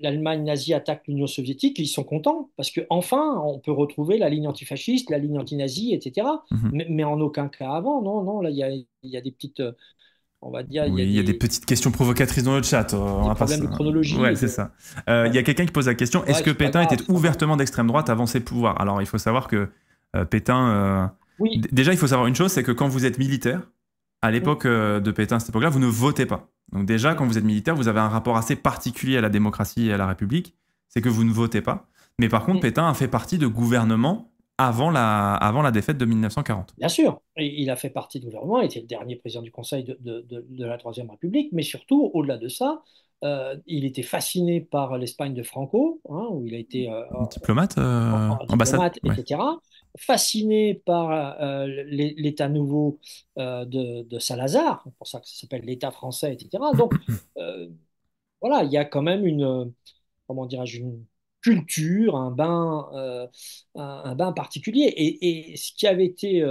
l'Allemagne nazie attaque l'Union soviétique, ils sont contents parce que enfin on peut retrouver la ligne antifasciste, la ligne antinazie, etc. Mhm. Mais, en aucun cas avant, non, non, là il y, a, des petites, euh, on va dire, il y, a des petites questions provocatrices dans le chat. Euh, on des de chronologie. Oui, c'est ça. Euh, il y a quelqu'un qui pose la question est-ce que Pétain était ouvertement d'extrême droite avant ses pouvoirs Alors il faut savoir que Pétain, Oui. déjà il faut savoir une chose, c'est que quand vous êtes militaire à l'époque de Pétain, à cette époque-là, vous ne votez pas. Donc déjà, quand vous êtes militaire, vous avez un rapport assez particulier à la démocratie et à la République, c'est que vous ne votez pas. Mais par contre, Pétain a fait partie de gouvernement avant la, avant la défaite de 1940. Bien sûr, il a fait partie de gouvernement, il était le dernier président du Conseil de la Troisième République, mais surtout, au-delà de ça, euh, il était fasciné par l'Espagne de Franco, hein, où il a été euh, diplomate, euh, etc. Fasciné par l'État nouveau de, de, Salazar, pour ça que ça s'appelle l'État français, etc. Donc voilà, il y a quand même une, comment dirais une culture, un bain, un, bain particulier. Et, ce qui avait été,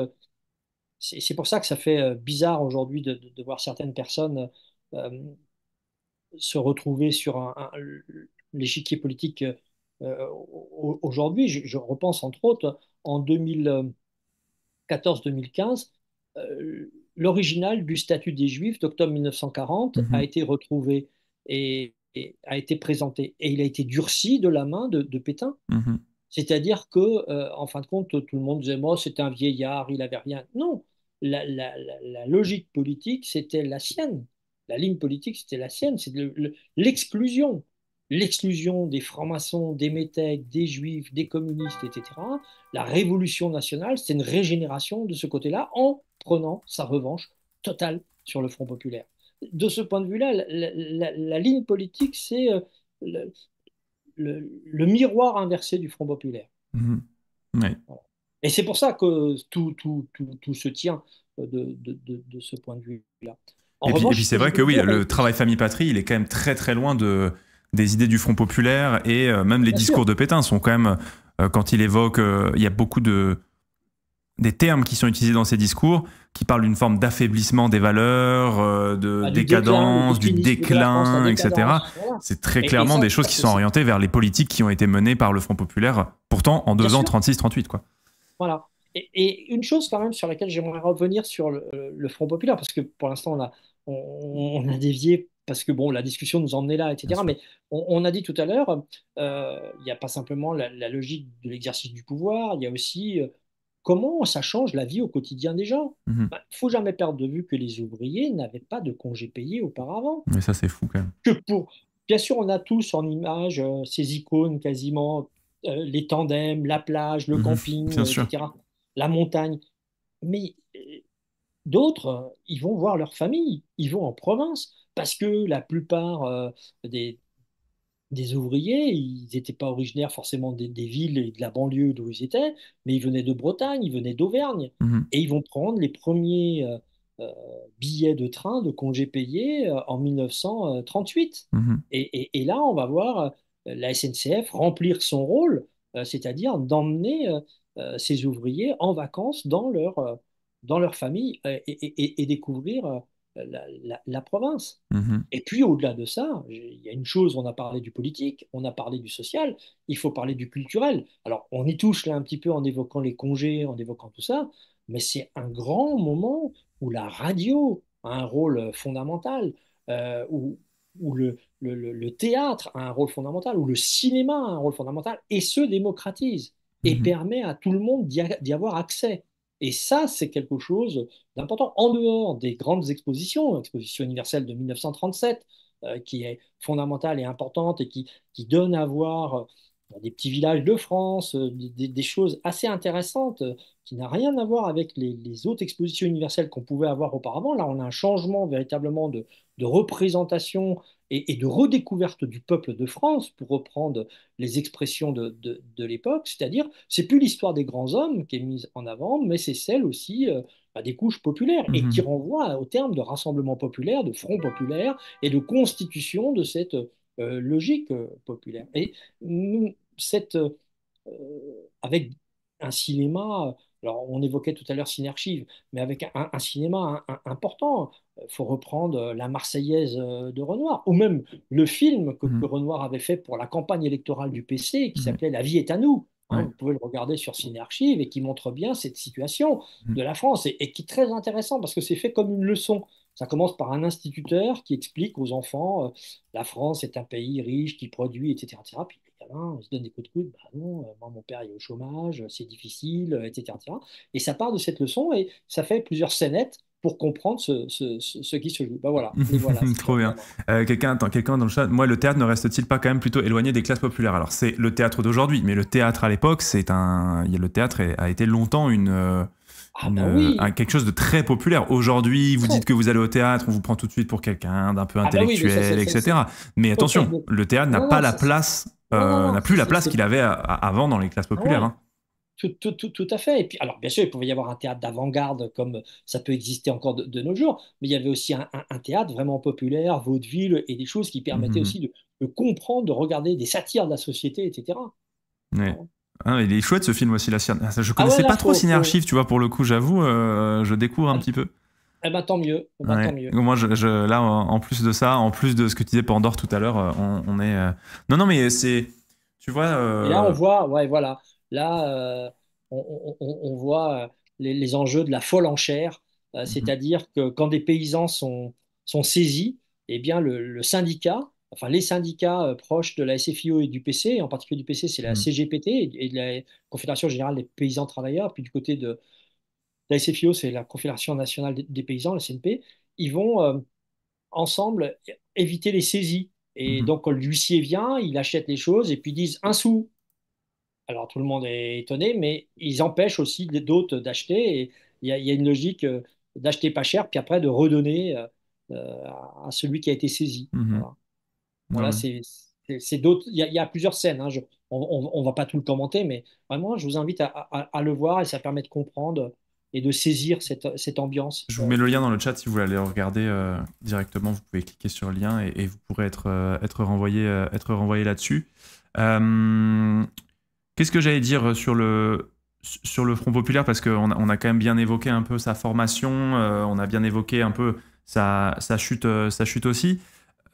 c'est pour ça que ça fait bizarre aujourd'hui de, voir certaines personnes se retrouver sur un, l'échiquier politique euh, aujourd'hui. Je, repense entre autres en 2014-2015, euh, l'original du statut des Juifs d'octobre 1940 mm-hmm. a été retrouvé et, a été présenté. Et il a été durci de la main de, Pétain. Mm-hmm. C'est-à-dire que, euh, en fin de compte, tout le monde disait, moi, c'est un vieillard, il avait rien. Non, la, logique politique, c'était la sienne. La ligne politique, c'était la sienne, c'est l'exclusion. L'exclusion des francs-maçons, des métèques, des juifs, des communistes, etc. La révolution nationale, c'est une régénération de ce côté-là en prenant sa revanche totale sur le Front populaire. De ce point de vue-là, la, ligne politique, c'est euh, le, miroir inversé du Front populaire. Mmh. Et c'est pour ça que tout, se tient euh, de ce point de vue-là et, puis, c'est vrai que oui, le euh, travail famille-patrie, il est quand même très très loin de, des idées du Front populaire et euh, même les discours de Pétain sont quand même, euh, quand il évoque, il y a beaucoup de des termes qui sont utilisés dans ses discours qui parlent d'une forme d'affaiblissement des valeurs, de ah, décadence, du déclin, etc. C'est très clairement des choses qui sont orientées vers les politiques qui ont été menées par le Front populaire, pourtant en deux ans, 36-38. quoi. Voilà. Et, une chose quand même sur laquelle j'aimerais revenir sur le Front populaire, parce que pour l'instant on a, on, a dévié parce que bon, la discussion nous emmenait là, etc. Mais on, a dit tout à l'heure, euh, il n'y a pas simplement la, logique de l'exercice du pouvoir, il y a aussi euh, comment ça change la vie au quotidien des gens. Il mhm. ne bah, faut jamais perdre de vue que les ouvriers n'avaient pas de congés payés auparavant. Mais ça, c'est fou quand même. Que pour... Bien sûr, on a tous en image euh, ces icônes quasiment, les tandems, la plage, le mhm. camping, etc., la montagne. Mais D'autres, euh, ils vont voir leur famille, ils vont en province, parce que la plupart euh, des, ouvriers, ils n'étaient pas originaires forcément des, villes et de la banlieue d'où ils étaient, mais ils venaient de Bretagne, ils venaient d'Auvergne, mhm. et ils vont prendre les premiers euh, billets de train, de congés payés en 1938. Mhm. et, là, on va voir la SNCF remplir son rôle, c'est-à-dire d'emmener ces ouvriers en vacances dans leur dans leur famille euh, et, découvrir euh, la, province. Mhm. Et puis au-delà de ça, il y a une chose, on a parlé du politique, on a parlé du social, il faut parler du culturel. Alors on y touche là un petit peu en évoquant les congés, en évoquant tout ça, mais c'est un grand moment où la radio a un rôle fondamental, euh, où, le, le, théâtre a un rôle fondamental, où le cinéma a un rôle fondamental, et se démocratise et mhm. permet à tout le monde d'y avoir accès. Et ça, c'est quelque chose d'important en dehors des grandes expositions, l'exposition universelle de 1937, euh, qui est fondamentale et importante et qui, donne à voir dans euh, des petits villages de France, euh, des, choses assez intéressantes qui n'ont rien à voir avec les autres expositions universelles qu'on pouvait avoir auparavant. Là, on a un changement véritablement de, de représentation et, de redécouverte du peuple de France, pour reprendre les expressions de, de, l'époque, c'est-à-dire c'est plus l'histoire des grands hommes qui est mise en avant, mais c'est celle aussi euh, bah, des couches populaires et mhm. qui renvoie au terme de rassemblement populaire, de front populaire et de constitution de cette euh, logique euh, populaire. Et nous, cette, avec un cinéma alors, on évoquait tout à l'heure Cinéarchive, mais avec un, cinéma important. Il euh, faut reprendre euh, La Marseillaise euh, de Renoir, ou même le film mmh. que, Renoir avait fait pour la campagne électorale du PC, qui mmh. s'appelait La vie est à nous. Hein, vous pouvez le regarder sur Cinéarchive et qui montre bien cette situation mmh. de la France et, qui est très intéressant parce que c'est fait comme une leçon. Ça commence par un instituteur qui explique aux enfants la France est un pays riche qui produit, etc. etc on se donne des coups de coude, bah non, euh, moi, mon père est au chômage, euh, c'est difficile, euh, etc., Et ça part de cette leçon et ça fait plusieurs scénettes pour comprendre ce, qui se joue. Bah voilà. Trop bien. quelqu'un, quelqu'un dans le chat. Moi, le théâtre ne reste-t-il pas quand même plutôt éloigné des classes populaires Alors, c'est le théâtre d'aujourd'hui, mais le théâtre à l'époque, c'est un. Le théâtre a été longtemps une. Ah bah quelque chose de très populaire. Aujourd'hui, vous dites que vous allez au théâtre, on vous prend tout de suite pour quelqu'un d'un peu ah bah intellectuel, etc. Mais attention, le théâtre n'a pas la place on euh, ah, n'a plus la place qu'il avait avant dans les classes ah populaires. Hein. Tout, à fait. Et puis, alors, bien sûr, il pouvait y avoir un théâtre d'avant-garde comme ça peut exister encore de, nos jours, mais il y avait aussi un, théâtre vraiment populaire, vaudeville, et des choses qui permettaient mhm. aussi de, comprendre, de regarder des satires de la société, etc. Ouais. ah, il est chouette ce film aussi, la Je ah connaissais pas trop Cinéarchive, tu vois, pour le coup, j'avoue, euh, je découvre un petit peu. Eh ben tant mieux. Eh ben, Moi, je, là, en plus de ça, en plus de ce que tu disais Pandore tout à l'heure, euh, on, est. Euh, non, non, mais c'est. Tu vois. Euh, là, on voit, ouais, voilà. Là, on, voit les, enjeux de la folle enchère, mhm. c'est-à-dire que quand des paysans sont, sont saisis, eh bien, le, syndicat, enfin les syndicats proches de la SFIO et du PC, en particulier du PC, c'est la mhm. CGPT et de la Confédération générale des paysans travailleurs, puis du côté de, la SFIO, c'est la Confédération nationale des paysans, la CNP, ils vont euh, ensemble éviter les saisies. Et mhm. donc, quand l'huissier vient, il achète les choses et puis ils disent un sou. Alors, tout le monde est étonné, mais ils empêchent aussi d'autres d'acheter. Et il y, a une logique euh, d'acheter pas cher, puis après de redonner euh, à celui qui a été saisi. Mhm. Voilà, c'est d'autres. Il y, a plusieurs scènes. Hein, on ne va pas tout le commenter, mais vraiment, je vous invite à le voir et ça permet de comprendre et de saisir cette, cette, ambiance. Je vous mets le lien dans le chat si vous voulez aller regarder euh, directement. Vous pouvez cliquer sur le lien et, vous pourrez être, euh, être renvoyé, euh, être renvoyé là-dessus. Qu'est-ce que j'allais dire sur le, sur le Front Populaire Parce qu'on a, on a quand même bien évoqué un peu sa formation, on a bien évoqué un peu sa, sa chute, sa chute aussi.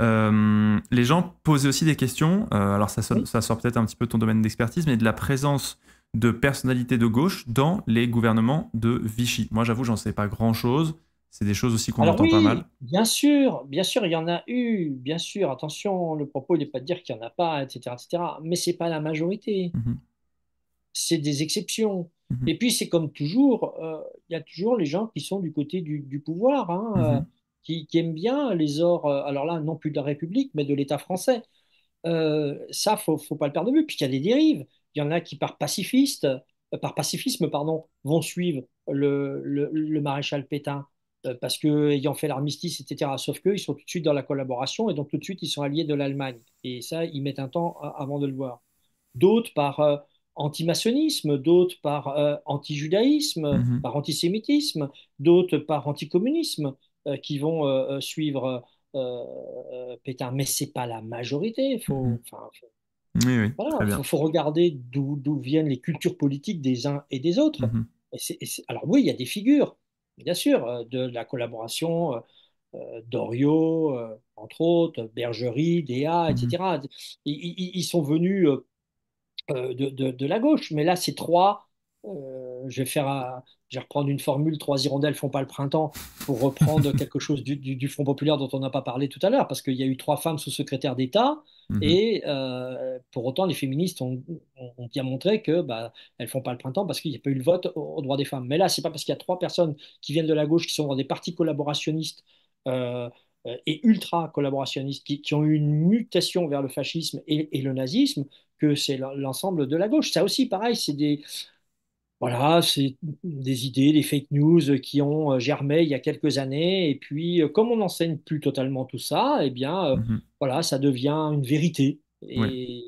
les gens posaient aussi des questions, alors ça, ça sort peut-être un petit peu de ton domaine d'expertise, mais de la présence de personnalités de gauche dans les gouvernements de Vichy. Moi, j'avoue, j'en sais pas grand-chose. C'est des choses aussi qu'on entend pas mal. Bien sûr, bien sûr, il y en a eu, bien sûr. Attention, le propos n'est pas de dire qu'il n'y en a pas, etc., etc. Mais c'est pas la majorité. Mhm. C'est des exceptions. Mhm. Et puis c'est comme toujours, euh, il y a toujours les gens qui sont du côté du, pouvoir, hein, euh, mhm. qui, aiment bien les ors. Euh, alors là, non plus de la République, mais de l'État français. ça, faut, faut pas le perdre de vue. Puis il y a des dérives. Il y en a qui, par, pacifiste, euh, par pacifisme, pardon, vont suivre le, maréchal Pétain euh, parce que fait l'armistice, etc. Sauf ils sont tout de suite dans la collaboration et donc tout de suite ils sont alliés de l'Allemagne. Et ça, ils mettent un temps euh, avant de le voir. D'autres par euh, d'autres par antijudaïsme anti-judaïsme, mhm. par antisémitisme, d'autres par anticommunisme qui vont suivre Pétain. Mais c'est pas la majorité. Faut, mhm. faut, il faut, regarder d'où viennent les cultures politiques des uns et des autres. Mhm. alors oui, il y a des figures, bien sûr, euh, de, la collaboration d'Orio euh, euh, d'Oriot, entre autres, Bergerie, Déa, mhm. etc. ils, sont venus de, la gauche, mais là, ces trois, je, vais faire je vais reprendre une formule, trois hirondelles font pas le printemps, pour reprendre quelque chose du, du Front Populaire dont on n'a pas parlé tout à l'heure, parce qu'il y a eu trois femmes sous secrétaire d'État Mhm. Et euh, pour autant, les féministes ont, bien montré que bah, elles font pas le printemps parce qu'il n'y a pas eu le vote aux au droit des femmes. Mais là, c'est pas parce qu'il y a trois personnes qui viennent de la gauche qui sont dans des partis collaborationnistes euh, euh, et ultra collaborationnistes qui, qui, ont eu une mutation vers le fascisme et, et le nazisme que c'est l'ensemble de la gauche. Ça aussi, pareil, c'est des, voilà, c'est des idées, des fake news qui ont euh, germé il y a quelques années. Et puis, euh, comme on n'enseigne plus totalement tout ça, eh bien, euh, mhm. voilà, ça devient une vérité. Et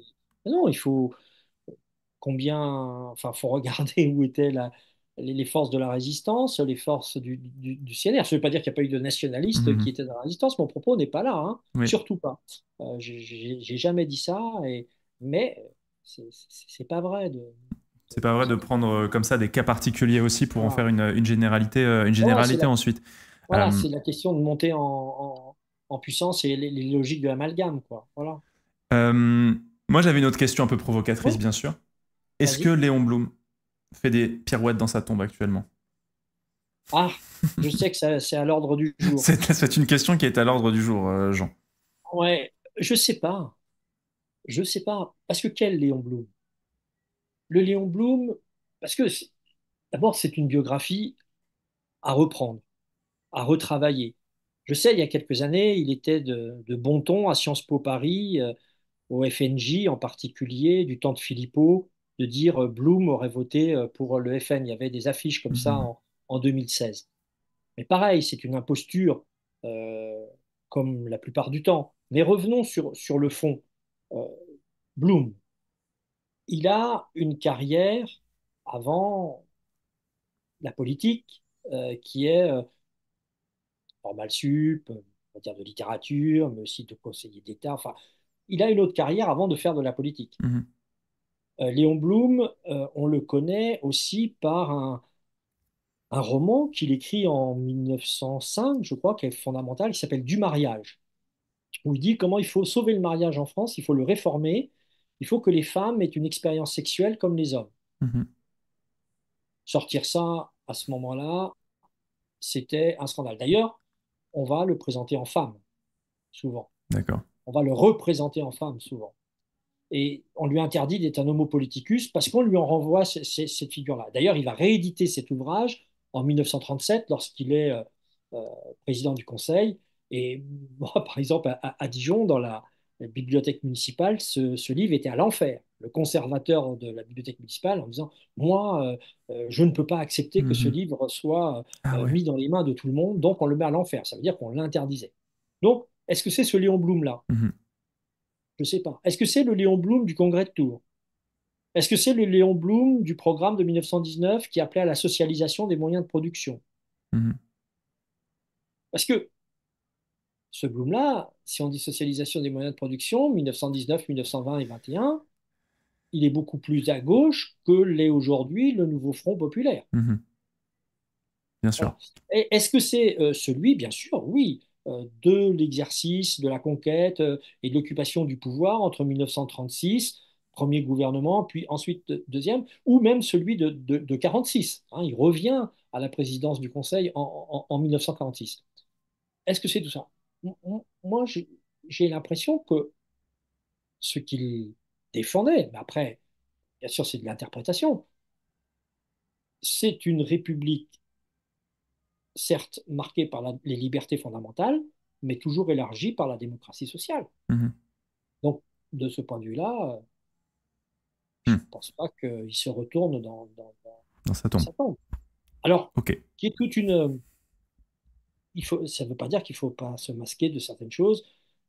non, il faut combien, enfin, faut regarder où étaient les forces de la résistance, les forces du, du, CNR. Ça ne veut pas dire qu'il n'y a pas eu de nationalistes mhm. qui étaient dans la résistance. Mon propos n'est pas là, hein. surtout pas. J'ai jamais dit ça, et... mais c'est pas vrai. De... C'est pas vrai de prendre euh, comme ça des cas particuliers aussi pour en ah. faire une, généralité, euh, une généralité euh, ensuite. Voilà, c'est la question de monter en, puissance et les, logiques de l'amalgame. Quoi. Voilà. moi, j'avais une autre question un peu provocatrice, bien sûr. Est-ce que Léon Blum fait des pirouettes dans sa tombe actuellement Ah, je sais que c'est à l'ordre du jour. c'est, une question qui est à l'ordre du jour, Jean. Ouais, je sais pas. Je sais pas. Parce que quel Léon Blum le Léon Blum, parce que d'abord, c'est une biographie à reprendre, à retravailler. Je sais, il y a quelques années, il était de, bon ton à Sciences Po Paris, euh, au FNJ en particulier, du temps de Philippot, de dire Bloom euh, Blum aurait voté euh, pour le FN. Il y avait des affiches comme ça mhm. en, 2016. Mais pareil, c'est une imposture, comme la plupart du temps. Mais revenons sur, sur le fond. Bloom, il a une carrière avant la politique euh, qui est euh, sup, en matière de littérature, mais aussi de conseiller d'État. Enfin, il a une autre carrière avant de faire de la politique. Mhm. Euh, Léon Blum, euh, on le connaît aussi par un, roman qu'il écrit en 1905, je crois, qui est fondamental, Il s'appelle Du mariage, où il dit comment il faut sauver le mariage en France, il faut le réformer, il faut que les femmes aient une expérience sexuelle comme les hommes. Mhm. Sortir ça à ce moment-là, c'était un scandale. D'ailleurs, on va le présenter en femme, souvent. D'accord. On va le représenter en femme, souvent. Et on lui interdit d'être un homo politicus parce qu'on lui en renvoie cette figure-là. D'ailleurs, il va rééditer cet ouvrage en 1937 lorsqu'il est euh, euh, président du Conseil. Et moi, par exemple, à Dijon, dans la, bibliothèque municipale, ce, livre était à l'enfer. Le conservateur de la bibliothèque municipale en disant Moi, euh, euh, je ne peux pas accepter que ce mhm. livre soit euh, ah mis dans les mains de tout le monde, donc on le met à l'enfer. Ça veut dire qu'on l'interdisait. Donc, est-ce que c'est ce Léon Blum-là mhm. Je ne sais pas. Est-ce que c'est le Léon Blum du congrès de Tours Est-ce que c'est le Léon Blum du programme de 1919 qui appelait à la socialisation des moyens de production mhm. Parce que ce Blum-là, si on dit socialisation des moyens de production, 1919, 1920 et 21, il est beaucoup plus à gauche que l'est aujourd'hui le nouveau Front populaire. Mhm. Bien sûr. Est-ce que c'est euh, celui, bien sûr, oui, euh, de l'exercice, de la conquête euh, et de l'occupation du pouvoir entre 1936, premier gouvernement, puis ensuite deuxième, ou même celui de, 1946 hein, il revient à la présidence du Conseil en 1946. Est-ce que c'est tout ça moi, j'ai l'impression que ce qu'il défendait, mais après, bien sûr, c'est de l'interprétation, c'est une république, certes marquée par les libertés fondamentales, mais toujours élargie par la démocratie sociale. Mhm. Donc, de ce point de vue-là, euh, je ne hmm. pense pas qu'il se retourne dans, sa, tombe. Alors, qui est toute une ça ne veut pas dire qu'il ne faut pas se masquer de certaines choses,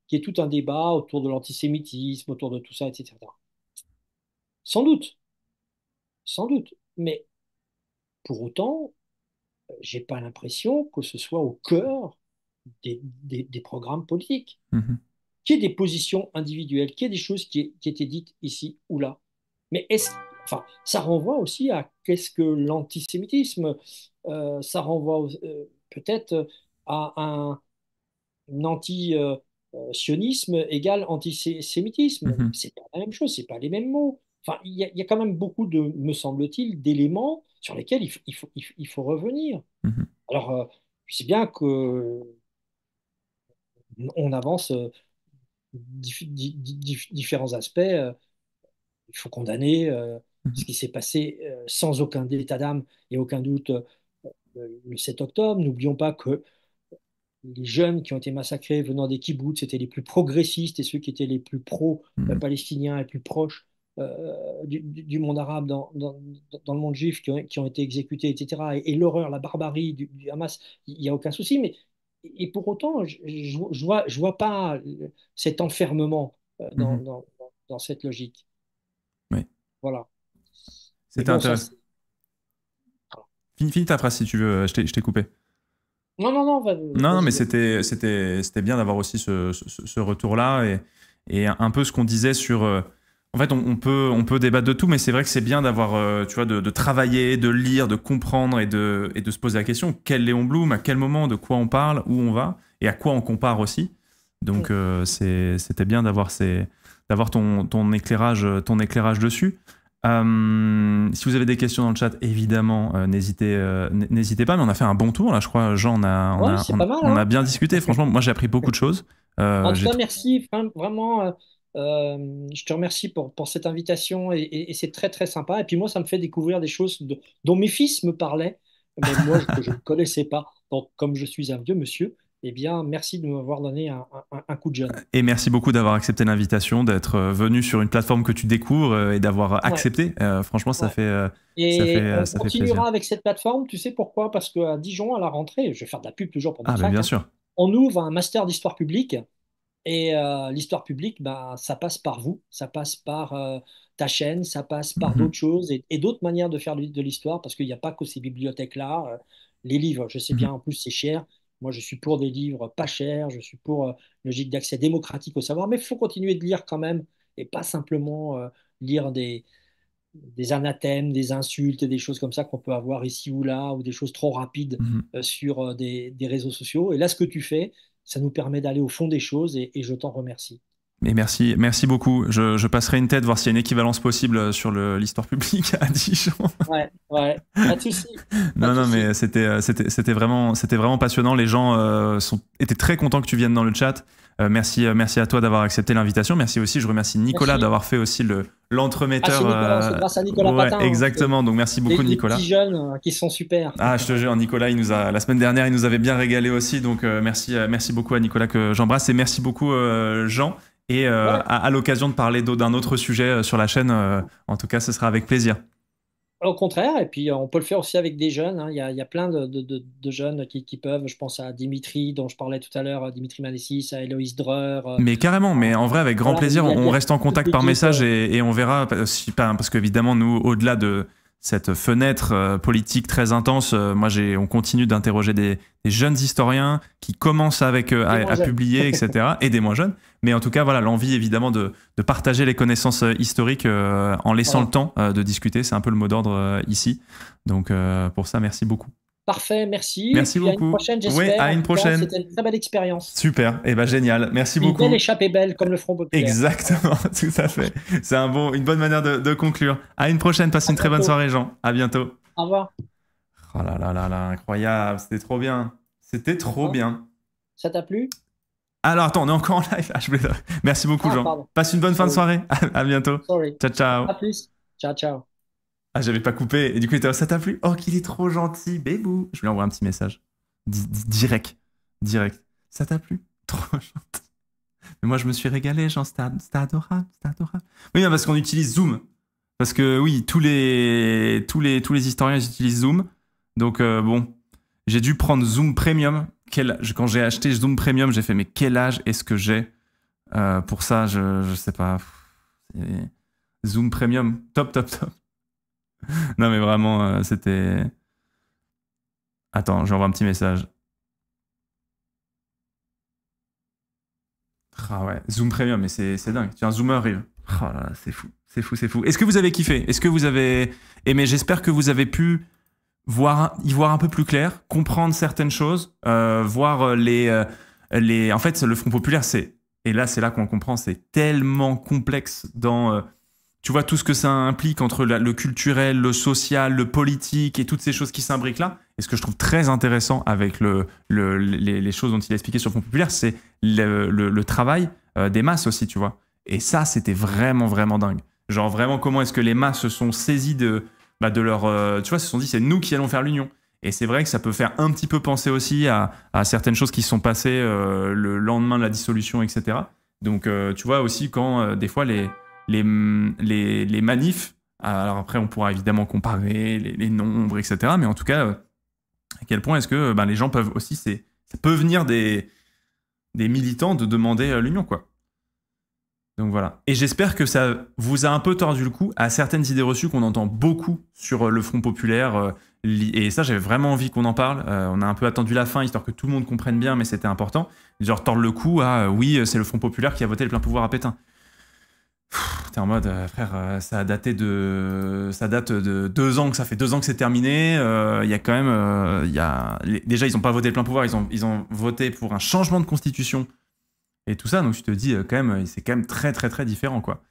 qu'il y ait tout un débat autour de l'antisémitisme, autour de tout ça, etc. Sans doute, sans doute, mais pour autant, j'ai pas l'impression que ce soit au cœur des, programmes politiques. Mm-hmm. Qu'il y ait des positions individuelles, qu'il y ait des choses qui, étaient dites ici ou là. Mais Enfin, ça renvoie aussi à qu'est-ce que l'antisémitisme. Euh, ça renvoie euh, peut-être à un, anti-sionisme égale antisémitisme. Mm C'est pas la même chose, c'est pas les mêmes mots. Enfin, il y, a quand même beaucoup de, me semble-t-il, d'éléments sur lesquels il, faut, revenir. Mm-hmm. Alors, euh, je sais bien que on avance euh, différents aspects. Euh, il faut condamner mm-hmm. ce qui s'est passé sans aucun état d'âme et aucun doute le 7 octobre. N'oublions pas que les jeunes qui ont été massacrés venant des kibbutz, c'était les plus progressistes et ceux qui étaient les plus pro-palestiniens, hmm. euh, les plus proches euh, du, monde arabe dans, le monde juif qui ont, été exécutés, etc. Et, l'horreur, la barbarie du, Hamas, il n'y a aucun souci. Mais, et pour autant, je ne vois, pas euh, cet enfermement hmm. dans, cette logique. Oui. Voilà. C'est intéressant. Finis, ta phrase si tu veux, je t'ai coupé. Non, non, non. non, mais c'était, c'était, c'était bien d'avoir aussi ce, retour-là et, et, un peu ce qu'on disait sur. Euh, en fait, on, peut, on peut débattre de tout, mais c'est vrai que c'est bien d'avoir, euh, tu vois, de, travailler, de lire, de comprendre et de, et de se poser la question quel Léon Blum, à quel moment, de quoi on parle, où on va et à quoi on compare aussi. Donc, euh, c'était bien d'avoir, d'avoir ton, ton, éclairage, ton éclairage dessus. Euh, si vous avez des questions dans le chat, évidemment, euh, n'hésitez, euh, n'hésitez pas. Mais on a fait un bon tour là, je crois. Jean, on a, on, a, hein. bien discuté. Franchement, moi, j'ai appris beaucoup de choses. en tout cas, merci. vraiment, je te remercie pour, pour cette invitation et, c'est très très sympa. Et puis moi, ça me fait découvrir des choses dont mes fils me parlaient, mais moi je ne connaissais pas. Donc, comme je suis un vieux monsieur, eh bien, merci de m'avoir donné un, coup de jeune. Et merci beaucoup d'avoir accepté l'invitation, d'être euh, venu sur une plateforme que tu découvres euh, et d'avoir euh, accepté. franchement, ça fait. et ça fait, on continuera avec cette plateforme. Tu sais pourquoi Parce qu'à Dijon, à la rentrée, je vais faire de la pub toujours pour. Ah, bien hein, sûr. On ouvre un master d'histoire publique. Et l'histoire publique, bah, ça passe par vous, ça passe par ta chaîne, ça passe par mhm. d'autres choses et, d'autres manières de faire de, l'histoire, parce qu'il n'y a pas que ces bibliothèques-là. les livres, je sais mhm. bien, en plus c'est cher, moi, je suis pour des livres pas chers, je suis pour euh, logique d'accès démocratique au savoir, mais il faut continuer de lire quand même et pas simplement euh, lire des, anathèmes, des insultes, des choses comme ça qu'on peut avoir ici ou là, ou des choses trop rapides mhm. euh, sur des, réseaux sociaux. Et là, ce que tu fais, ça nous permet d'aller au fond des choses et je t'en remercie merci, merci beaucoup. Je, passerai une tête voir s'il y a une équivalence possible euh, sur l'histoire publique à Dijon. Ouais, ouais. Pas de soucis Non, non, mais euh, c'était, vraiment, vraiment passionnant. Les gens euh, étaient très contents que tu viennes dans le chat. merci, merci à toi d'avoir accepté l'invitation. Merci aussi, je remercie Nicolas d'avoir fait aussi le l'entremetteur. Ah, grâce à Nicolas hein, Exactement. Donc merci beaucoup, Nicolas. Les petits jeunes qui sont super. Ah, je te jure, Nicolas, il nous a la semaine dernière, il nous avait bien régalé aussi. Donc merci, merci beaucoup à Nicolas que j'embrasse et merci beaucoup Jean et euh, à, l'occasion de parler d'un autre sujet euh, sur la chaîne, euh, en tout cas, ce sera avec plaisir. Au contraire, et puis on peut le faire aussi avec des jeunes. Hein. Il, y a, plein de, jeunes qui, peuvent. Je pense à Dimitri, dont je parlais tout à l'heure, Dimitri Manessis, à Eloïse Dreur. Mais carrément, mais en vrai, avec grand plaisir, on reste en contact par message et, on verra. Si, parce qu'évidemment, nous, au-delà de, cette fenêtre euh, politique très intense. Euh, moi, on continue d'interroger des, jeunes historiens qui commencent avec euh, à, publier, etc., et des moins jeunes. Mais en tout cas, voilà, l'envie évidemment de, partager les connaissances historiques en laissant le temps de discuter, c'est un peu le mot d'ordre ici. Donc pour ça, merci beaucoup. Parfait, merci. Merci beaucoup. À une prochaine, j'espère. Oui, C'était une très belle expérience. Super, et eh ben génial. Merci beaucoup. Une belle échappée belle, comme le Front Exactement, tout à fait. C'est un bon, une bonne manière de, conclure. À une prochaine, passe une très bonne soirée, Jean. À bientôt. Au revoir. Oh là là là là, incroyable, c'était trop bien. C'était trop ah. bien. Ça t'a plu Alors attends, on est encore en live. Ah, Merci beaucoup, ah, Jean. Passe une bonne fin de soirée. À, bientôt. Ciao, ciao. À plus. Ciao, ciao. Ah, j'avais pas coupé. Et du coup, il était, ça t'a plu Oh, qu'il est trop gentil, bébou. Je lui envoie un petit message. direct. Direct. Ça t'a plu Trop gentil. Mais moi, je me suis régalé, genre, c'était adorable, c'était adorable. Oui, parce qu'on utilise Zoom. Parce que oui, tous les, tous les, tous les historiens utilisent Zoom. Donc, euh, bon, j'ai dû prendre Zoom Premium. Quel, quand j'ai acheté Zoom Premium, j'ai fait, mais quel âge est-ce que j'ai euh, Pour ça, je, je sais pas. Zoom Premium, top, top, top. non, mais vraiment, euh, c'était. Attends, j'envoie un petit message. Ah ouais, Zoom Premium, mais c'est dingue. Tu as Zoomer arrive. Oh là, c'est fou, c'est fou, c'est fou. Est-ce que vous avez kiffé Est-ce que vous avez aimé J'espère que vous avez pu voir, y voir un peu plus clair, comprendre certaines choses, euh, voir euh, les, les. En fait, le Front Populaire, c'est. Et là, c'est là qu'on comprend, c'est tellement complexe dans tu vois tout ce que ça implique entre le culturel, le social, le politique et toutes ces choses qui s'imbriquent là. Et ce que je trouve très intéressant avec les, choses dont il a expliqué sur le Populaire, c'est le, travail euh, des masses aussi, tu vois. Et ça, c'était vraiment, vraiment dingue. Genre vraiment, comment est-ce que les masses se sont saisies de, bah, leur... Euh, tu vois, se sont dit, c'est nous qui allons faire l'union. Et c'est vrai que ça peut faire un petit peu penser aussi à, certaines choses qui se sont passées euh, le lendemain de la dissolution, etc. Donc, tu vois aussi quand des fois les les, les, manifs. Alors après, on pourra évidemment comparer les, nombres, etc. Mais en tout cas, euh, à quel point est-ce que euh, ben, les gens peuvent aussi, c'est, ça peut venir des, des militants de demander euh, l'union, quoi. Donc voilà. Et j'espère que ça vous a un peu tordu le cou à certaines idées reçues qu'on entend beaucoup sur le Front Populaire. Et ça, j'avais vraiment envie qu'on en parle. on a un peu attendu la fin, histoire que tout le monde comprenne bien, mais c'était important. Genre tordre le cou à oui, c'est le Front Populaire qui a voté le plein pouvoir à Pétain. T'es en mode, euh, frère, euh, ça a daté de, ça date de deux ans que ça fait deux ans que c'est terminé. Euh, il y a quand même, il y a... déjà ils ont pas voté le plein pouvoir, ils ont, ils ont voté pour un changement de constitution et tout ça. Donc tu te dis quand même, c'est quand même très très très différent quoi.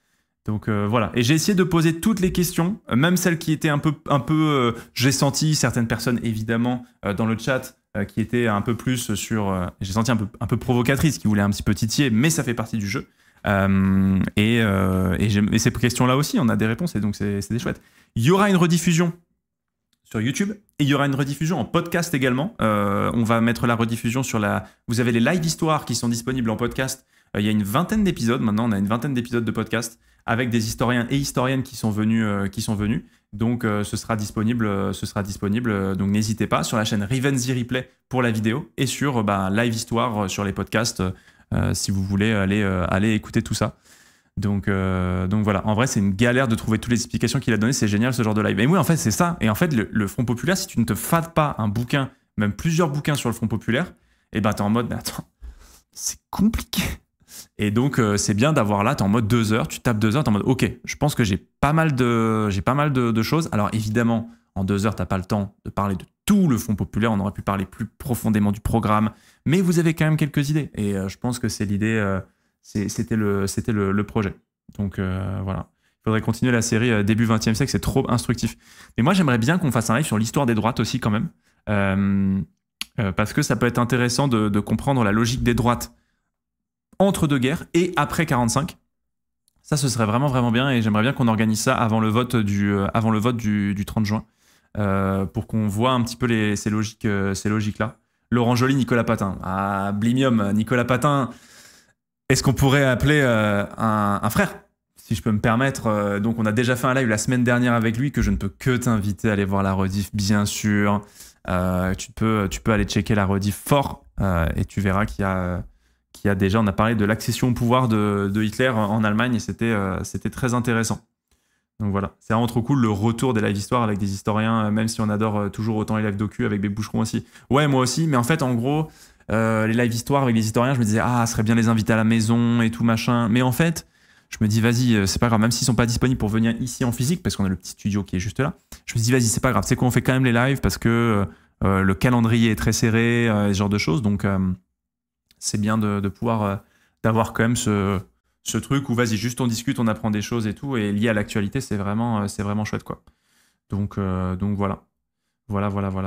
Donc voilà. Et j'ai essayé de poser toutes les questions, même celles qui étaient un peu, un peu. j'ai senti certaines personnes évidemment dans le chat qui étaient un peu plus sur. j'ai senti un peu, un peu provocatrice, qui voulait un petit peu titiller, mais ça fait partie du jeu. Euh, euh, et, ces questions-là aussi, on a des réponses et donc c'est des chouettes. Il y aura une rediffusion sur YouTube et il y aura une rediffusion en podcast également. Euh, on va mettre la rediffusion sur la. Vous avez les live histoires qui sont disponibles en podcast. il y a une vingtaine d'épisodes maintenant. On a une vingtaine d'épisodes de podcast avec des historiens et historiennes qui sont venus. qui sont venus. Donc ce sera disponible, ce sera disponible. donc n'hésitez pas sur la chaîne Rivenzy Replay pour la vidéo et sur bah, Live Histoire sur les podcasts euh, si vous voulez aller, euh, aller écouter tout ça. Donc, euh, donc voilà, en vrai, c'est une galère de trouver toutes les explications qu'il a données. C'est génial ce genre de live. Et oui, en fait, c'est ça. Et en fait, le, Front Populaire, si tu ne te fades pas un bouquin, même plusieurs bouquins sur le Front Populaire, et eh ben t'es en mode, mais attends, c'est compliqué. Et donc, c'est bien d'avoir là, t'es en mode deux heures, tu tapes deux heures, t'es en mode, ok, je pense que j'ai pas mal de, j'ai pas mal de, de, choses. Alors évidemment, en deux heures, t'as pas le temps de parler de tout le Fonds populaire, on aurait pu parler plus profondément du programme, mais vous avez quand même quelques idées. Et euh, je pense que c'est l'idée, euh, c'était le, projet. Donc euh, voilà. Il faudrait continuer la série début 20e siècle, c'est trop instructif. Mais moi j'aimerais bien qu'on fasse un live sur l'histoire des droites aussi quand même. parce que ça peut être intéressant de, comprendre la logique des droites entre deux guerres et après 45. Ça, ce serait vraiment, vraiment bien et j'aimerais bien qu'on organise ça avant le vote du, avant le vote du 30 juin. Euh, pour qu'on voit un petit peu ces logiques, euh, ces logiques là. Laurent Joly, Nicolas Patin. Ah Blimium, Nicolas Patin, est-ce qu'on pourrait appeler euh, un, frère si je peux me permettre. donc, on a déjà fait un live la semaine dernière avec lui que je ne peux que t'inviter à aller voir la rediff, bien sûr. tu, peux, tu peux aller checker la rediff fort et tu verras qu'il y, qu'il y, a déjà, on a parlé de l'accession au pouvoir de, Hitler en Allemagne et c'était très intéressant. Donc voilà, c'est vraiment trop cool le retour des live histoires avec des historiens, euh, même si on adore euh, toujours autant les live docu avec des boucherons aussi. Ouais, moi aussi, mais en fait, en gros, euh, les live histoires avec les historiens, je me disais, ah, ce serait bien les inviter à la maison et tout machin. Mais en fait, je me dis, vas-y, c'est pas grave, même s'ils sont pas disponibles pour venir ici en physique, parce qu'on a le petit studio qui est juste là, je me dis, vas-y, c'est pas grave, c'est qu'on fait quand même les lives parce que le calendrier est très serré, ce genre de choses. Donc, c'est bien de, de pouvoir, d'avoir quand même ce, ce truc où vas-y, juste on discute, on apprend des choses et tout, et lié à l'actualité, c'est vraiment, euh, c'est vraiment chouette, quoi. Donc, euh, donc voilà. Voilà, voilà, voilà.